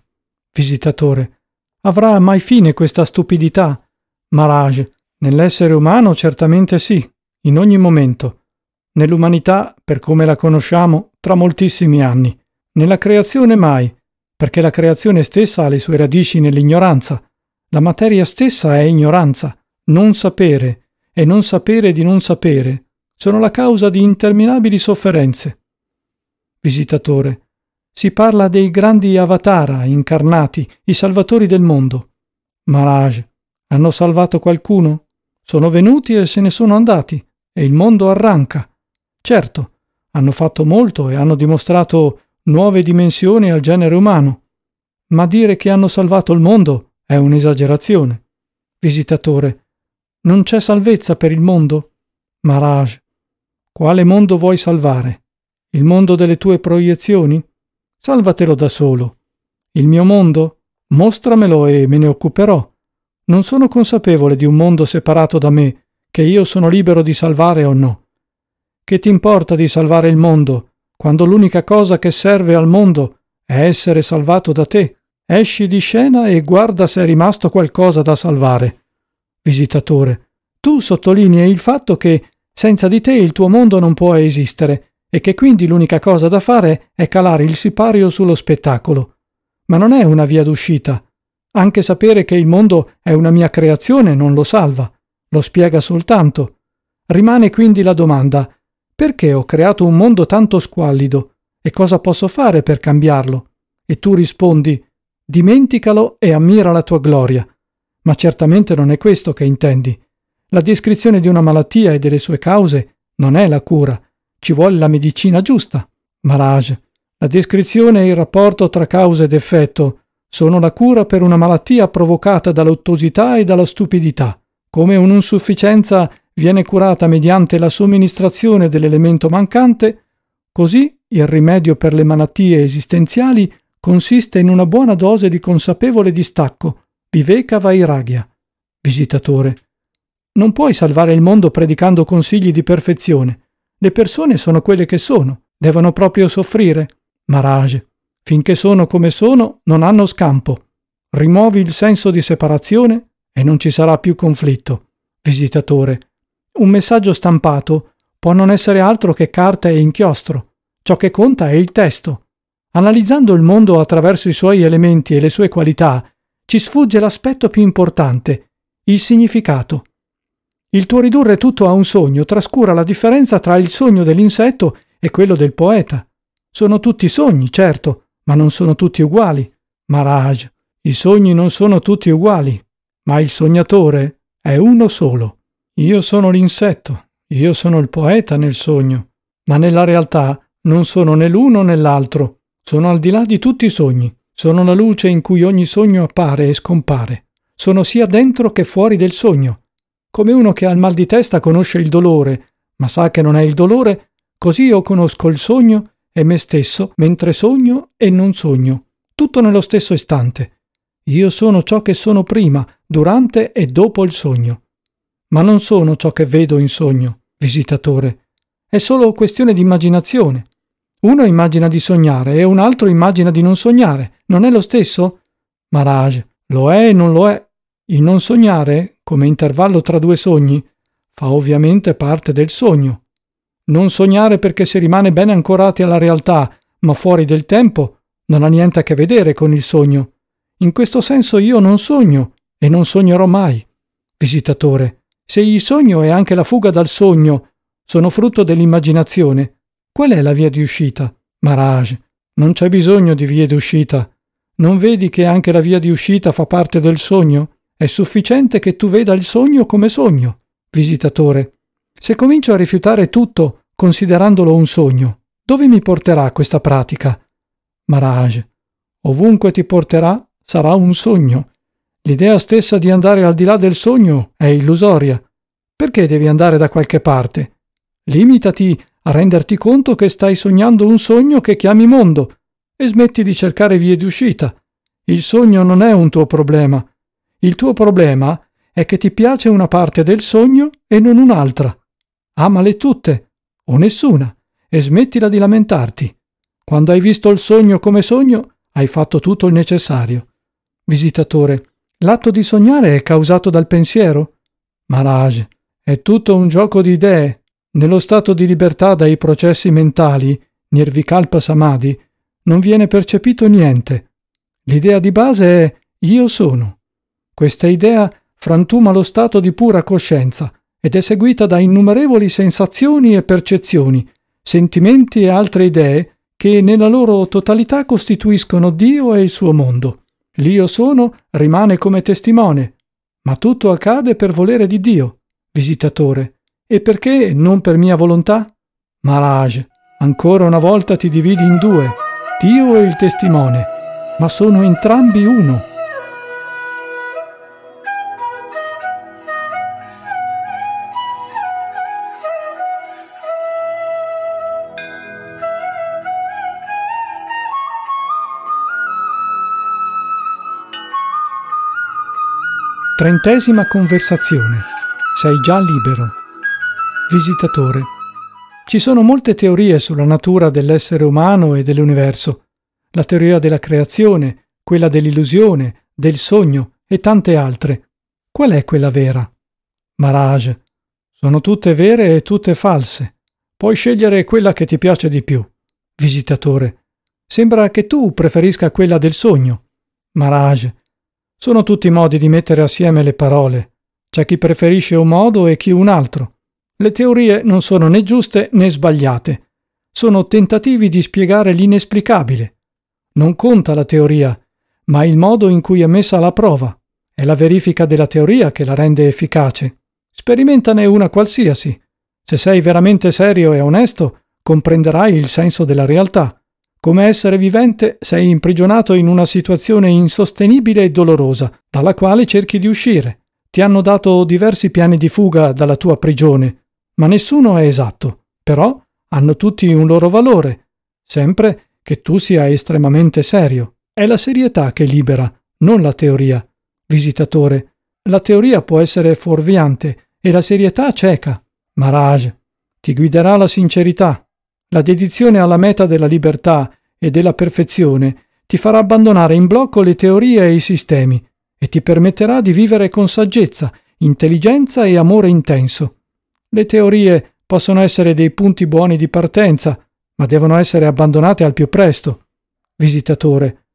Visitatore, avrà mai fine questa stupidità? Maraj, nell'essere umano certamente sì, in ogni momento. Nell'umanità, per come la conosciamo, tra moltissimi anni. Nella creazione mai, perché la creazione stessa ha le sue radici nell'ignoranza la materia stessa è ignoranza, non sapere, e non sapere di non sapere sono la causa di interminabili sofferenze. Visitatore. Si parla dei grandi avatara incarnati, i salvatori del mondo. Maharaj, hanno salvato qualcuno? Sono venuti e se ne sono andati, e il mondo arranca. Certo, hanno fatto molto e hanno dimostrato nuove dimensioni al genere umano. Ma dire che hanno salvato il mondo è un'esagerazione. Visitatore. Non c'è salvezza per il mondo? Maraj. Quale mondo vuoi salvare? Il mondo delle tue proiezioni? Salvatelo da solo. Il mio mondo? Mostramelo e me ne occuperò. Non sono consapevole di un mondo separato da me, che io sono libero di salvare o no. Che ti importa di salvare il mondo, quando l'unica cosa che serve al mondo è essere salvato da te? Esci di scena e guarda se è rimasto qualcosa da salvare. Visitatore, tu sottolinei il fatto che senza di te il tuo mondo non può esistere e che quindi l'unica cosa da fare è calare il sipario sullo spettacolo. Ma non è una via d'uscita. Anche sapere che il mondo è una mia creazione non lo salva, lo spiega soltanto. Rimane quindi la domanda, perché ho creato un mondo tanto squallido e cosa posso fare per cambiarlo? E tu rispondi, dimenticalo e ammira la tua gloria. Ma certamente non è questo che intendi. La descrizione di una malattia e delle sue cause non è la cura, ci vuole la medicina giusta. Maraj, la descrizione e il rapporto tra causa ed effetto sono la cura per una malattia provocata dall'ottosità e dalla stupidità. Come un'insufficienza viene curata mediante la somministrazione dell'elemento mancante, così il rimedio per le malattie esistenziali consiste in una buona dose di consapevole distacco. Viveka Vairagya. Visitatore. Non puoi salvare il mondo predicando consigli di perfezione. Le persone sono quelle che sono, devono proprio soffrire. Maraj. Finché sono come sono, non hanno scampo. Rimuovi il senso di separazione e non ci sarà più conflitto. Visitatore. Un messaggio stampato può non essere altro che carta e inchiostro. Ciò che conta è il testo. Analizzando il mondo attraverso i suoi elementi e le sue qualità, ci sfugge l'aspetto più importante, il significato. Il tuo ridurre tutto a un sogno trascura la differenza tra il sogno dell'insetto e quello del poeta. Sono tutti sogni, certo, ma non sono tutti uguali. Maraj, i sogni non sono tutti uguali, ma il sognatore è uno solo. Io sono l'insetto, io sono il poeta nel sogno, ma nella realtà non sono né l'uno né l'altro. Sono al di là di tutti i sogni, sono la luce in cui ogni sogno appare e scompare. Sono sia dentro che fuori del sogno. Come uno che ha il mal di testa conosce il dolore, ma sa che non è il dolore, così io conosco il sogno e me stesso mentre sogno e non sogno, tutto nello stesso istante. Io sono ciò che sono prima, durante e dopo il sogno. Ma non sono ciò che vedo in sogno, visitatore. È solo questione di immaginazione. Uno immagina di sognare e un altro immagina di non sognare. Non è lo stesso? Maraj, lo è e non lo è. Il non sognare, come intervallo tra due sogni, fa ovviamente parte del sogno. Non sognare perché si rimane ben ancorati alla realtà, ma fuori del tempo, non ha niente a che vedere con il sogno. In questo senso io non sogno e non sognerò mai. Visitatore, se il sogno è anche la fuga dal sogno, sono frutto dell'immaginazione Qual è la via di uscita? Maraj, non c'è bisogno di vie d'uscita. Non vedi che anche la via di uscita fa parte del sogno? È sufficiente che tu veda il sogno come sogno. Visitatore, se comincio a rifiutare tutto considerandolo un sogno, dove mi porterà questa pratica? Maraj, ovunque ti porterà sarà un sogno. L'idea stessa di andare al di là del sogno è illusoria. Perché devi andare da qualche parte? Limitati a renderti conto che stai sognando un sogno che chiami mondo e smetti di cercare vie di uscita. Il sogno non è un tuo problema. Il tuo problema è che ti piace una parte del sogno e non un'altra. Amale tutte o nessuna e smettila di lamentarti. Quando hai visto il sogno come sogno, hai fatto tutto il necessario. Visitatore, l'atto di sognare è causato dal pensiero? Maharaj, è tutto un gioco di idee. Nello stato di libertà dai processi mentali, nirvikalpa samadhi, non viene percepito niente. L'idea di base è io sono. Questa idea frantuma lo stato di pura coscienza ed è seguita da innumerevoli sensazioni e percezioni, sentimenti e altre idee che nella loro totalità costituiscono Dio e il suo mondo. L'io sono rimane come testimone, ma tutto accade per volere di Dio, visitatore. E perché non per mia volontà? Maharaj, ancora una volta ti dividi in due, Dio e il testimone, ma sono entrambi uno. Trentesima conversazione. Sei già libero. Visitatore. Ci sono molte teorie sulla natura dell'essere umano e dell'universo. La teoria della creazione, quella dell'illusione, del sogno e tante altre. Qual è quella vera? Maraj. Sono tutte vere e tutte false. Puoi scegliere quella che ti piace di più. Visitatore. Sembra che tu preferisca quella del sogno. Maraj. Sono tutti modi di mettere assieme le parole. C'è chi preferisce un modo e chi un altro. Le teorie non sono né giuste né sbagliate. Sono tentativi di spiegare l'inesplicabile. Non conta la teoria, ma il modo in cui è messa alla prova. È la verifica della teoria che la rende efficace. Sperimentane una qualsiasi. Se sei veramente serio e onesto, comprenderai il senso della realtà. Come essere vivente sei imprigionato in una situazione insostenibile e dolorosa, dalla quale cerchi di uscire. Ti hanno dato diversi piani di fuga dalla tua prigione, ma nessuno è esatto, però hanno tutti un loro valore, sempre che tu sia estremamente serio. È la serietà che libera, non la teoria. Visitatore, la teoria può essere fuorviante e la serietà cieca. Maraj, ti guiderà la sincerità. La dedizione alla meta della libertà e della perfezione ti farà abbandonare in blocco le teorie e i sistemi e ti permetterà di vivere con saggezza, intelligenza e amore intenso. Le teorie possono essere dei punti buoni di partenza, ma devono essere abbandonate al più presto. Visitatore.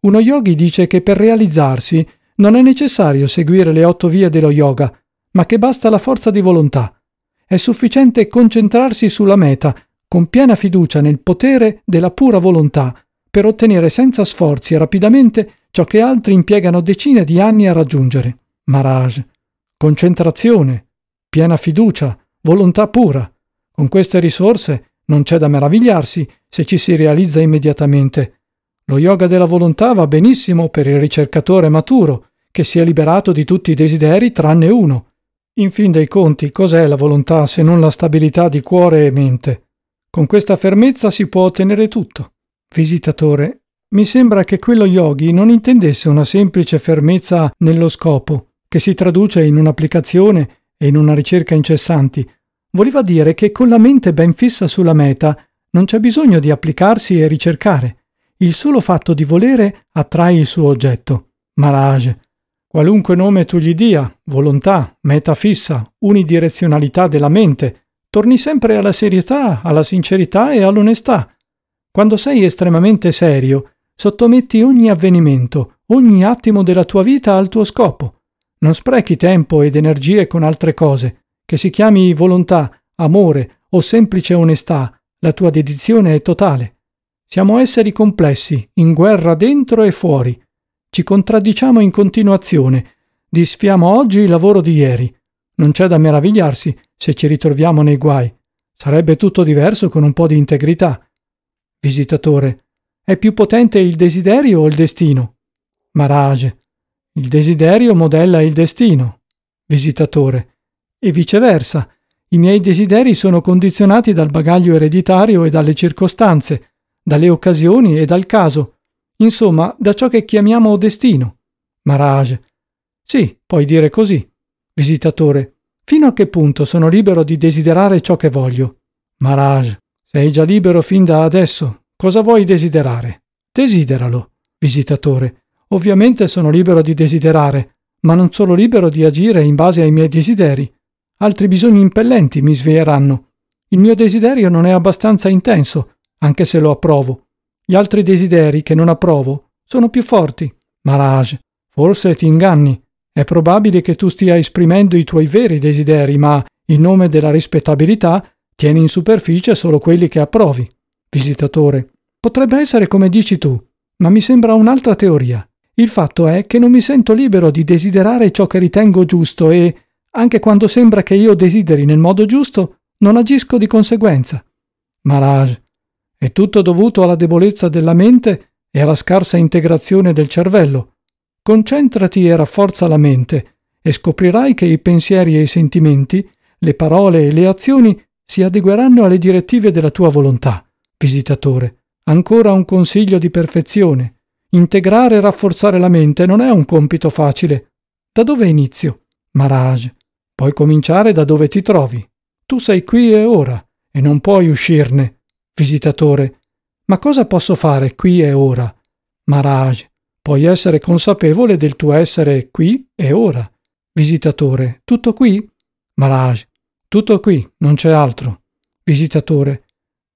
Uno yogi dice che per realizzarsi non è necessario seguire le otto vie dello yoga, ma che basta la forza di volontà. È sufficiente concentrarsi sulla meta, con piena fiducia nel potere della pura volontà, per ottenere senza sforzi e rapidamente ciò che altri impiegano decine di anni a raggiungere. Maharaj. Concentrazione, piena fiducia, volontà pura. Con queste risorse non c'è da meravigliarsi se ci si realizza immediatamente. Lo yoga della volontà va benissimo per il ricercatore maturo, che si è liberato di tutti i desideri tranne uno. In fin dei conti, cos'è la volontà se non la stabilità di cuore e mente? Con questa fermezza si può ottenere tutto. Visitatore, mi sembra che quello yogi non intendesse una semplice fermezza nello scopo, che si traduce in un'applicazione e in una ricerca incessanti, voleva dire che con la mente ben fissa sulla meta non c'è bisogno di applicarsi e ricercare. Il solo fatto di volere attrae il suo oggetto. Maraj. Qualunque nome tu gli dia, volontà, meta fissa, unidirezionalità della mente, torni sempre alla serietà, alla sincerità e all'onestà. Quando sei estremamente serio, sottometti ogni avvenimento, ogni attimo della tua vita al tuo scopo, non sprechi tempo ed energie con altre cose, che si chiami volontà, amore o semplice onestà, la tua dedizione è totale. Siamo esseri complessi, in guerra dentro e fuori. Ci contraddiciamo in continuazione, disfiamo oggi il lavoro di ieri. Non c'è da meravigliarsi se ci ritroviamo nei guai. Sarebbe tutto diverso con un po' di integrità. Visitatore. È più potente il desiderio o il destino? Marage. Il desiderio modella il destino. Visitatore. E viceversa. I miei desideri sono condizionati dal bagaglio ereditario e dalle circostanze, dalle occasioni e dal caso, insomma, da ciò che chiamiamo destino. Maraj. Sì, puoi dire così. Visitatore. Fino a che punto sono libero di desiderare ciò che voglio? Maraj. Sei già libero fin da adesso. Cosa vuoi desiderare? Desideralo. Visitatore. Ovviamente sono libero di desiderare, ma non sono libero di agire in base ai miei desideri. Altri bisogni impellenti mi sveglieranno. Il mio desiderio non è abbastanza intenso, anche se lo approvo. Gli altri desideri che non approvo sono più forti. Maraj, forse ti inganni. È probabile che tu stia esprimendo i tuoi veri desideri, ma, in nome della rispettabilità, tieni in superficie solo quelli che approvi. Visitatore, potrebbe essere come dici tu, ma mi sembra un'altra teoria. Il fatto è che non mi sento libero di desiderare ciò che ritengo giusto e, anche quando sembra che io desideri nel modo giusto, non agisco di conseguenza. Maraj, è tutto dovuto alla debolezza della mente e alla scarsa integrazione del cervello. Concentrati e rafforza la mente e scoprirai che i pensieri e i sentimenti, le parole e le azioni si adegueranno alle direttive della tua volontà. Visitatore, ancora un consiglio di perfezione. Integrare e rafforzare la mente non è un compito facile. Da dove inizio? Maraj, puoi cominciare da dove ti trovi. Tu sei qui e ora e non puoi uscirne. Visitatore, ma cosa posso fare qui e ora? Maraj, puoi essere consapevole del tuo essere qui e ora. Visitatore, tutto qui? Maraj, tutto qui, non c'è altro. Visitatore,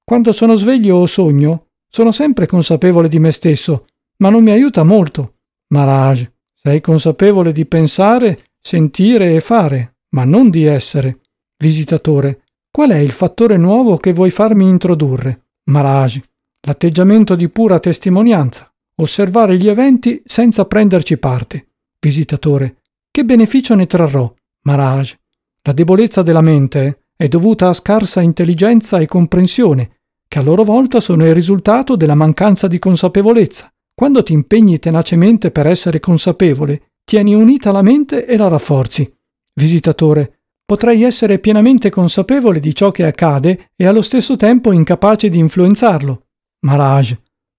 quando sono sveglio o sogno, sono sempre consapevole di me stesso ma non mi aiuta molto. Maharaj, sei consapevole di pensare, sentire e fare, ma non di essere. Visitatore, qual è il fattore nuovo che vuoi farmi introdurre? Maharaj, l'atteggiamento di pura testimonianza, osservare gli eventi senza prenderci parte. Visitatore, che beneficio ne trarrò? Maharaj, la debolezza della mente è dovuta a scarsa intelligenza e comprensione, che a loro volta sono il risultato della mancanza di consapevolezza. Quando ti impegni tenacemente per essere consapevole, tieni unita la mente e la rafforzi. Visitatore, potrai essere pienamente consapevole di ciò che accade e allo stesso tempo incapace di influenzarlo. Maharaj,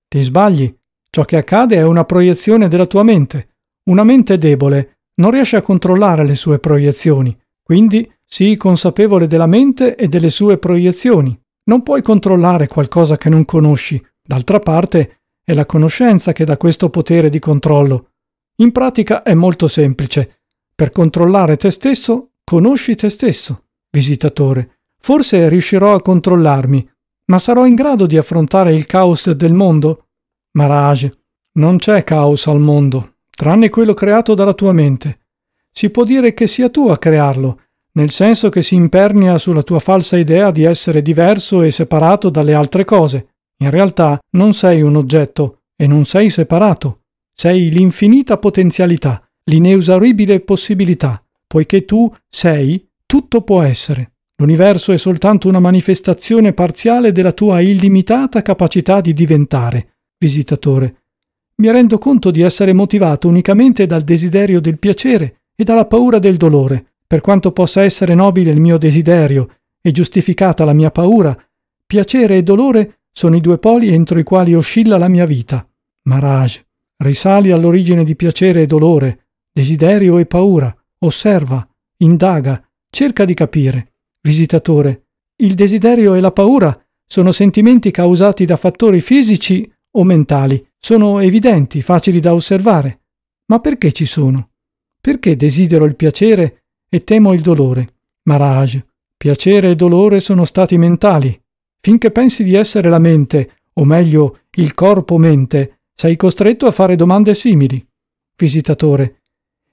ti sbagli. Ciò che accade è una proiezione della tua mente. Una mente debole non riesce a controllare le sue proiezioni, quindi sii consapevole della mente e delle sue proiezioni. Non puoi controllare qualcosa che non conosci. D'altra parte, è la conoscenza che dà questo potere di controllo. In pratica è molto semplice. Per controllare te stesso, conosci te stesso, visitatore. Forse riuscirò a controllarmi, ma sarò in grado di affrontare il caos del mondo? Maraj, non c'è caos al mondo, tranne quello creato dalla tua mente. Si può dire che sia tu a crearlo, nel senso che si impernia sulla tua falsa idea di essere diverso e separato dalle altre cose. In realtà non sei un oggetto e non sei separato, sei l'infinita potenzialità, l'inesauribile possibilità, poiché tu sei, tutto può essere. L'universo è soltanto una manifestazione parziale della tua illimitata capacità di diventare. Visitatore. Mi rendo conto di essere motivato unicamente dal desiderio del piacere e dalla paura del dolore. Per quanto possa essere nobile il mio desiderio e giustificata la mia paura, piacere e dolore sono i due poli entro i quali oscilla la mia vita. Maraj, risali all'origine di piacere e dolore, desiderio e paura, osserva, indaga, cerca di capire. Visitatore, il desiderio e la paura sono sentimenti causati da fattori fisici o mentali, sono evidenti, facili da osservare. Ma perché ci sono? Perché desidero il piacere e temo il dolore? Maraj, piacere e dolore sono stati mentali, Finché pensi di essere la mente, o meglio il corpo-mente, sei costretto a fare domande simili. Visitatore.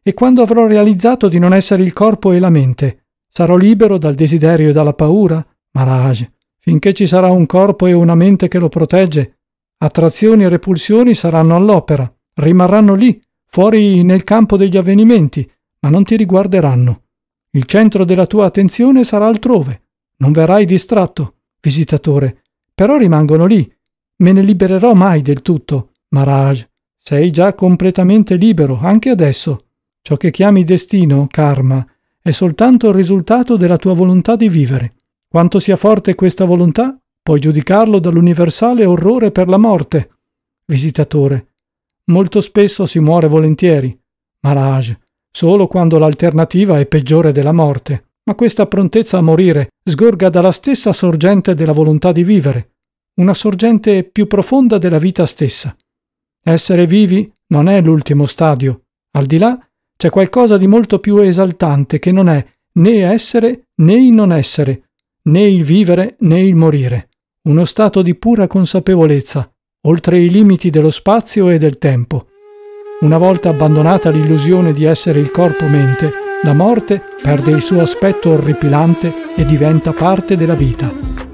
E quando avrò realizzato di non essere il corpo e la mente, sarò libero dal desiderio e dalla paura? Maraj. Finché ci sarà un corpo e una mente che lo protegge, attrazioni e repulsioni saranno all'opera, rimarranno lì, fuori nel campo degli avvenimenti, ma non ti riguarderanno. Il centro della tua attenzione sarà altrove. Non verrai distratto visitatore, però rimangono lì. Me ne libererò mai del tutto. Maraj, sei già completamente libero, anche adesso. Ciò che chiami destino, karma, è soltanto il risultato della tua volontà di vivere. Quanto sia forte questa volontà, puoi giudicarlo dall'universale orrore per la morte. Visitatore. Molto spesso si muore volentieri. Maraj, solo quando l'alternativa è peggiore della morte ma questa prontezza a morire sgorga dalla stessa sorgente della volontà di vivere, una sorgente più profonda della vita stessa. Essere vivi non è l'ultimo stadio, al di là c'è qualcosa di molto più esaltante che non è né essere né il non essere, né il vivere né il morire, uno stato di pura consapevolezza, oltre i limiti dello spazio e del tempo. Una volta abbandonata l'illusione di essere il corpo-mente, la morte perde il suo aspetto orripilante e diventa parte della vita.